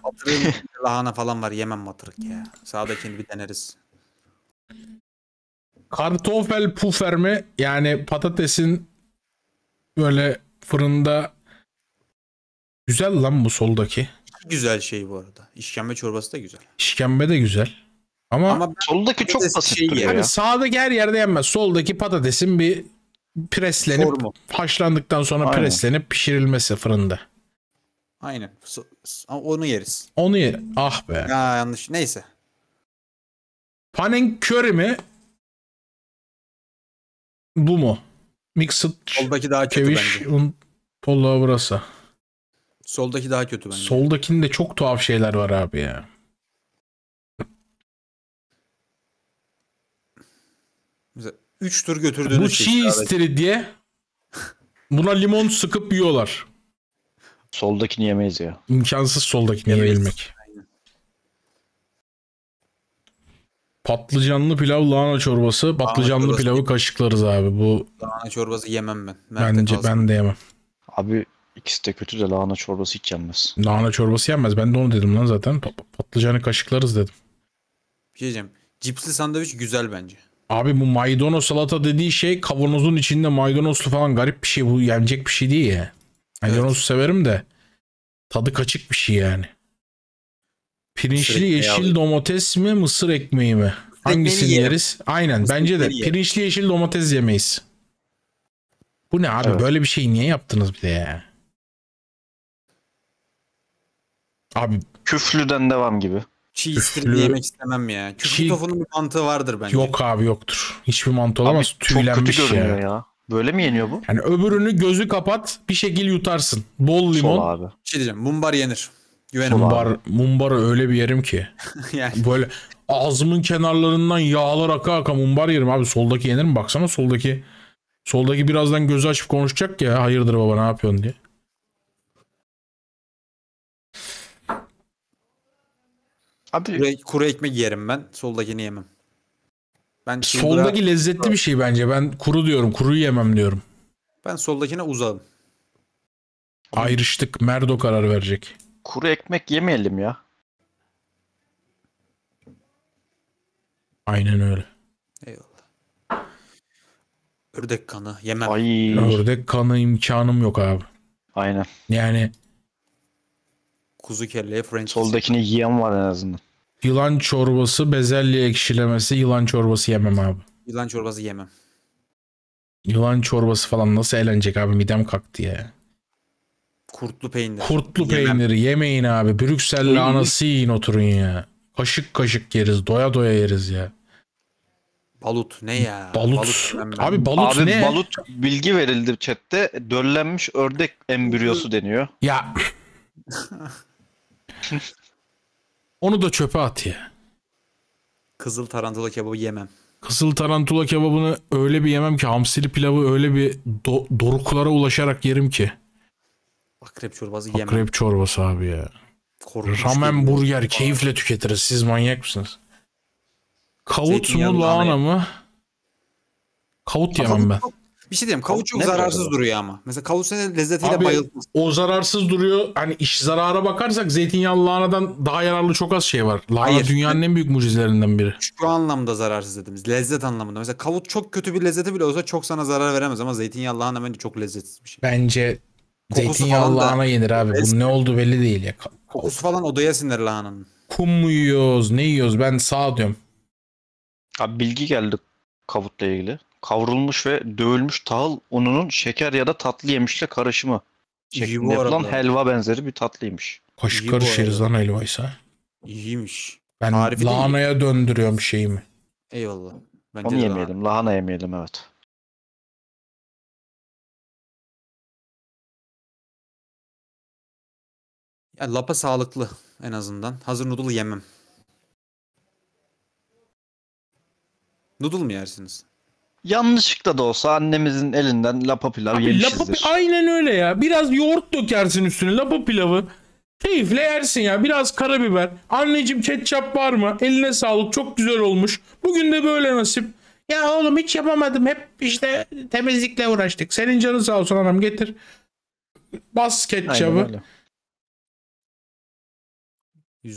lahana falan var. Yemem batırık ya. Sağdakini bir deneriz. Kartofel pufer mi? Yani patatesin böyle fırında Güzel lan bu soldaki. Güzel şey bu arada. İşkembe çorbası da güzel. İşkembe de güzel. Ama, Ama soldaki çok basit şey duruyor ya. Hani sağdaki her yerde yenmez. Soldaki patatesin bir preslenip Formu. haşlandıktan sonra Aynen. preslenip pişirilmesi fırında. Aynen. So, onu yeriz. Onu yer. Ah be. Ya yanlış. Neyse. Panen curry mi? Bu mu? Mixed Soldaki daha kötü keviş, bence. Un, polo burası. Soldaki daha kötü bence. Soldakinde çok tuhaf şeyler var abi ya. Mesela 3 tur götürdüğünüz Bu çiğ istiri diye buna limon sıkıp yiyorlar. Soldakini yemeyiz ya. İmkansız soldakini Yemeyiz. yiyebilmek. Patlıcanlı pilav lahana çorbası. Patlıcanlı çorbası pilavı değil. kaşıklarız abi. Bu Lahana çorbası yemem ben. Mert'e bence ben de yemem. Abi İkisi de kötü de lahana çorbası hiç yenmez. Lahana çorbası yenmez. Ben de onu dedim lan zaten. patlıcanı kaşıklarız dedim. Bir şey Cipsli sandviç güzel bence. Abi bu maydanoz salata dediği şey kavanozun içinde maydanozlu falan garip bir şey. Bu yenecek bir şey değil ya. Maydanozu evet. severim de tadı kaçık bir şey yani. Pirinçli yeşil abi. domates mi mısır ekmeği mi? Mısır Hangisini yeriz? Aynen mısır bence de yerim. pirinçli yeşil domates yemeyiz. Bu ne abi evet. böyle bir şey niye yaptınız bir de ya? Abi küflüden devam gibi. Çiğ istirip yemek istemem ya. Küflü çiğ... tofunun bir mantığı vardır bence. Yok abi yoktur. Hiçbir mantı olamaz. Abi, Tüylenmiş çok kötü ya. ya. Böyle mi yeniyor bu? Yani öbürünü gözü kapat bir şekil yutarsın. Bol limon. Sol abi. Bir şey diyeceğim. Mumbar yenir. Güvenim mumbar, abi. mumbarı öyle bir yerim ki. yani. Böyle ağzımın kenarlarından yağlar aka aka mumbar yerim abi. Soldaki yenir mi? Baksana soldaki. Soldaki birazdan gözü açıp konuşacak ya. Hayırdır baba ne yapıyorsun diye. Abi kuru, kuru ekmek yerim ben. Soldakini yemem. Ben çıldırağım. Soldaki lezzetli bir şey bence. Ben kuru diyorum. Kuruyu yemem diyorum. Ben soldakine uzağım. Ayrıştık. Merdo karar verecek. Kuru ekmek yemeyelim ya. Aynen öyle. Eyvallah. Ördek kanı yemem. Ay. Ördek kanı imkanım yok abi. Aynen. Yani kuzu kelleye French kiss. Soldakini yiyen var en azından. Yılan çorbası, bezelye ekşilemesi, yılan çorbası yemem abi. Yılan çorbası yemem. Yılan çorbası falan nasıl eğlenecek abi midem kalktı ya. Kurtlu peynir. Kurtlu Yemem. peyniri yemeyin abi. Brüksel'le anası yiyin oturun ya. Kaşık kaşık yeriz. Doya doya yeriz ya. Balut ne ya? Balut. yemem Abi balut Abi ne? balut bilgi verildi chatte. Döllenmiş ördek embriyosu deniyor. Ya Onu da çöpe at ya. Kızıl tarantula kebabı yemem. Kızıl tarantula kebabını öyle bir yemem ki hamsili pilavı öyle bir do- doruklara ulaşarak yerim ki. Akrep çorbası yemem. Akrep çorbası abi ya. Korkunç Ramen burger var. keyifle tüketiriz. Siz manyak mısınız? Kavut mu lahana mı? Kavut yemem ben. Bir şey diyeyim kavuç çok ne zararsız kadar? duruyor ama. Mesela kavuç senin lezzetiyle bayıldın. O zararsız duruyor. Hani iş zarara bakarsak zeytinyağlı lahanadan daha yararlı çok az şey var. Lahana Hayır. dünyanın en büyük mucizelerinden biri. Şu anlamda zararsız dediğimiz lezzet anlamında. Mesela kavuç çok kötü bir lezzeti bile olsa çok sana zarar veremez ama zeytinyağlı lahana bence çok lezzetsiz bir şey. Bence zeytinyağlı lahana yenir abi. Eski. Bunun ne oldu belli değil ya. Kokusu falan odaya sinir lahananın. Kum mu yiyoruz ne yiyoruz ben sağ diyorum. Abi bilgi geldi kavutla ilgili kavrulmuş ve dövülmüş tahıl ununun şeker ya da tatlı yemişle karışımı şeklinde yapılan helva benzeri bir tatlıymış. Kaşık İyi karışırız lan helvaysa. İyiymiş. Ben Tarifi de iyi. lahanaya döndürüyorum şeyimi. Eyvallah. Bence Onu de yemeyelim. Lahana. yemeyelim evet. Ya, lapa sağlıklı en azından. Hazır noodle yemem. Noodle mu yersiniz? yanlışlıkla da olsa annemizin elinden lapa pilav Abi, yemişizdir. Lapa, aynen öyle ya. Biraz yoğurt dökersin üstüne lapa pilavı. Keyifle yersin ya. Biraz karabiber. Anneciğim ketçap var mı? Eline sağlık. Çok güzel olmuş. Bugün de böyle nasip. Ya oğlum hiç yapamadım. Hep işte temizlikle uğraştık. Senin canın sağ olsun anam getir. Bas ketçabı.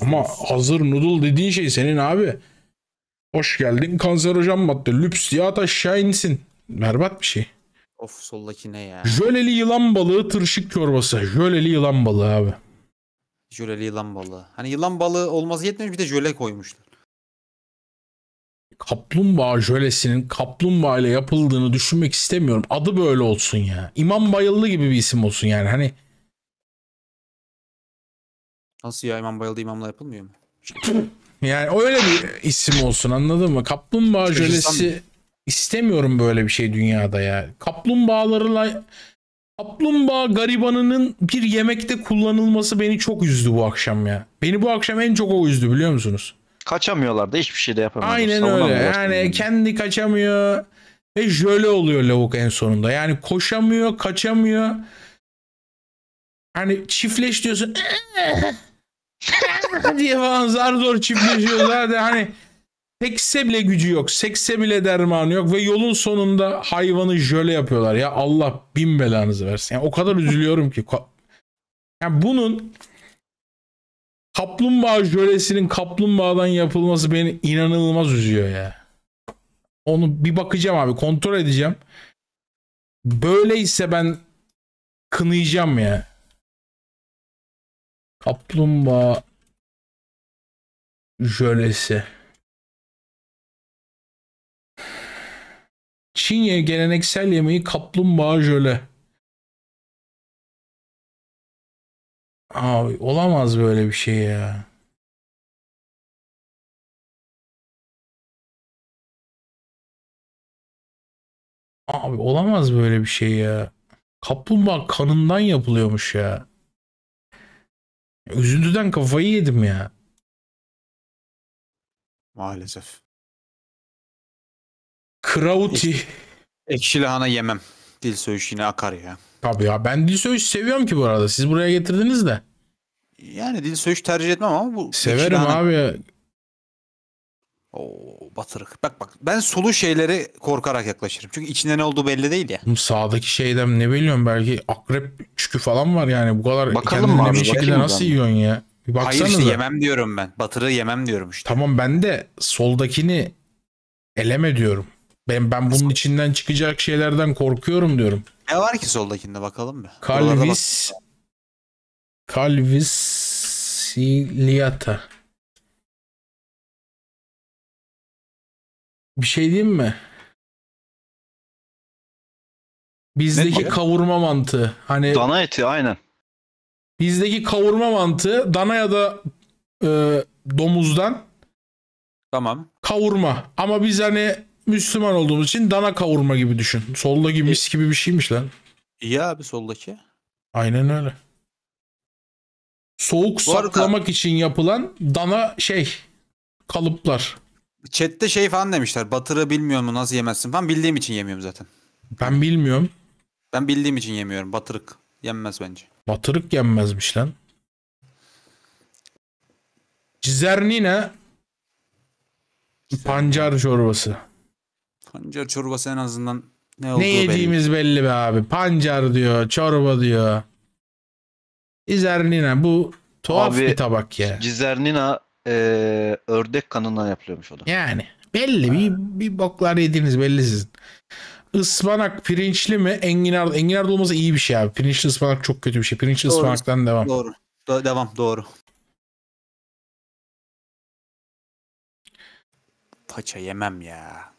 Ama hazır noodle dediğin şey senin abi. Hoş geldin kanser hocam madde. Lüps ya da şahinsin. Berbat bir şey. Of soldaki ne ya? Jöleli yılan balığı tırşık çorbası. Jöleli yılan balığı abi. Jöleli yılan balığı. Hani yılan balığı olmaz yetmiyor, bir de jöle koymuşlar. Kaplumbağa jölesinin kaplumbağa ile yapıldığını düşünmek istemiyorum. Adı böyle olsun ya. İmam Bayıldı gibi bir isim olsun yani. Hani Nasıl ya İmam Bayıldı imamla yapılmıyor mu? Yani öyle bir isim olsun anladın mı? Kaplumbağa jölesi istemiyorum böyle bir şey dünyada ya. Kaplumbağalarla kaplumbağa garibanının bir yemekte kullanılması beni çok üzdü bu akşam ya. Beni bu akşam en çok o üzdü biliyor musunuz? Kaçamıyorlar da hiçbir şey de yapamıyorlar. Aynen öyle. Yani kendi kaçamıyor ve jöle oluyor lavuk en sonunda. Yani koşamıyor, kaçamıyor. Hani çiftleş diyorsun. Eh, diye falan zar zor çiftleşiyor zaten hani sekse bile gücü yok. Sekse bile dermanı yok ve yolun sonunda hayvanı jöle yapıyorlar. Ya Allah bin belanızı versin. Yani o kadar üzülüyorum ki. Yani bunun kaplumbağa jölesinin kaplumbağadan yapılması beni inanılmaz üzüyor ya. Onu bir bakacağım abi kontrol edeceğim. Böyleyse ben kınayacağım ya. Kaplumbağa jölesi. Çinye geleneksel yemeği kaplumbağa jöle. Abi olamaz böyle bir şey ya. Abi olamaz böyle bir şey ya. Kaplumbağa kanından yapılıyormuş ya. Üzüntüden kafayı yedim ya. Maalesef. Krauti. Ekşi lahana yemem. Dil söğüş yine akar ya. Tabii ya ben dil söğüş seviyorum ki bu arada. Siz buraya getirdiniz de. Yani dil söğüş tercih etmem ama bu Severim abi. Oo batırık. Bak bak ben solu şeyleri korkarak yaklaşırım. Çünkü içinde ne olduğu belli değil ya. Sağdaki şeyden ne biliyorum belki akrep çükü falan var yani. Bu kadar Bakalım kendini abi, bir şekilde nasıl ben. yiyorsun ya? Bir baksanıza. Hayır işte yemem diyorum ben. Batırı yemem diyorum işte. Tamam ben de soldakini eleme diyorum. Ben ben bunun içinden çıkacak şeylerden korkuyorum diyorum. Ne var ki soldakinde bakalım mı? Kalvis Kalvis Siliata. Bir şey diyeyim mi? Bizdeki kavurma mantığı. Hani Dana eti aynen. bizdeki kavurma mantığı dana ya da e, domuzdan Tamam. kavurma. Ama biz hani Müslüman olduğumuz için dana kavurma gibi düşün. Solda gibi e, mis gibi bir şeymiş lan. İyi abi soldaki. Aynen öyle. Soğuk Bu arada- saklamak için yapılan dana şey kalıplar. Chat'te şey falan demişler. Batırı bilmiyor mu nasıl yemezsin falan. Bildiğim için yemiyorum zaten. Ben bilmiyorum. Ben bildiğim için yemiyorum. Batırık yenmez bence. Batırık yenmezmiş lan. Cizernine pancar çorbası. Pancar çorbası en azından ne, ne yediğimiz belli. belli be abi. Pancar diyor, çorba diyor. Cizernine bu tuhaf abi, bir tabak ya. Cizernina e, ördek kanından yapılıyormuş o da. Yani belli ha. bir, bir boklar yediğiniz belli sizin. Ispanak pirinçli mi? Enginar enginar dolması iyi bir şey abi. Pirinçli ıspanak çok kötü bir şey. Pirinçli doğru. ıspanaktan devam. Doğru. Do- devam doğru. Paça yemem ya.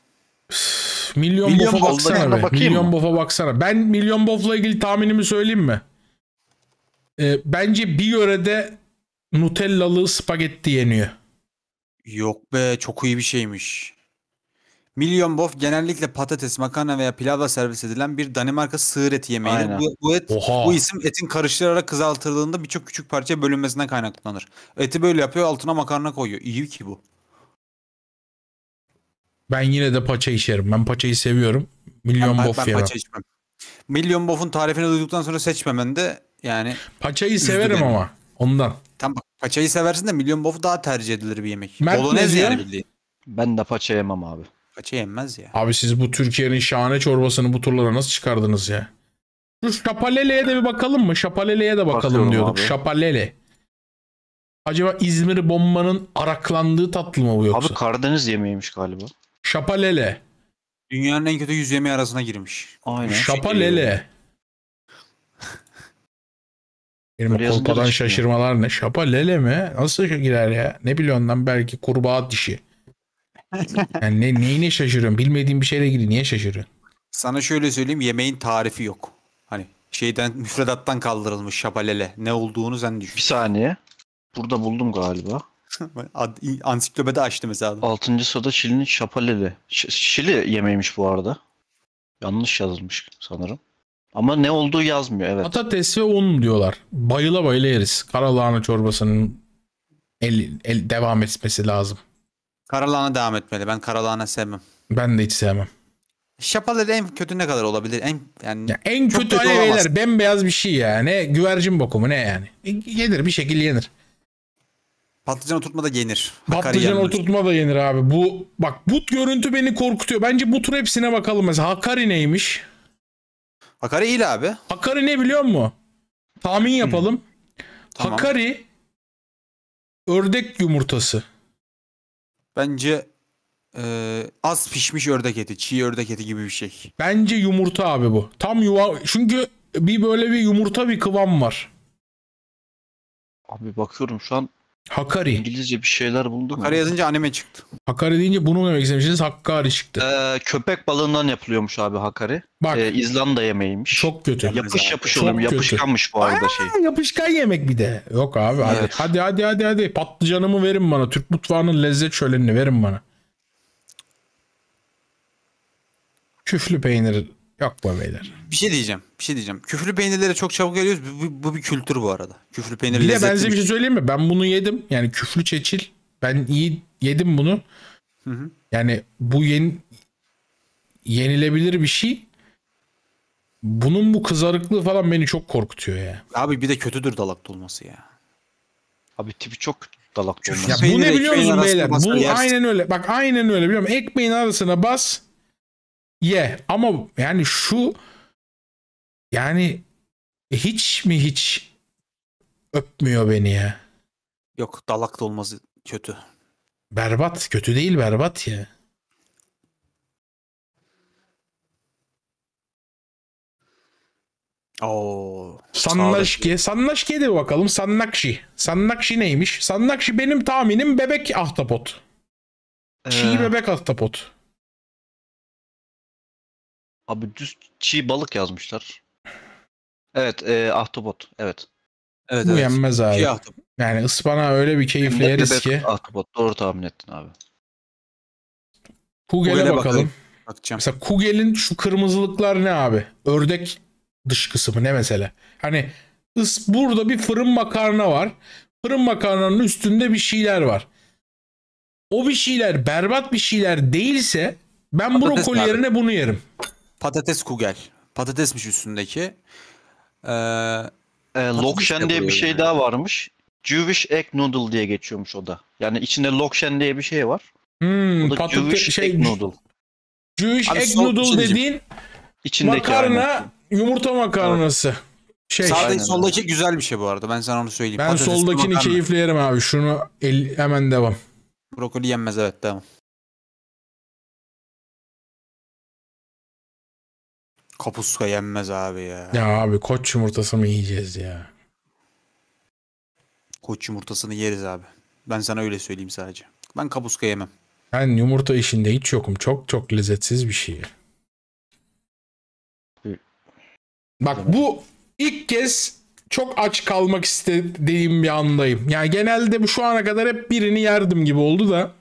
milyon, milyon bofa baksana be. Milyon mı? bofa baksana. Ben milyon bofla ilgili tahminimi söyleyeyim mi? Ee, bence bir yörede Nutellalı spagetti yeniyor. Yok be çok iyi bir şeymiş. Milyon bof genellikle patates, makarna veya pilavla servis edilen bir Danimarka sığır eti yemeği. Bu, bu et Oha. bu isim etin karıştırarak kızartıldığında birçok küçük parçaya bölünmesinden kaynaklanır. Eti böyle yapıyor, altına makarna koyuyor. İyi ki bu. Ben yine de paça içerim. Ben paçayı seviyorum. Milyon ben, bof ben, ben paça içmem. Milyon bofun tarifini duyduktan sonra seçmemen de yani Paçayı severim yani. ama. Ondan. Tam bak paçayı seversin de milyon bof daha tercih edilir bir yemek. Mert Bolognese yani bildiğin. Ben de paça yemem abi. Paça yenmez ya. Abi siz bu Türkiye'nin şahane çorbasını bu turlara nasıl çıkardınız ya? Şu şapaleleye de bir bakalım mı? Şapaleleye de bakalım Bakıyorum diyorduk. abi. Şapalele. Acaba İzmir bombanın araklandığı tatlı mı bu yoksa? Abi Karadeniz yemeğiymiş galiba. Şapalele. Dünyanın en kötü yüz yemeği arasına girmiş. Aynen. Şapalele. Benim Biliyorsun kolpadan şaşırmalar ne? Şapa lele mi? Nasıl girer ya? Ne biliyorsun lan belki kurbağa dişi. Yani ne, neyine şaşırıyorum? Bilmediğim bir şeyle ilgili niye şaşırıyorsun? Sana şöyle söyleyeyim yemeğin tarifi yok. Hani şeyden müfredattan kaldırılmış şapalele. Ne olduğunu sen düşün. Bir saniye. Burada buldum galiba. Ansiklopedi açtı mesela. Adam. Altıncı sırada Şili'nin şapalele. Ş- Şili yemeğiymiş bu arada. Yanlış yazılmış sanırım. Ama ne olduğu yazmıyor evet. Patates ve un diyorlar. Bayıla bayıla yeriz. Karalahana çorbasının el, el devam etmesi lazım. Karalahana devam etmeli. Ben karalahana sevmem. Ben de hiç sevmem. Şapaları en kötü ne kadar olabilir? En yani ya en kötü, kötü hani beyler bembeyaz bir şey yani. güvercin boku mu ne yani? E, yenir bir şekilde yenir. Patlıcan oturtma da yenir. Patlıcan oturtma da yenir abi. Bu bak but görüntü beni korkutuyor. Bence butun hepsine bakalım mesela. Hakari neymiş? Hakari iyi abi. Hakari ne biliyor musun? Tahmin yapalım. Hmm. Tamam. Hakari ördek yumurtası. Bence e, az pişmiş ördek eti, çiğ ördek eti gibi bir şey. Bence yumurta abi bu. Tam yuva çünkü bir böyle bir yumurta bir kıvam var. Abi bakıyorum şu an Hakari. İngilizce bir şeyler bulduk. Hakari yazınca anime çıktı. Hakari deyince bunu mu demek istemiştiniz? Hakkari çıktı. Ee, köpek balığından yapılıyormuş abi Hakari. Bak. Ee, İzlanda yemeğiymiş. Çok kötü. Yapış yapış oluyor. Yapışkanmış bu arada şey. Aa, şey. Yapışkan yemek bir de. Yok abi hadi. Hadi hadi hadi hadi. Patlıcanımı verin bana. Türk mutfağının lezzet şölenini verin bana. Küflü peynir Yok bu beyler. Bir şey diyeceğim. Bir şey diyeceğim. Küflü peynirlere çok çabuk geliyoruz. Bu, bu, bu bir kültür bu arada. Küflü peynir bir lezzetli. Bir de ben bir şey, şey söyleyeyim mi? Ben bunu yedim. Yani küflü çeçil. Ben iyi yedim bunu. Hı hı. Yani bu yeni yenilebilir bir şey. Bunun bu kızarıklığı falan beni çok korkutuyor ya. Abi bir de kötüdür dalak dolması ya. Abi tipi çok dalak dolması. Ya bu ne biliyor musun beyler? Bu aynen öyle. Bak aynen öyle biliyorum. Ekmeğin arasına bas ye ama yani şu yani hiç mi hiç öpmüyor beni ya. Yok dalak dolması kötü. Berbat kötü değil berbat ya. Oo. Sannaşki. Sannaşki'ye de bakalım. Sannakşi. Sannakşi neymiş? Sannakşi benim tahminim bebek ahtapot. Ee... Çiğ bebek ahtapot. Abi düz çiğ balık yazmışlar. Evet, e, ahtapot. Evet. Evet, Bu evet. yenmez abi. Yani ıspanağı öyle bir keyifle yeriz ki. Ahtapot. Doğru tahmin ettin abi. Kugel'e Kugele bakalım. Bakacağım. Mesela Kugel'in şu kırmızılıklar ne abi? Ördek dış kısmı ne mesela? Hani ıs burada bir fırın makarna var. Fırın makarnanın üstünde bir şeyler var. O bir şeyler berbat bir şeyler değilse ben Patates brokoli yerine bunu yerim. Patates kugel. Patatesmiş üstündeki. Ee, e, lokşen diye bir şey yani. daha varmış. Jewish egg noodle diye geçiyormuş o da. Yani içinde lokşen diye bir şey var. Hmm, o da patates, Jewish şey, egg noodle. Jewish Abi, egg noodle içindeyim. dediğin içindeki makarna, aynı. yumurta makarnası. Evet. Şey, Sağdaki aynen. soldaki güzel bir şey bu arada. Ben sana onu söyleyeyim. Ben Patates soldakini keyifle yerim abi. Şunu el, hemen devam. Brokoli yenmez evet devam. Kapuska yenmez abi ya. Ya abi koç yumurtası mı yiyeceğiz ya? Koç yumurtasını yeriz abi. Ben sana öyle söyleyeyim sadece. Ben kapuska yemem. Ben yumurta işinde hiç yokum. Çok çok lezzetsiz bir şey. Bak bu ilk kez çok aç kalmak istediğim bir andayım. Yani genelde bu şu ana kadar hep birini yerdim gibi oldu da.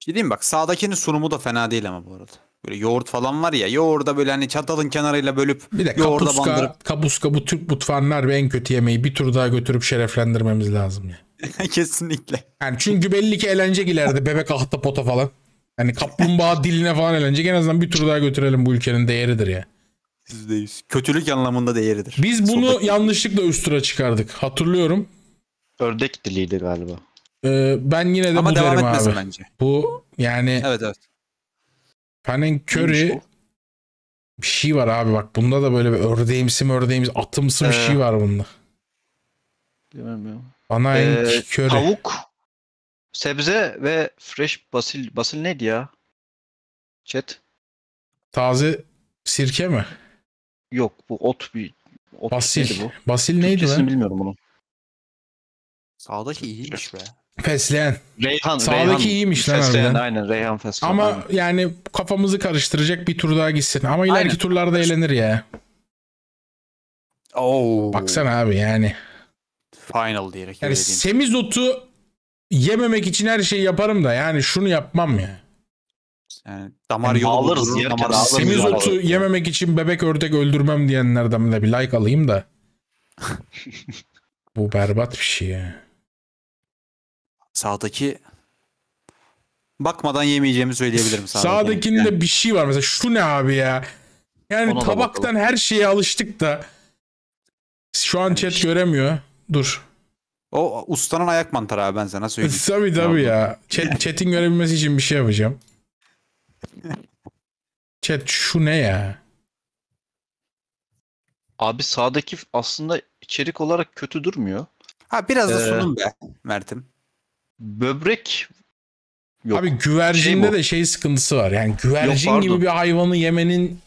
Bir şey diyeyim bak sağdakinin sunumu da fena değil ama bu arada. Böyle yoğurt falan var ya yoğurda böyle hani çatalın kenarıyla bölüp bir de yoğurda kapuska, bandırıp. Kapuska bu Türk mutfağınlar ve en kötü yemeği bir tur daha götürüp şereflendirmemiz lazım. Yani. Kesinlikle. Yani çünkü belli ki eğlenecek ileride bebek ahtapota falan. Yani kaplumbağa diline falan eğlenecek. En azından bir tur daha götürelim bu ülkenin değeridir ya. %100. Kötülük anlamında değeridir. Biz bunu Soldaki... yanlışlıkla üst tura çıkardık. Hatırlıyorum. Ördek diliydi galiba. Ee, ben yine de Ama bu devam derim abi. bence. Bu yani evet, evet. Fenen Curry bir şey var abi bak bunda da böyle bir ördeğimsi ördeğimsi atımsı bir ee, şey var bunda. Bilmiyorum. Bana ee, köri Tavuk, sebze ve fresh basil. Basil neydi ya? Chat. Taze sirke mi? Yok bu ot bir ot basil. bu? Basil neydi Türkçesini lan? bilmiyorum bunu. Sağdaki iyiymiş be. Fesleğen. Reyhan. Sağdaki Reyhan, iyiymiş lan Fesleğen, harbiden. aynen Reyhan Fesleğen. Ama aynen. yani kafamızı karıştıracak bir tur daha gitsin. Ama ileriki aynen. turlarda eğlenir ya. Oo. Baksana abi yani. Final diyerek. Yani semizotu yememek için her şeyi yaparım da yani şunu yapmam ya. Yani. damar yani yolu alırız durur, damar Semizotu alırız. yememek için bebek ördek öldürmem diyenlerden de bir like alayım da. Bu berbat bir şey ya. Sağdaki bakmadan yemeyeceğimi söyleyebilirim sağdakini. Sağdakinde yani. bir şey var mesela şu ne abi ya? Yani Ona tabaktan her şeye alıştık da şu an yani chat şey... göremiyor. Dur. O ustanın ayak mantarı abi ben sana söyleyeyim. tabii tabii ya. Chat, chat'in görebilmesi için bir şey yapacağım. Chat şu ne ya? Abi sağdaki aslında içerik olarak kötü durmuyor. Ha biraz da ee, sunum be Mert'im böbrek Yok. Abi güvercinde şey de şey sıkıntısı var. Yani güvercin Yok, gibi bir hayvanı yemenin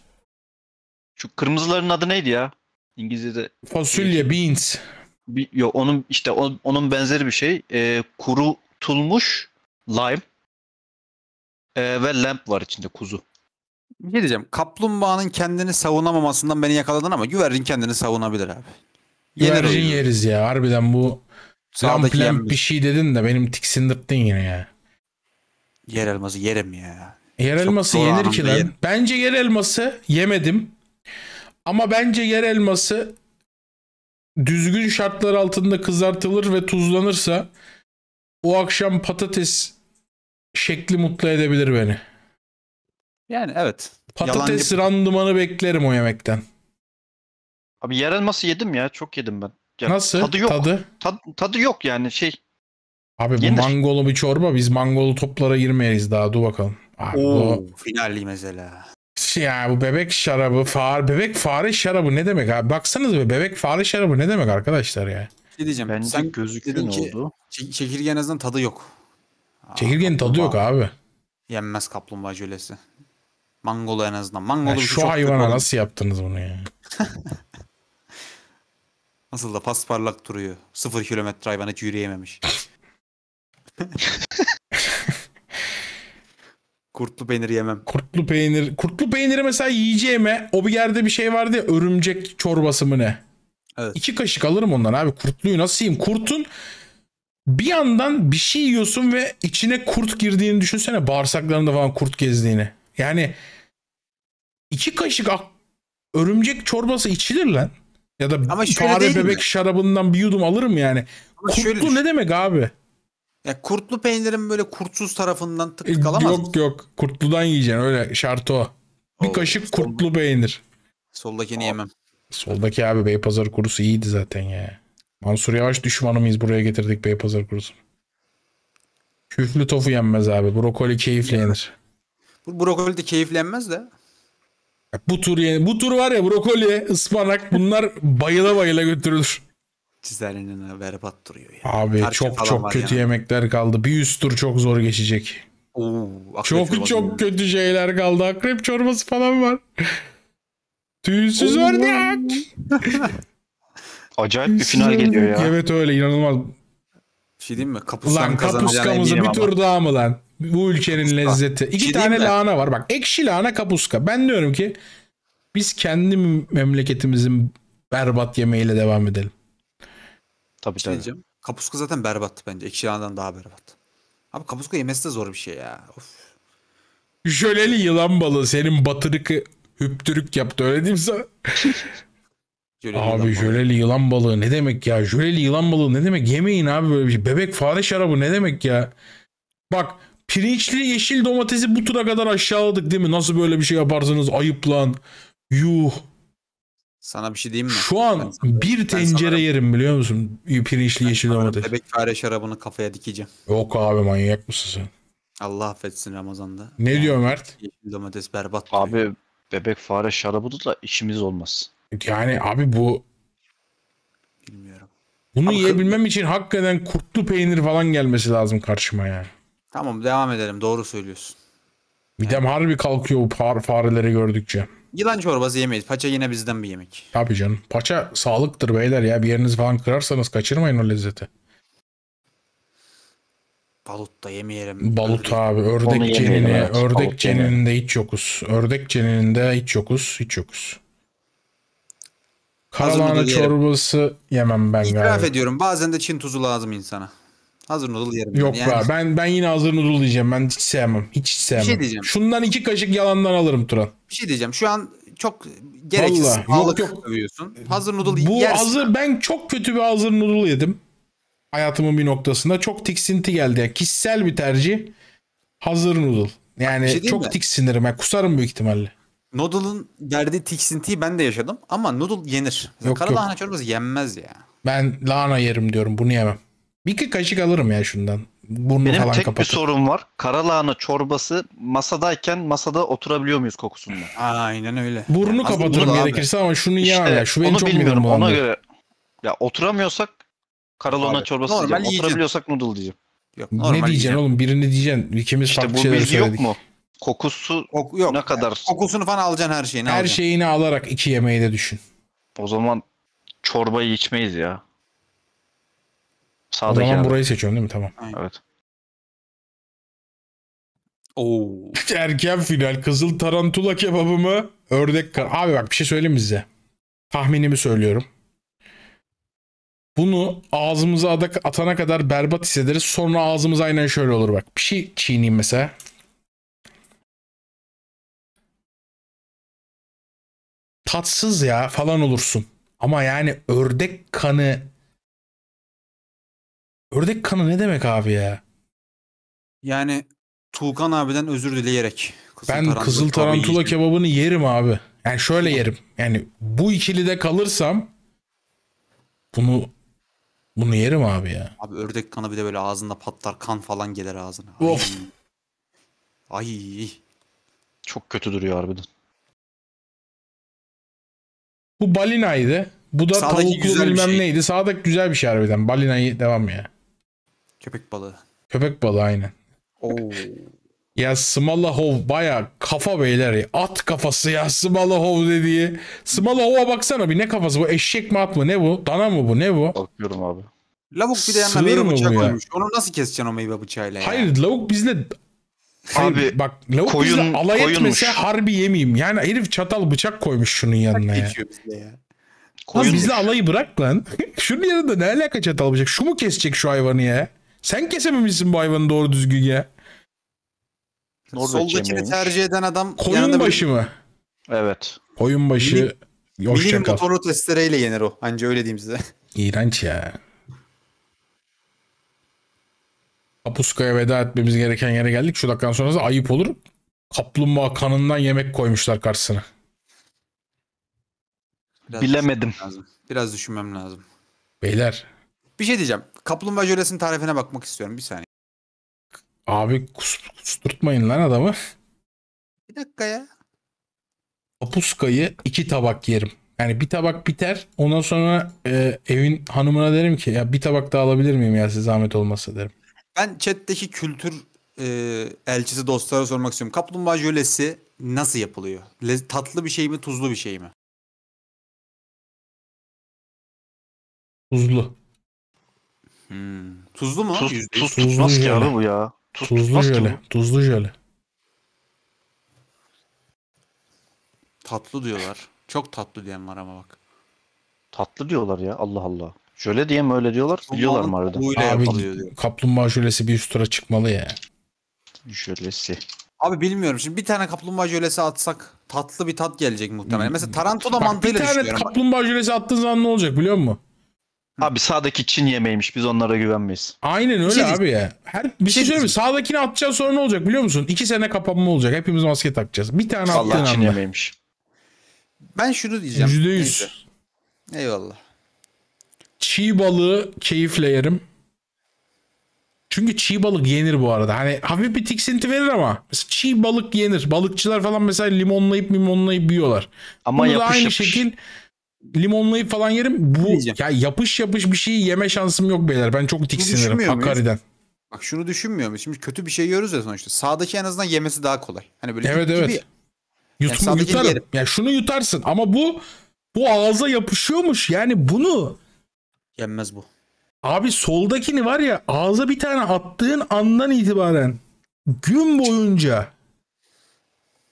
şu kırmızıların adı neydi ya? İngilizce'de fasulye beans. Bir, yo, onun işte on, onun benzeri bir şey. E, kurutulmuş lime e, ve lamp var içinde kuzu. Ne şey diyeceğim. Kaplumbağanın kendini savunamamasından beni yakaladın ama güvercin kendini savunabilir abi. Güvercin Yenir yeriz ya. Harbiden bu Tramplem bir şey dedin de benim tiksindirdin yine ya. Yer elması yerim ya. Yer Çok elması yenir ki lan. Yerim. Bence yer elması yemedim. Ama bence yer elması düzgün şartlar altında kızartılır ve tuzlanırsa o akşam patates şekli mutlu edebilir beni. Yani evet. Patates Yalancı... randımanı beklerim o yemekten. Abi yer elması yedim ya. Çok yedim ben. Ya, Nasıl? Tadı yok. Tadı? Tad, tadı yok yani şey. Abi bu Yenir. mangolu bir çorba. Biz mangolu toplara girmeyiz daha. Dur bakalım. Abi, Oo, bu... finalli mesela. Ya bu bebek şarabı, far, bebek fare şarabı ne demek abi? Baksanız be bebek fare şarabı ne demek arkadaşlar ya? Ne şey diyeceğim? Bence sen gözüktün oldu. Çekirge en azından tadı yok. Çekirgenin tadı yok abi. Yenmez kaplumbağa jölesi. Mangolu en azından. Mangolu ya şey şu hayvana nasıl yaptınız bunu ya? Nasıl da pasparlak duruyor. Sıfır kilometre hayvan hiç yürüyememiş. kurtlu peynir yemem. Kurtlu peynir. Kurtlu peyniri mesela yiyeceğime o bir yerde bir şey vardı ya örümcek çorbası mı ne? Evet. İki kaşık alırım ondan abi. Kurtluyu nasıl yiyeyim? Kurtun bir yandan bir şey yiyorsun ve içine kurt girdiğini düşünsene. Bağırsaklarında falan kurt gezdiğini. Yani iki kaşık örümcek çorbası içilir lan. Ya da Ama şöyle fare bebek mi? şarabından bir yudum alırım yani. Ama Kurtlu şöyle ne demek abi? Ya kurtlu peynirin böyle kurtsuz tarafından tık e, tık alamaz Yok mısın? yok. Kurtludan yiyeceksin öyle şartı o. Bir Oo, kaşık solda. kurtlu peynir. Soldakini yemem. Soldaki abi Beypazarı kurusu iyiydi zaten ya. Mansur Yavaş düşmanı buraya getirdik Beypazarı kurusunu. Küflü tofu yenmez abi. Brokoli keyifle yenir. Bu brokoli de keyiflenmez de. Bu tur yani, bu tur var ya brokoli, ıspanak bunlar bayıla bayıla götürülür. Çizerinin berbat duruyor ya. Abi Tarçın çok çok kötü yani. yemekler kaldı. Bir üst tur çok zor geçecek. Oo, çok çok var. kötü şeyler kaldı. Akrep çorbası falan var. Tüysüz ördek. Acayip bir final geliyor ya. Evet öyle inanılmaz. Bir şey diyeyim mi? Kapuskan lan kapuskamızı bir tur daha mı lan? Bu ülkenin kapuska. lezzeti. İki şey tane lahana var. Bak ekşi lahana kapuska. Ben diyorum ki biz kendi memleketimizin berbat yemeğiyle devam edelim. Tabii şey tabii. Diyeceğim. Kapuska zaten berbat bence. Ekşi lahanadan daha berbat. Abi kapuska yemesi de zor bir şey ya. Of. Jöleli yılan balığı senin batırıkı hüptürük yaptı öyle değil mi sana? abi jöleli yılan balığı ne demek ya? Jöleli yılan balığı ne demek? Yemeyin abi böyle bir şey. Bebek fare şarabı ne demek ya? Bak Pirinçli yeşil domatesi bu tura kadar aşağıladık değil mi? Nasıl böyle bir şey yaparsınız? Ayıp lan. Yuh. Sana bir şey diyeyim mi? Şu an ben bir tencere sanırım, yerim biliyor musun? Pirinçli yeşil domates. Bebek fare şarabını kafaya dikeceğim. Yok abi manyak mısın sen? Allah affetsin Ramazan'da. Ne yani, diyor Mert? Yeşil domates berbat. Abi duruyor. bebek fare şarabı da işimiz olmaz. Yani abi bu... Bilmiyorum. Bunu Ama yiyebilmem için hakikaten kurtlu peynir falan gelmesi lazım karşıma yani. Tamam devam edelim. Doğru söylüyorsun. Midem yani. harbi kalkıyor bu far, fareleri gördükçe. Yılan çorbası yemeyiz. Paça yine bizden bir yemek. Tabii canım. Paça sağlıktır beyler ya. Bir yeriniz falan kırarsanız kaçırmayın o lezzeti. Balut da yemeyelim. Balut ördek. abi. Ördek cenini. Evet. Ördek cenininde hiç yokuz. Ördek cenininde hiç yokuz. Hiç yokuz. Karamana çorbası yemem ben İtiraf galiba. İtiraf ediyorum. Bazen de Çin tuzu lazım insana. Hazır noodle yerim. Yok yani. be ben ben yine hazır noodle diyeceğim. Ben hiç sevmem. Hiç, hiç sevmem. Bir şey diyeceğim. Şundan iki kaşık yalandan alırım Turan. Bir şey diyeceğim. Şu an çok gereksiz Vallahi, sağlık övüyorsun. Hazır noodle Bu yersin. hazır ben çok kötü bir hazır noodle yedim. Hayatımın bir noktasında çok tiksinti geldi. Yani kişisel bir tercih. Hazır noodle. Yani şey çok mi? tiksinirim. Yani kusarım büyük ihtimalle. Noodle'ın derdi tiksintiyi ben de yaşadım ama noodle yenir. Yok, Kara yok. çorbası yenmez ya. Ben lahana yerim diyorum. Bunu yemem. Bir iki kaşık alırım ya şundan. Burnu Benim falan tek kapatır. bir sorum var. Karalahana çorbası masadayken masada oturabiliyor muyuz kokusunda? Aynen öyle. Burnu yani kapatırım gerekirse abi. ama şunu işte, ya ya. Şu beni onu çok bilmiyorum ona göre. Ya oturamıyorsak karalahana abi, çorbası normal diyeceğim. Oturabiliyorsak noodle diyeceğim. Yok, ne diyeceksin diyeceğim. oğlum? Birini diyeceksin. İkimiz işte farklı şeyler söyledik. yok mu? Kokusu ok, yok. ne kadar? Yani, kokusunu falan alacaksın her şeyini. Her alacaksın. şeyini alarak iki yemeği de düşün. O zaman çorbayı içmeyiz ya. Sağdaki o zaman abi. burayı seçiyorum değil mi? Tamam. Evet. Oo. Erken final. Kızıl tarantula kebabı mı? Ördek kar. Abi bak bir şey söyleyeyim size. Tahminimi söylüyorum. Bunu ağzımıza atana kadar berbat hissederiz. Sonra ağzımız aynen şöyle olur bak. Bir şey çiğneyim mesela. Tatsız ya falan olursun. Ama yani ördek kanı Ördek kanı ne demek abi ya? Yani Tuğkan abiden özür dileyerek. Kızıl ben tarantula kızıl tarantula kebabını yerim abi. Yani şöyle yerim. Yani bu ikilide kalırsam bunu bunu yerim abi ya. Abi ördek kanı bir de böyle ağzında patlar kan falan gelir ağzına. Of. Ay. Ay. Çok kötü duruyor harbiden. Bu balinaydı. Bu da Sağdaki tavuklu güzel bir şey. neydi. Sağdaki güzel bir şey harbiden. Balinayı devam ya. Köpek balığı. Köpek balığı aynen. Oo. Ya Smalahov baya kafa beyler ya. At kafası ya Smalahov dediği. Smalahov'a baksana bir ne kafası bu? Eşek mi at mı? Ne bu? Dana mı bu? Ne bu? Bakıyorum abi. Lavuk bir de yanına Sığır meyve bıçağı koymuş. Onu nasıl keseceksin o meyve bıçağıyla ya? Hayır lavuk bizle Hayır, abi bak lavuk koyun, bizle alay koyunmuş. etmese harbi yemeyeyim. Yani herif çatal bıçak koymuş şunun yanına ya. ya. Koyunmuş. bizle alayı bırak lan. şunun yanında ne alaka çatal bıçak? Şu mu kesecek şu hayvanı ya? Sen kesememişsin bu hayvanı doğru düzgün ya. Soldakini tercih eden adam Koyun başı bir... mı? Evet. Koyun başı. Mini motoru testereyle yener o. Anca öyle diyeyim size. İğrenç ya. Apuska'ya veda etmemiz gereken yere geldik. Şu dakikadan da ayıp olur. Kaplumbağa kanından yemek koymuşlar karşısına. Biraz Bilemedim. Lazım. Biraz düşünmem lazım. Beyler. Bir şey diyeceğim. Kaplumbağa jölesinin tarifine bakmak istiyorum. Bir saniye. Abi kus, kusturtmayın lan adamı. Bir dakika ya. Kapuskayı iki tabak yerim. Yani bir tabak biter. Ondan sonra e, evin hanımına derim ki ya bir tabak daha alabilir miyim ya size zahmet olmasa derim. Ben chat'teki kültür e, elçisi dostlara sormak istiyorum. Kaplumbağa jölesi nasıl yapılıyor? Le- tatlı bir şey mi tuzlu bir şey mi? Tuzlu. Hmm. Tuzlu mu? Tuz, tuz, tuz Tuzlu tutmaz ki jöle. abi bu ya. Tuz Tuzlu jöle. bu. Tuzlu jöle. Tatlı diyorlar. Çok tatlı diyen var ama bak. Tatlı diyorlar ya Allah Allah. Jöle diye mi öyle diyorlar? Biliyorlar mı arada? Buyla Abi, diyor. Kaplumbağa jölesi bir üst tura çıkmalı ya. Jölesi. Abi bilmiyorum şimdi bir tane kaplumbağa jölesi atsak tatlı bir tat gelecek muhtemelen. Hmm. Mesela tarantula Bak bir tane kaplumbağa jölesi attığın zaman ne olacak biliyor musun? Abi sağdaki Çin yemeğiymiş. Biz onlara güvenmeyiz. Aynen öyle Çin... abi ya. Her bir şey söyleyeyim mi? Sağdakini atacağız sonra ne olacak biliyor musun? İki sene kapanma olacak. Hepimiz maske takacağız. Bir tane Allah attığın Çin anda. yemeğiymiş. Ben şunu diyeceğim. Yüzde yüz. Eyvallah. Çiğ balığı keyifle yerim. Çünkü çiğ balık yenir bu arada. Hani hafif bir tiksinti verir ama mesela çiğ balık yenir. Balıkçılar falan mesela limonlayıp limonlayıp yiyorlar. Ama Bunu yapış, da aynı yapış. şekil limonlayıp falan yerim. Bu ya yapış yapış bir şeyi yeme şansım yok beyler. Ben çok tiksinirim düşünmüyor muyuz? hakariden. Bak şunu düşünmüyor muyuz? Şimdi kötü bir şey yiyoruz ya sonuçta. Sağdaki en azından yemesi daha kolay. Hani böyle Evet, evet. gibi- Yutum, sadece yutarım. yerim. Ya şunu yutarsın ama bu bu ağza yapışıyormuş. Yani bunu yenmez bu. abi soldakini var ya ağza bir tane attığın andan itibaren gün boyunca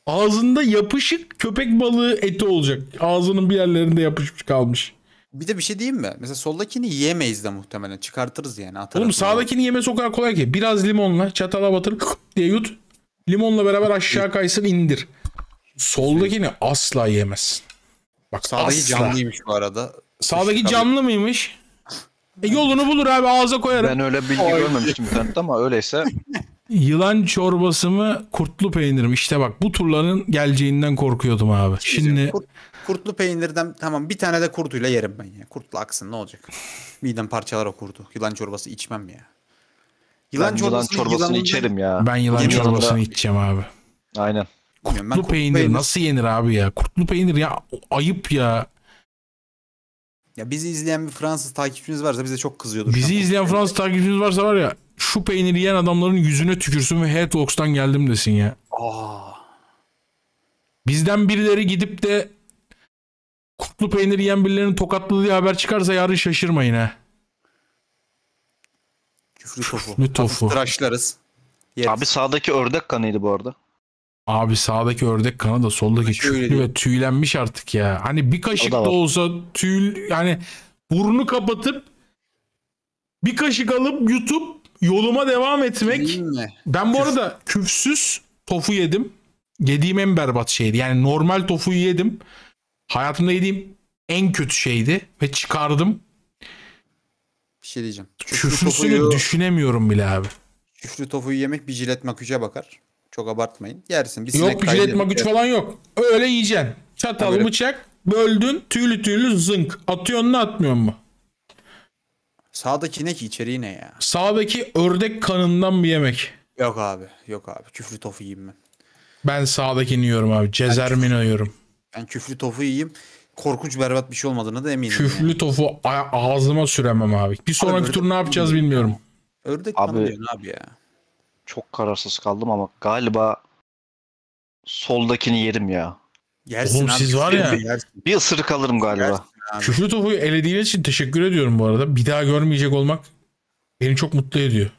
Ağzında yapışık köpek balığı eti olacak. Ağzının bir yerlerinde yapışmış kalmış. Bir de bir şey diyeyim mi? Mesela soldakini yiyemeyiz de muhtemelen. Çıkartırız yani. Atarız Oğlum sağdakini yemek o kadar kolay ki. Biraz limonla çatala batır diye yut. Limonla beraber aşağı kaysın indir. Soldakini asla yemezsin. Bak Sağdaki asla. canlıymış bu arada. Sağdaki canlı mıymış? E yolunu bulur abi ağza koyarım. Ben öyle bilgi görmemiştim internette ama öyleyse Yılan çorbası mı kurtlu peynir mi? İşte bak bu turların geleceğinden korkuyordum abi. Şey Şimdi kurtlu peynirden tamam bir tane de kurtuyla yerim ben ya. Kurtla aksın ne olacak? Midem parçalar o kurdu. Yılan çorbası içmem ya. Yılan çorbasını, yılan çorbasını içerim ya. Ben yılan Yemin çorbasını da... içeceğim abi. Aynen. Kurtlu, kurtlu peynir, peynir nasıl yenir abi ya? Kurtlu peynir ya ayıp ya. Ya bizi izleyen bir Fransız takipçimiz varsa bize çok kızıyordur. Bizi izleyen Fransız takipçimiz varsa var ya şu peyniri yiyen adamların yüzüne tükürsün ve Headlocks'tan geldim desin ya. Aa. Bizden birileri gidip de kutlu peyniri yiyen birilerinin tokatlı diye haber çıkarsa yarın şaşırmayın ha. Küflü tofu. Küflü tofu. tıraşlarız. Yeriz. Abi sağdaki ördek kanıydı bu arada. Abi sağdaki ördek kanı da soldaki çürü ve tüylenmiş artık ya. Hani bir kaşık da, da olsa tüy yani burnu kapatıp bir kaşık alıp yutup yoluma devam etmek. Ben bu arada küfsüz tofu yedim. Yediğim en berbat şeydi. Yani normal tofuyu yedim. Hayatımda yediğim en kötü şeydi ve çıkardım. Bir şey diyeceğim. Küflüsünü tofuyu, düşünemiyorum bile abi. Küflü tofuyu yemek bir cilet maküce bakar. Çok abartmayın. Yersin. Bir yok jilet magüç falan yok. Öyle yiyeceksin. Çatal, ha, bıçak böldün tüylü tüylü zınk. Atıyor mu, atmıyor mu? Sağdaki ne ki içeriği ne ya? Sağdaki ördek kanından bir yemek. Yok abi. Yok abi. Küflü tofu yiyeyim ben. Ben sağdakini yiyorum abi. Cezermin yiyorum. Ben küflü tofu yiyeyim. Korkunç berbat bir şey olmadığına da eminim. Küflü yani. tofu ağzıma süremem abi. Bir sonraki abi, tur ne yapacağız bilmiyorum. Ördek abi, kanı diyorsun abi ya çok kararsız kaldım ama galiba soldakini yerim ya. Yersin Oğlum siz var ya. Bir, ısırık alırım galiba. Küflü topu elediğiniz için teşekkür ediyorum bu arada. Bir daha görmeyecek olmak beni çok mutlu ediyor.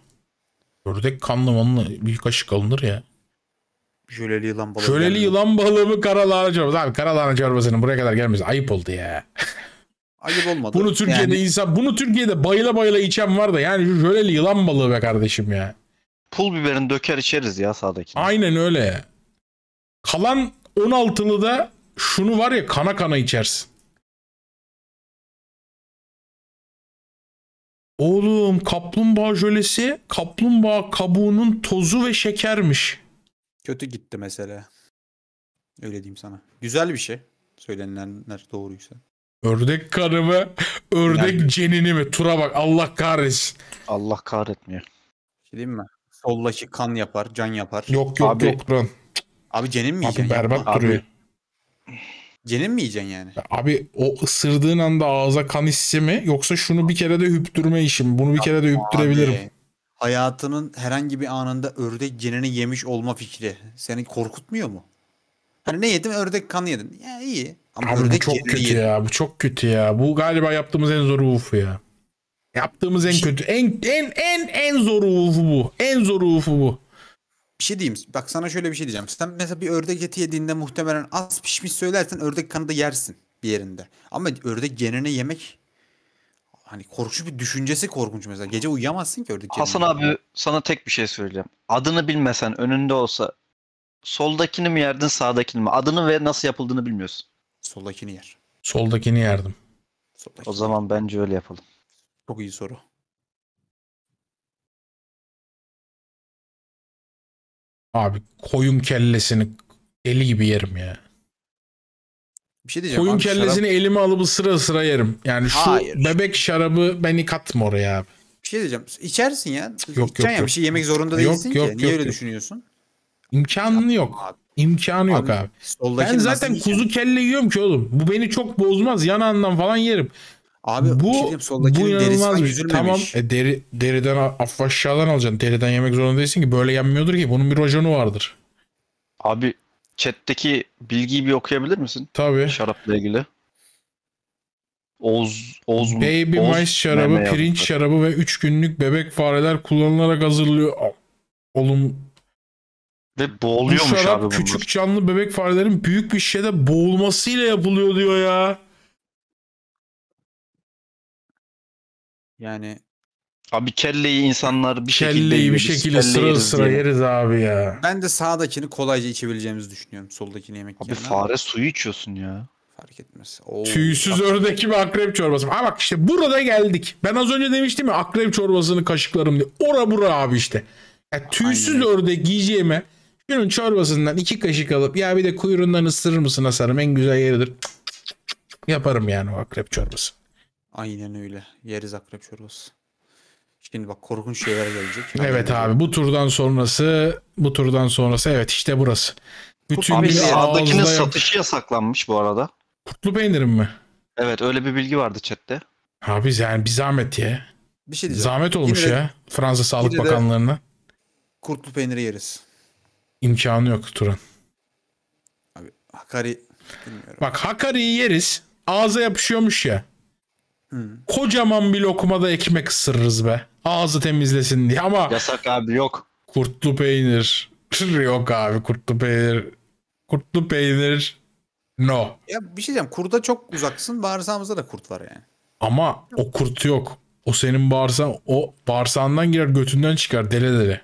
Ördek kanlı manlı bir kaşık alınır ya. Jöleli yılan balığı. Jöleli gelmiyor. yılan balığı mı karalahana çorbası? Abi karalahana çorbasının buraya kadar gelmesi ayıp oldu ya. Ayıp olmadı. Bunu Türkiye'de yani... insan, bunu Türkiye'de bayıla bayıla içen var da yani jöleli yılan balığı be kardeşim ya pul biberini döker içeriz ya sağdaki. Aynen öyle. Kalan 16'lı da şunu var ya kana kana içersin. Oğlum kaplumbağa jölesi kaplumbağa kabuğunun tozu ve şekermiş. Kötü gitti mesela. Öyle diyeyim sana. Güzel bir şey. Söylenenler doğruysa. Ördek kanı mı? Ördek yani... cenini mi? Tura bak Allah kahretsin. Allah kahretmiyor. Bir şey diyeyim mi? sollaşı kan yapar, can yapar. Yok yok Abi- yok lan. Abi cenin mi Abi berbat Yapma. duruyor. Cenin mi yiyeceksin yani? Abi o ısırdığın anda ağza kan hissi mi? Yoksa şunu bir kere de hüptürme işim. Bunu bir kere de hüptürebilirim. Abi, hayatının herhangi bir anında ördek cenini yemiş olma fikri seni korkutmuyor mu? Hani ne yedim? Ördek kanı yedim. Ya iyi. Ama Abi bu ördek çok kötü yedin. ya. Bu çok kötü ya. Bu galiba yaptığımız en zoru bu ya. Yaptığımız en şey- kötü en en en en zor ufu bu. En zor ufu bu. Bir şey diyeyim. Bak sana şöyle bir şey diyeceğim. Sen mesela bir ördek eti yediğinde muhtemelen az pişmiş söylersen ördek kanı da yersin bir yerinde. Ama ördek genini yemek hani korkunç bir düşüncesi korkunç mesela. Gece uyuyamazsın ki ördek genini. Hasan abi sana tek bir şey söyleyeceğim. Adını bilmesen önünde olsa soldakini mi yerdin sağdakini mi? Adını ve nasıl yapıldığını bilmiyorsun. Soldakini yer. Soldakini yerdim. Soldakini. O zaman bence öyle yapalım. Çok iyi soru. Abi koyun kellesini deli gibi yerim ya. Bir şey diyeceğim. Koyun abi, kellesini şarap... elime alıp sıra ısıra yerim. Yani şu Hayır. bebek şarabı beni katma oraya abi. Bir şey diyeceğim. İçersin ya. Yok İçeceksin yok. Ya. yok. Bir şey yemek zorunda değilsin yok, ki. Yok, Niye yok, öyle yok. düşünüyorsun? İmkanı yok. Abi. İmkanı yok abi. Ben zaten kuzu kelle yiyorum ki oğlum. Bu beni çok bozmaz. Yanağından falan yerim. Abi bu şey soldaki bu inanılmaz Tamam e, deri, deriden afaşadan alacaksın. Deriden yemek zorunda değilsin ki. Böyle yenmiyordur ki. Bunun bir rojonu vardır. Abi chat'teki bilgiyi bir okuyabilir misin? Tabii. Şarapla ilgili. Oz, Oz Baby Oz, mice şarabı, pirinç yaptı. şarabı ve 3 günlük bebek fareler kullanılarak hazırlıyor. Oğlum ve boğuluyormuş Bu şarap abi bunlar. küçük canlı bebek farelerin büyük bir şeyde boğulmasıyla yapılıyor diyor ya. Yani Abi kelleyi insanlar bir şekilde Kelleyi bir yeriz, şekilde sıra sıra yeriz abi ya. ben de sağdakini kolayca içebileceğimizi düşünüyorum. Soldakini yemek Abi yerine fare suyu içiyorsun ya. fark etmez. Oo, Tüysüz bak, ördek gibi akrep çorbası. Ha bak işte burada geldik. Ben az önce demiştim ya akrep çorbasını kaşıklarım diye. Ora bura abi işte. Ya tüysüz Aynen. ördek yiyeceğime şunun çorbasından iki kaşık alıp ya bir de kuyruğundan ısırır mısın asarım en güzel yeridir. Cık, cık, cık, cık, Yaparım yani o akrep çorbası. Aynen öyle. Yeriz akrep çorbası. Şimdi bak korkunç şeyler gelecek. evet abi bu turdan sonrası bu turdan sonrası evet işte burası. Bütün abi sağdakinin satışı yasaklanmış bu arada. Kurtlu peynirim mi? Evet öyle bir bilgi vardı chatte. Abi yani bir zahmet ya. Bir şey diyeceğim. Zahmet olmuş yine ya de, Fransa Sağlık Bakanlığı'na. Kurtlu peyniri yeriz. İmkanı yok Turan. Abi Hakari bilmiyorum. Bak Hakari'yi yeriz. Ağza yapışıyormuş ya. Hmm. Kocaman bir lokmada ekmek ısırırız be. Ağzı temizlesin diye ama Yasak abi yok. kurtlu peynir. Yok abi kurtlu peynir. Kurtlu peynir. No. Ya bir şey diyeceğim. Kurda çok uzaksın. Bağırsağımızda da kurt var yani. Ama o kurt yok. O senin bağırsan o bağırsağından girer götünden çıkar dele dele.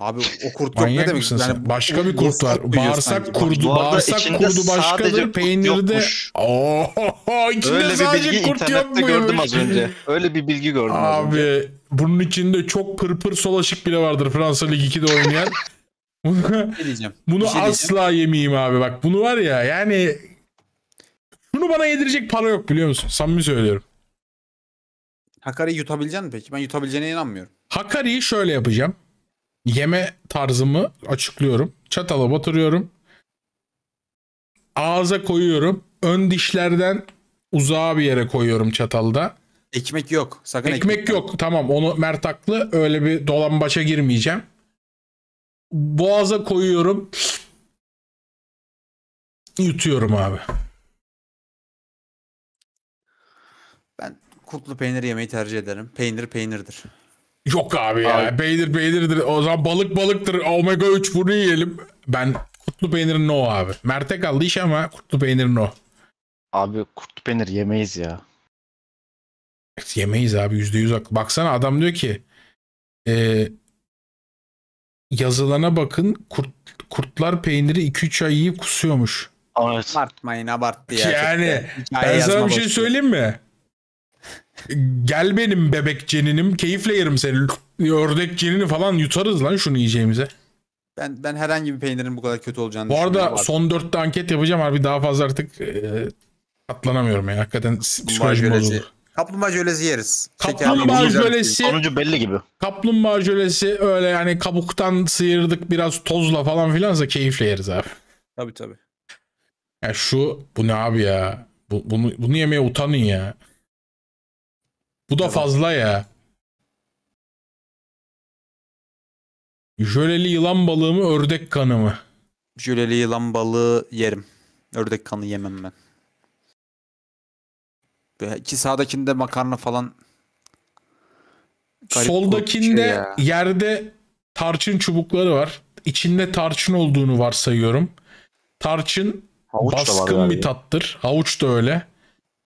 Abi o kurt yok ne demek? Yani sen? başka bir kurt var. Bağırsak kurdu, bağırsak kurdu başkadır. Peynirde Oo, içinde Öyle sadece bir bilgi kurt internette gördüm az önce. Öyle bir bilgi gördüm Abi bunun içinde çok pırpır solaşık bile vardır Fransa ligi 2'de oynayan. Şey bunu şey asla yemeyeyim abi bak. Bunu var ya yani bunu bana yedirecek para yok biliyor musun? Samimi söylüyorum. Hakari'yi yutabilecek peki? Ben yutabileceğine inanmıyorum. Hakari'yi şöyle yapacağım yeme tarzımı açıklıyorum. Çatala batırıyorum. Ağza koyuyorum. Ön dişlerden uzağa bir yere koyuyorum çatalda. Ekmek yok. Sakın ekmek, ekmek yok. Tamam onu Mert haklı. Öyle bir dolambaça girmeyeceğim. Boğaza koyuyorum. Yutuyorum abi. Ben kutlu peynir yemeyi tercih ederim. Peynir peynirdir. Yok abi ya. Abi. Peynir peynirdir. O zaman balık balıktır. Omega 3 bunu yiyelim. Ben kutlu peynirin no abi. Mertek aldı iş ama kutlu peynirin no. Abi kutlu peynir yemeyiz ya. Yemeyiz abi yüzde yüz haklı. Baksana adam diyor ki e, yazılana bakın kurt, kurtlar peyniri 2-3 ay yiyip kusuyormuş. Evet. Abartmayın abarttı ya. Yani ben sana bir şey söyleyeyim mi? Gel benim bebek ceninim. Keyifle yerim seni. Ördek cenini falan yutarız lan şunu yiyeceğimize. Ben ben herhangi bir peynirin bu kadar kötü olacağını Bu arada son dörtte anket yapacağım abi daha fazla artık e, atlanamıyorum ya. Hakikaten psikolojim bozuldu. Kaplumbağa jölesi yeriz. Kaplumbağa jölesi. Şey. Sonucu belli gibi. Kaplumbağa jölesi öyle yani kabuktan sıyırdık biraz tozla falan filansa keyifle yeriz abi. Tabii tabii. Ya şu bu ne abi ya? Bu, bunu, bunu yemeye utanın ya. Bu da fazla ya. Jöleli yılan balığı mı ördek kanı mı? Jöleli yılan balığı yerim. Ördek kanı yemem ben. İki sağdakinde makarna falan. Garip Soldakinde şey ya. yerde tarçın çubukları var. İçinde tarçın olduğunu varsayıyorum. Tarçın Havuç baskın bir tattır. Havuç da öyle.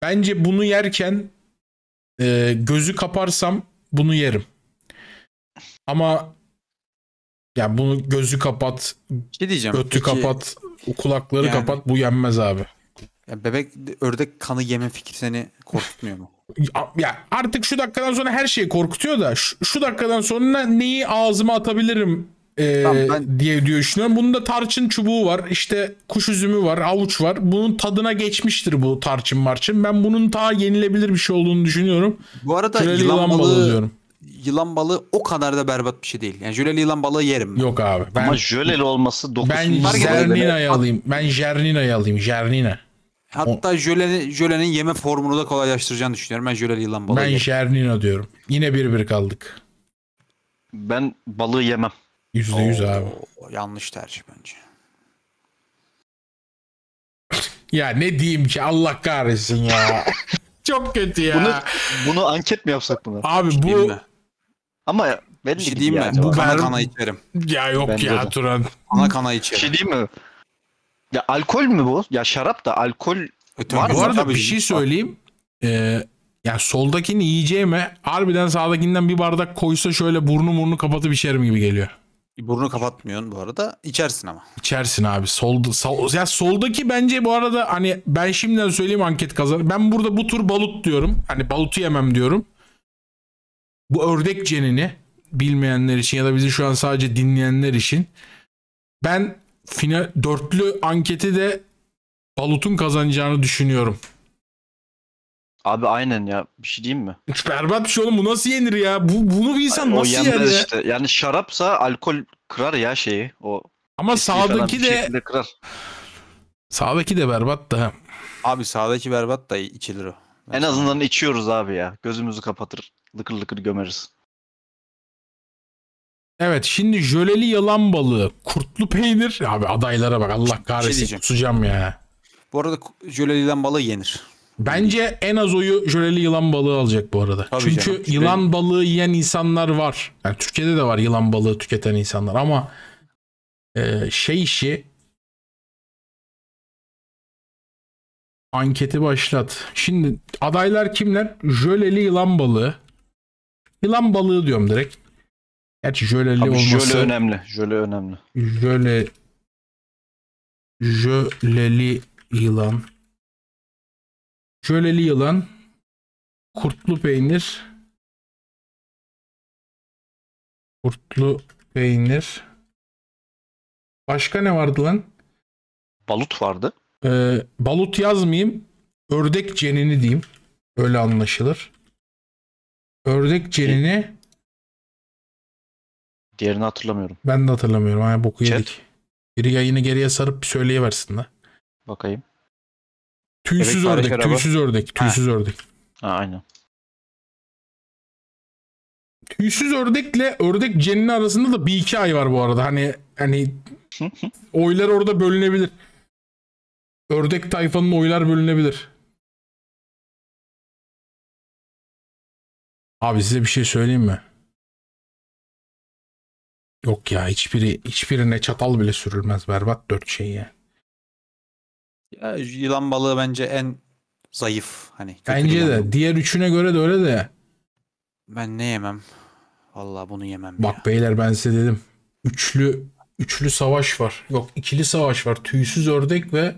Bence bunu yerken e, gözü kaparsam bunu yerim. Ama yani bunu gözü kapat, şey diyeceğim, götü peki, kapat, kulakları yani, kapat bu yenmez abi. Ya bebek ördek kanı yeme fikri seni korkutmuyor mu? ya artık şu dakikadan sonra her şeyi korkutuyor da şu, şu dakikadan sonra neyi ağzıma atabilirim e, tamam, ben... diye düşünüyorum. Bunun da tarçın çubuğu var. İşte kuş üzümü var. Avuç var. Bunun tadına geçmiştir bu tarçın marçın. Ben bunun daha yenilebilir bir şey olduğunu düşünüyorum. Bu arada yılan, yılan balığı, balığı diyorum. Yılan balığı o kadar da berbat bir şey değil. Yani jöleli yılan balığı yerim. Ben. Yok abi. Ben, Ama jöleli olması dokusun. Ben jernina'yı alayım. Ben jernina'yı alayım. Jernina. Hatta o... jölenin, jölenin yeme formunu da kolaylaştıracağını düşünüyorum. Ben jöleli yılan balığı Ben yerim. jernina diyorum. Yine bir bir kaldık. Ben balığı yemem. %100 Oo, abi. Yanlış tercih bence. Ya ne diyeyim ki Allah kahretsin ya. Çok kötü ya. Bunu, bunu anket mi yapsak bunu? Abi şey bu... Ama benim şey diyeyim mi? Şey bu kana kana içerim. Ya yok Bence ya de. Turan. Kana kana içerim. Şey diyeyim mi? Ya alkol mü bu? Ya şarap da alkol Öte, var bu mı? arada Tabii. bir şey söyleyeyim. Ee, ya soldakini yiyeceğime harbiden sağdakinden bir bardak koysa şöyle burnu burnu kapatıp içerim gibi geliyor. Burnu kapatmıyorsun bu arada. İçersin ama. İçersin abi. Solda, sol, ya soldaki bence bu arada hani ben şimdiden söyleyeyim anket kazan. Ben burada bu tur balut diyorum. Hani balutu yemem diyorum. Bu ördek cenini bilmeyenler için ya da bizi şu an sadece dinleyenler için. Ben final, dörtlü anketi de balutun kazanacağını düşünüyorum. Abi aynen ya. Bir şey diyeyim mi? Berbat bir şey oğlum. Bu nasıl yenir ya? Bu, bunu bir insan Ay, nasıl yer ya? Işte. Yani şarapsa alkol kırar ya şeyi. O Ama sağdaki de... Kırar. Sağdaki de berbat da. Abi sağdaki berbat da içilir o. en azından içiyoruz abi ya. Gözümüzü kapatır. Lıkır lıkır gömeriz. Evet şimdi jöleli yalan balığı, kurtlu peynir. Abi adaylara bak Allah şey kahretsin. Şey Susacağım ya. Bu arada jöleli yalan balığı yenir. Bence en az oyu jöleli yılan balığı alacak bu arada. Tabii Çünkü canım. yılan balığı yiyen insanlar var. Yani Türkiye'de de var yılan balığı tüketen insanlar ama e, şey işi anketi başlat. Şimdi adaylar kimler? Jöleli yılan balığı. Yılan balığı diyorum direkt. Gerçi jöleli Abi olması. Jöle önemli. Jöle önemli. Jöle jöleli yılan Köleli yılan, kurtlu peynir, kurtlu peynir. Başka ne vardı lan? Balut vardı. Ee, balut yazmayayım. Ördek cenini diyeyim. Öyle anlaşılır. Ördek cenini. Diğerini hatırlamıyorum. Ben de hatırlamıyorum. Ay boku Chat. yedik. Biri yayını geriye sarıp bir söyleyiversin de. Bakayım. Tüysüz evet, ördek, araba. tüysüz ördek, tüysüz ha. ördek. Ha, aynen. Tüysüz ördekle ördek cenni arasında da bir iki ay var bu arada. Hani hani oylar orada bölünebilir. Ördek tayfanın oylar bölünebilir. Abi size bir şey söyleyeyim mi? Yok ya hiçbiri hiçbirine çatal bile sürülmez berbat dört şey yani. Ya, yılan balığı bence en zayıf. Hani Bence de. Balığı. Diğer üçüne göre de öyle de. Ben ne yemem? Vallahi bunu yemem Bak ya. beyler ben size dedim. Üçlü üçlü savaş var. Yok ikili savaş var. Tüysüz ördek ve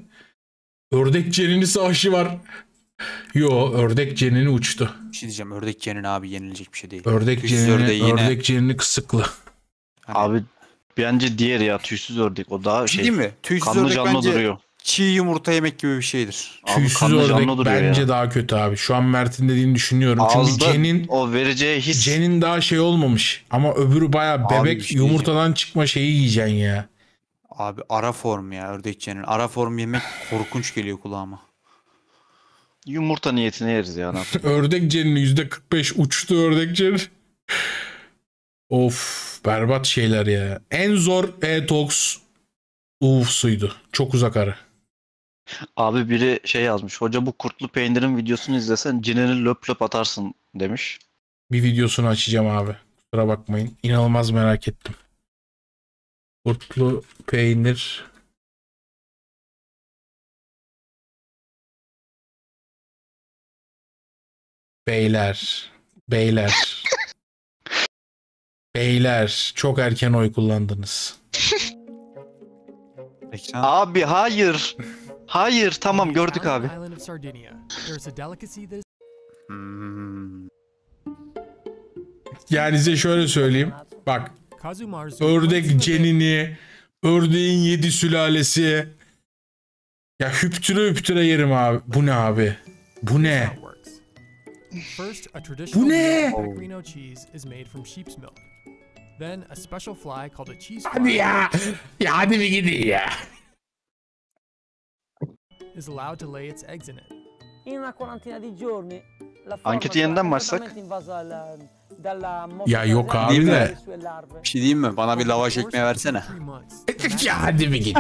ördek cenini savaşı var. Yo ördek cenini uçtu. Bir şey diyeceğim ördek cenini abi yenilecek bir şey değil. Ördek tüysüz cenini, ördek yine... ördek cenini kısıklı. Hani abi bence diğer ya tüysüz ördek o daha şey, şey. Değil mi? Tüysüz kanlı ördek canlı bence duruyor çiğ yumurta yemek gibi bir şeydir. Tüysüz ördek bence ya. daha kötü abi. Şu an Mert'in dediğini düşünüyorum. Ağızda Çünkü Cen'in o vereceği his. Cen'in daha şey olmamış. Ama öbürü baya bebek şey yumurtadan yiyeceğim. çıkma şeyi yiyeceksin ya. Abi ara form ya ördek Cen'in. Ara form yemek korkunç geliyor kulağıma. Yumurta niyetine yeriz ya. ördek Cen'in %45 uçtu ördek Cen'in. of berbat şeyler ya. En zor e-tox Uf suydu. Çok uzak ara. Abi biri şey yazmış. Hoca bu kurtlu peynirin videosunu izlesen cineni löp löp atarsın demiş. Bir videosunu açacağım abi. Kusura bakmayın. İnanılmaz merak ettim. Kurtlu peynir Beyler, beyler. beyler, çok erken oy kullandınız. Abi hayır. Hayır tamam gördük abi. Hmm. Yani size şöyle söyleyeyim. Bak. Ördek cenini, ördeğin yedi sülalesi. Ya hüptüre hüptüre yerim abi. Bu ne abi? Bu ne? Bu ne? Oh. Hadi ya. Ya hadi bir gidin ya is allowed to lay its eggs in it. In una quarantina di giorni Anketi yeniden başlasak. Ya yok abi de. Bir şey diyeyim mi? Bana bir lavaş ekmeği versene. E, e, ya hadi bir git.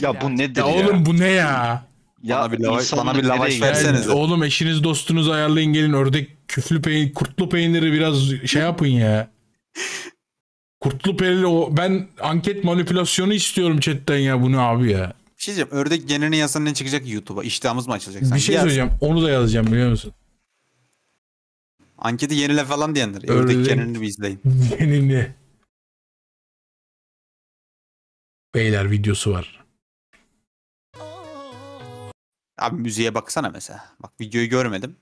ya bu nedir ya? oğlum bu ne ya? Ya bana bir lavaş, bana bir lavaş verseniz. Oğlum eşiniz dostunuz ayarlayın gelin ördek küflü peynir, kurtlu peyniri biraz şey yapın ya. kurtlu peynir o ben anket manipülasyonu istiyorum chatten ya bunu abi ya şey Ördek genini yazan ne çıkacak YouTube'a? İştahımız mı açılacak? Bir sanki? şey Yaz. söyleyeceğim. Onu da yazacağım biliyor musun? Anketi yenile falan diyendir. Ördek, Ördek genini bir izleyin. Genini. Beyler videosu var. Abi müziğe baksana mesela. Bak videoyu görmedim.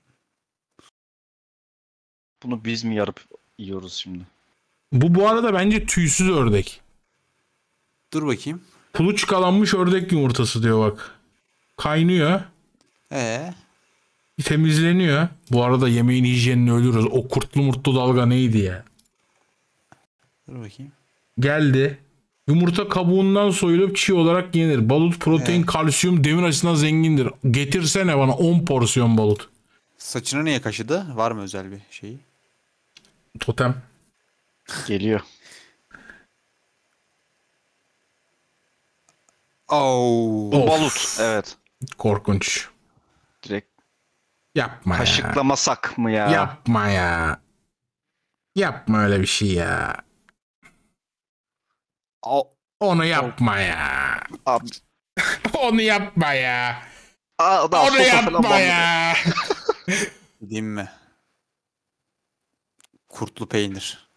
Bunu biz mi yarıp yiyoruz şimdi? Bu bu arada bence tüysüz ördek. Dur bakayım. Pulu çıkalanmış ördek yumurtası diyor bak. Kaynıyor. Ee? Temizleniyor. Bu arada yemeğin hijyenini ölürüz. O kurtlu murtlu dalga neydi ya? Dur bakayım. Geldi. Yumurta kabuğundan soyulup çiğ olarak yenir. Balut protein, evet. kalsiyum, demir açısından zengindir. Getirsene bana 10 porsiyon balut. Saçını niye kaşıdı? Var mı özel bir şeyi? Totem. Geliyor. Bu Balut evet. Korkunç. Direkt Yapma ya. kaşıklamasak ya. mı ya? Yapma ya. Yapma öyle bir şey ya. O, Onu yapma ya. Abi. Onu yapma ya. Aa, daha Onu yapma ya. Diyeyim mi? Kurtlu peynir.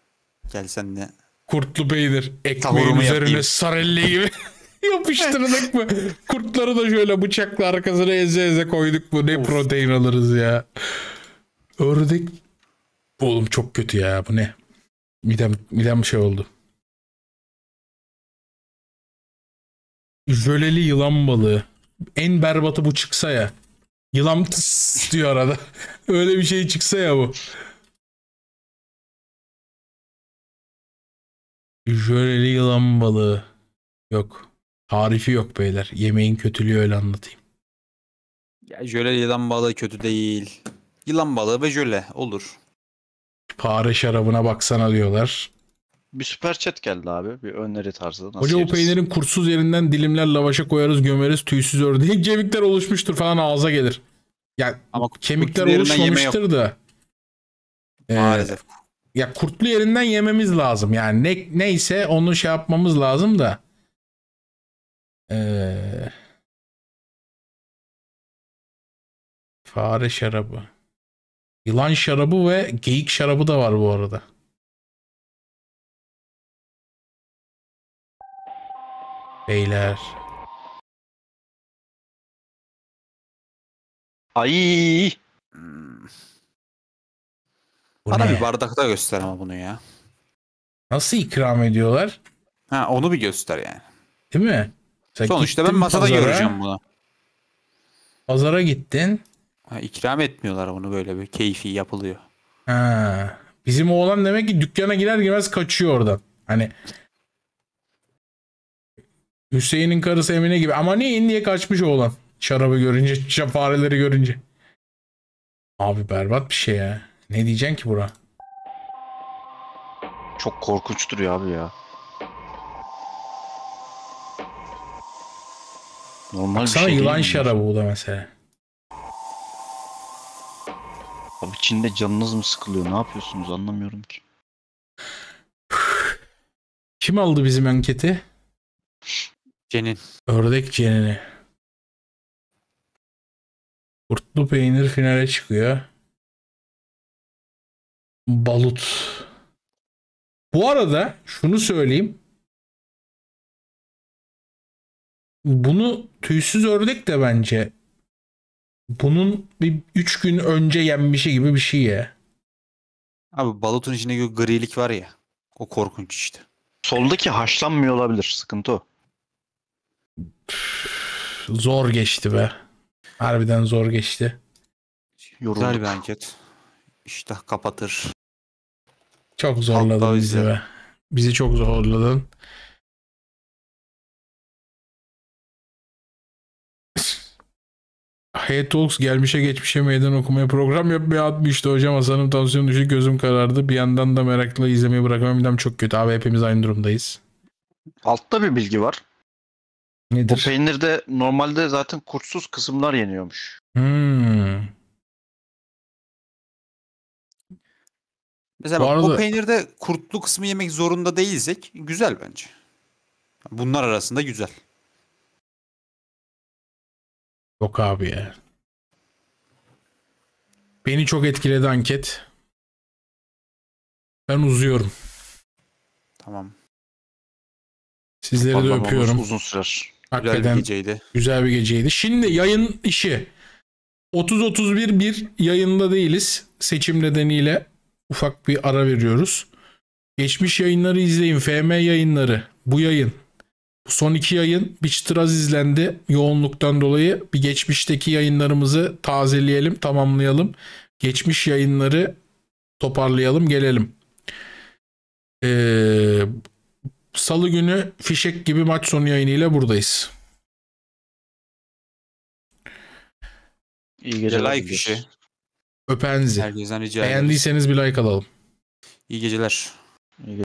Gel sen de. Kurtlu peynir. Ekmeğin üzerine yapayım. gibi. Yapıştırdık mı? Kurtları da şöyle bıçakla arkasına eze eze koyduk mu? Ne of. protein alırız ya. Ördek. Oğlum çok kötü ya bu ne? Midem, midem şey oldu. Jöleli yılan balığı. En berbatı bu çıksa ya. Yılan tıs diyor arada. Öyle bir şey çıksa ya bu. Jöleli yılan balığı. Yok. Tarifi yok beyler. Yemeğin kötülüğü öyle anlatayım. Ya jöle yılan balığı kötü değil. Yılan balığı ve jöle olur. Fare şarabına baksana diyorlar. Bir süper chat geldi abi. Bir öneri tarzı. Nasıl Hoca yeriz? o peynirin kurtsuz yerinden dilimler lavaşa koyarız gömeriz tüysüz ördeğin kemikler oluşmuştur falan ağza gelir. Ya Ama kemikler oluşmamıştır da. Ee, Maalesef. Ya kurtlu yerinden yememiz lazım. Yani ne, neyse onu şey yapmamız lazım da. Ee, fare şarabı. Yılan şarabı ve geyik şarabı da var bu arada. Beyler. Ay. Hmm. Bu Bana ne? bir bardakta göster ama bunu ya. Nasıl ikram ediyorlar? Ha onu bir göster yani. Değil mi? Sen Sonuçta ben masada pazara, göreceğim bunu. Pazara gittin. Ha, ikram etmiyorlar bunu böyle bir keyfi yapılıyor. Ha, bizim oğlan demek ki dükkana girer girmez kaçıyor oradan. Hani Hüseyin'in karısı Emine gibi ama niye in diye kaçmış oğlan. Şarabı görünce, fareleri görünce. Abi berbat bir şey ya. Ne diyeceksin ki bura? Çok korkunç duruyor abi ya. Normal Baksana bir şey yılan değil şarabı bu da mesela. Abi içinde canınız mı sıkılıyor? Ne yapıyorsunuz anlamıyorum ki. Kim aldı bizim anketi? Cenin. Ördek cenini. Kurtlu peynir finale çıkıyor. Balut. Bu arada şunu söyleyeyim. Bunu tüysüz ördek de bence bunun bir 3 gün önce yenmişi gibi bir şey ya. Abi balotun içinde bir grilik var ya. O korkunç işte. Soldaki haşlanmıyor olabilir. Sıkıntı o. Zor geçti be. Harbiden zor geçti. Yorulduk. Güzel bir anket. İştah kapatır. Çok zorladın Hatta bizi bize. be. Bizi çok zorladın. Hey Talks gelmişe geçmişe meydan okumaya program yapmaya atmıştı hocam. Hasan'ım tansiyon düştü gözüm karardı. Bir yandan da merakla izlemeyi bırakamam. çok kötü abi hepimiz aynı durumdayız. Altta bir bilgi var. Nedir? Bu peynirde normalde zaten kurtsuz kısımlar yeniyormuş. Hmm. Mesela bu, bak, arada... bu peynirde kurtlu kısmı yemek zorunda değilsek güzel bence. Bunlar arasında güzel. Yok abi ya. Beni çok etkiledi anket. Ben uzuyorum. Tamam. Sizleri Vallahi de öpüyorum. Uzun sürer. Hakikaten güzel bir geceydi. Güzel bir geceydi. Şimdi yayın işi. 30-31 bir yayında değiliz. Seçim nedeniyle ufak bir ara veriyoruz. Geçmiş yayınları izleyin. FM yayınları. Bu yayın. Son iki yayın bir çıtır izlendi yoğunluktan dolayı. Bir geçmişteki yayınlarımızı tazeleyelim, tamamlayalım. Geçmiş yayınları toparlayalım, gelelim. Ee, Salı günü fişek gibi maç sonu yayınıyla buradayız. İyi geceler. Like işi. Öpenzi. Herkesten rica Beğendiyseniz bir like alalım. İyi geceler.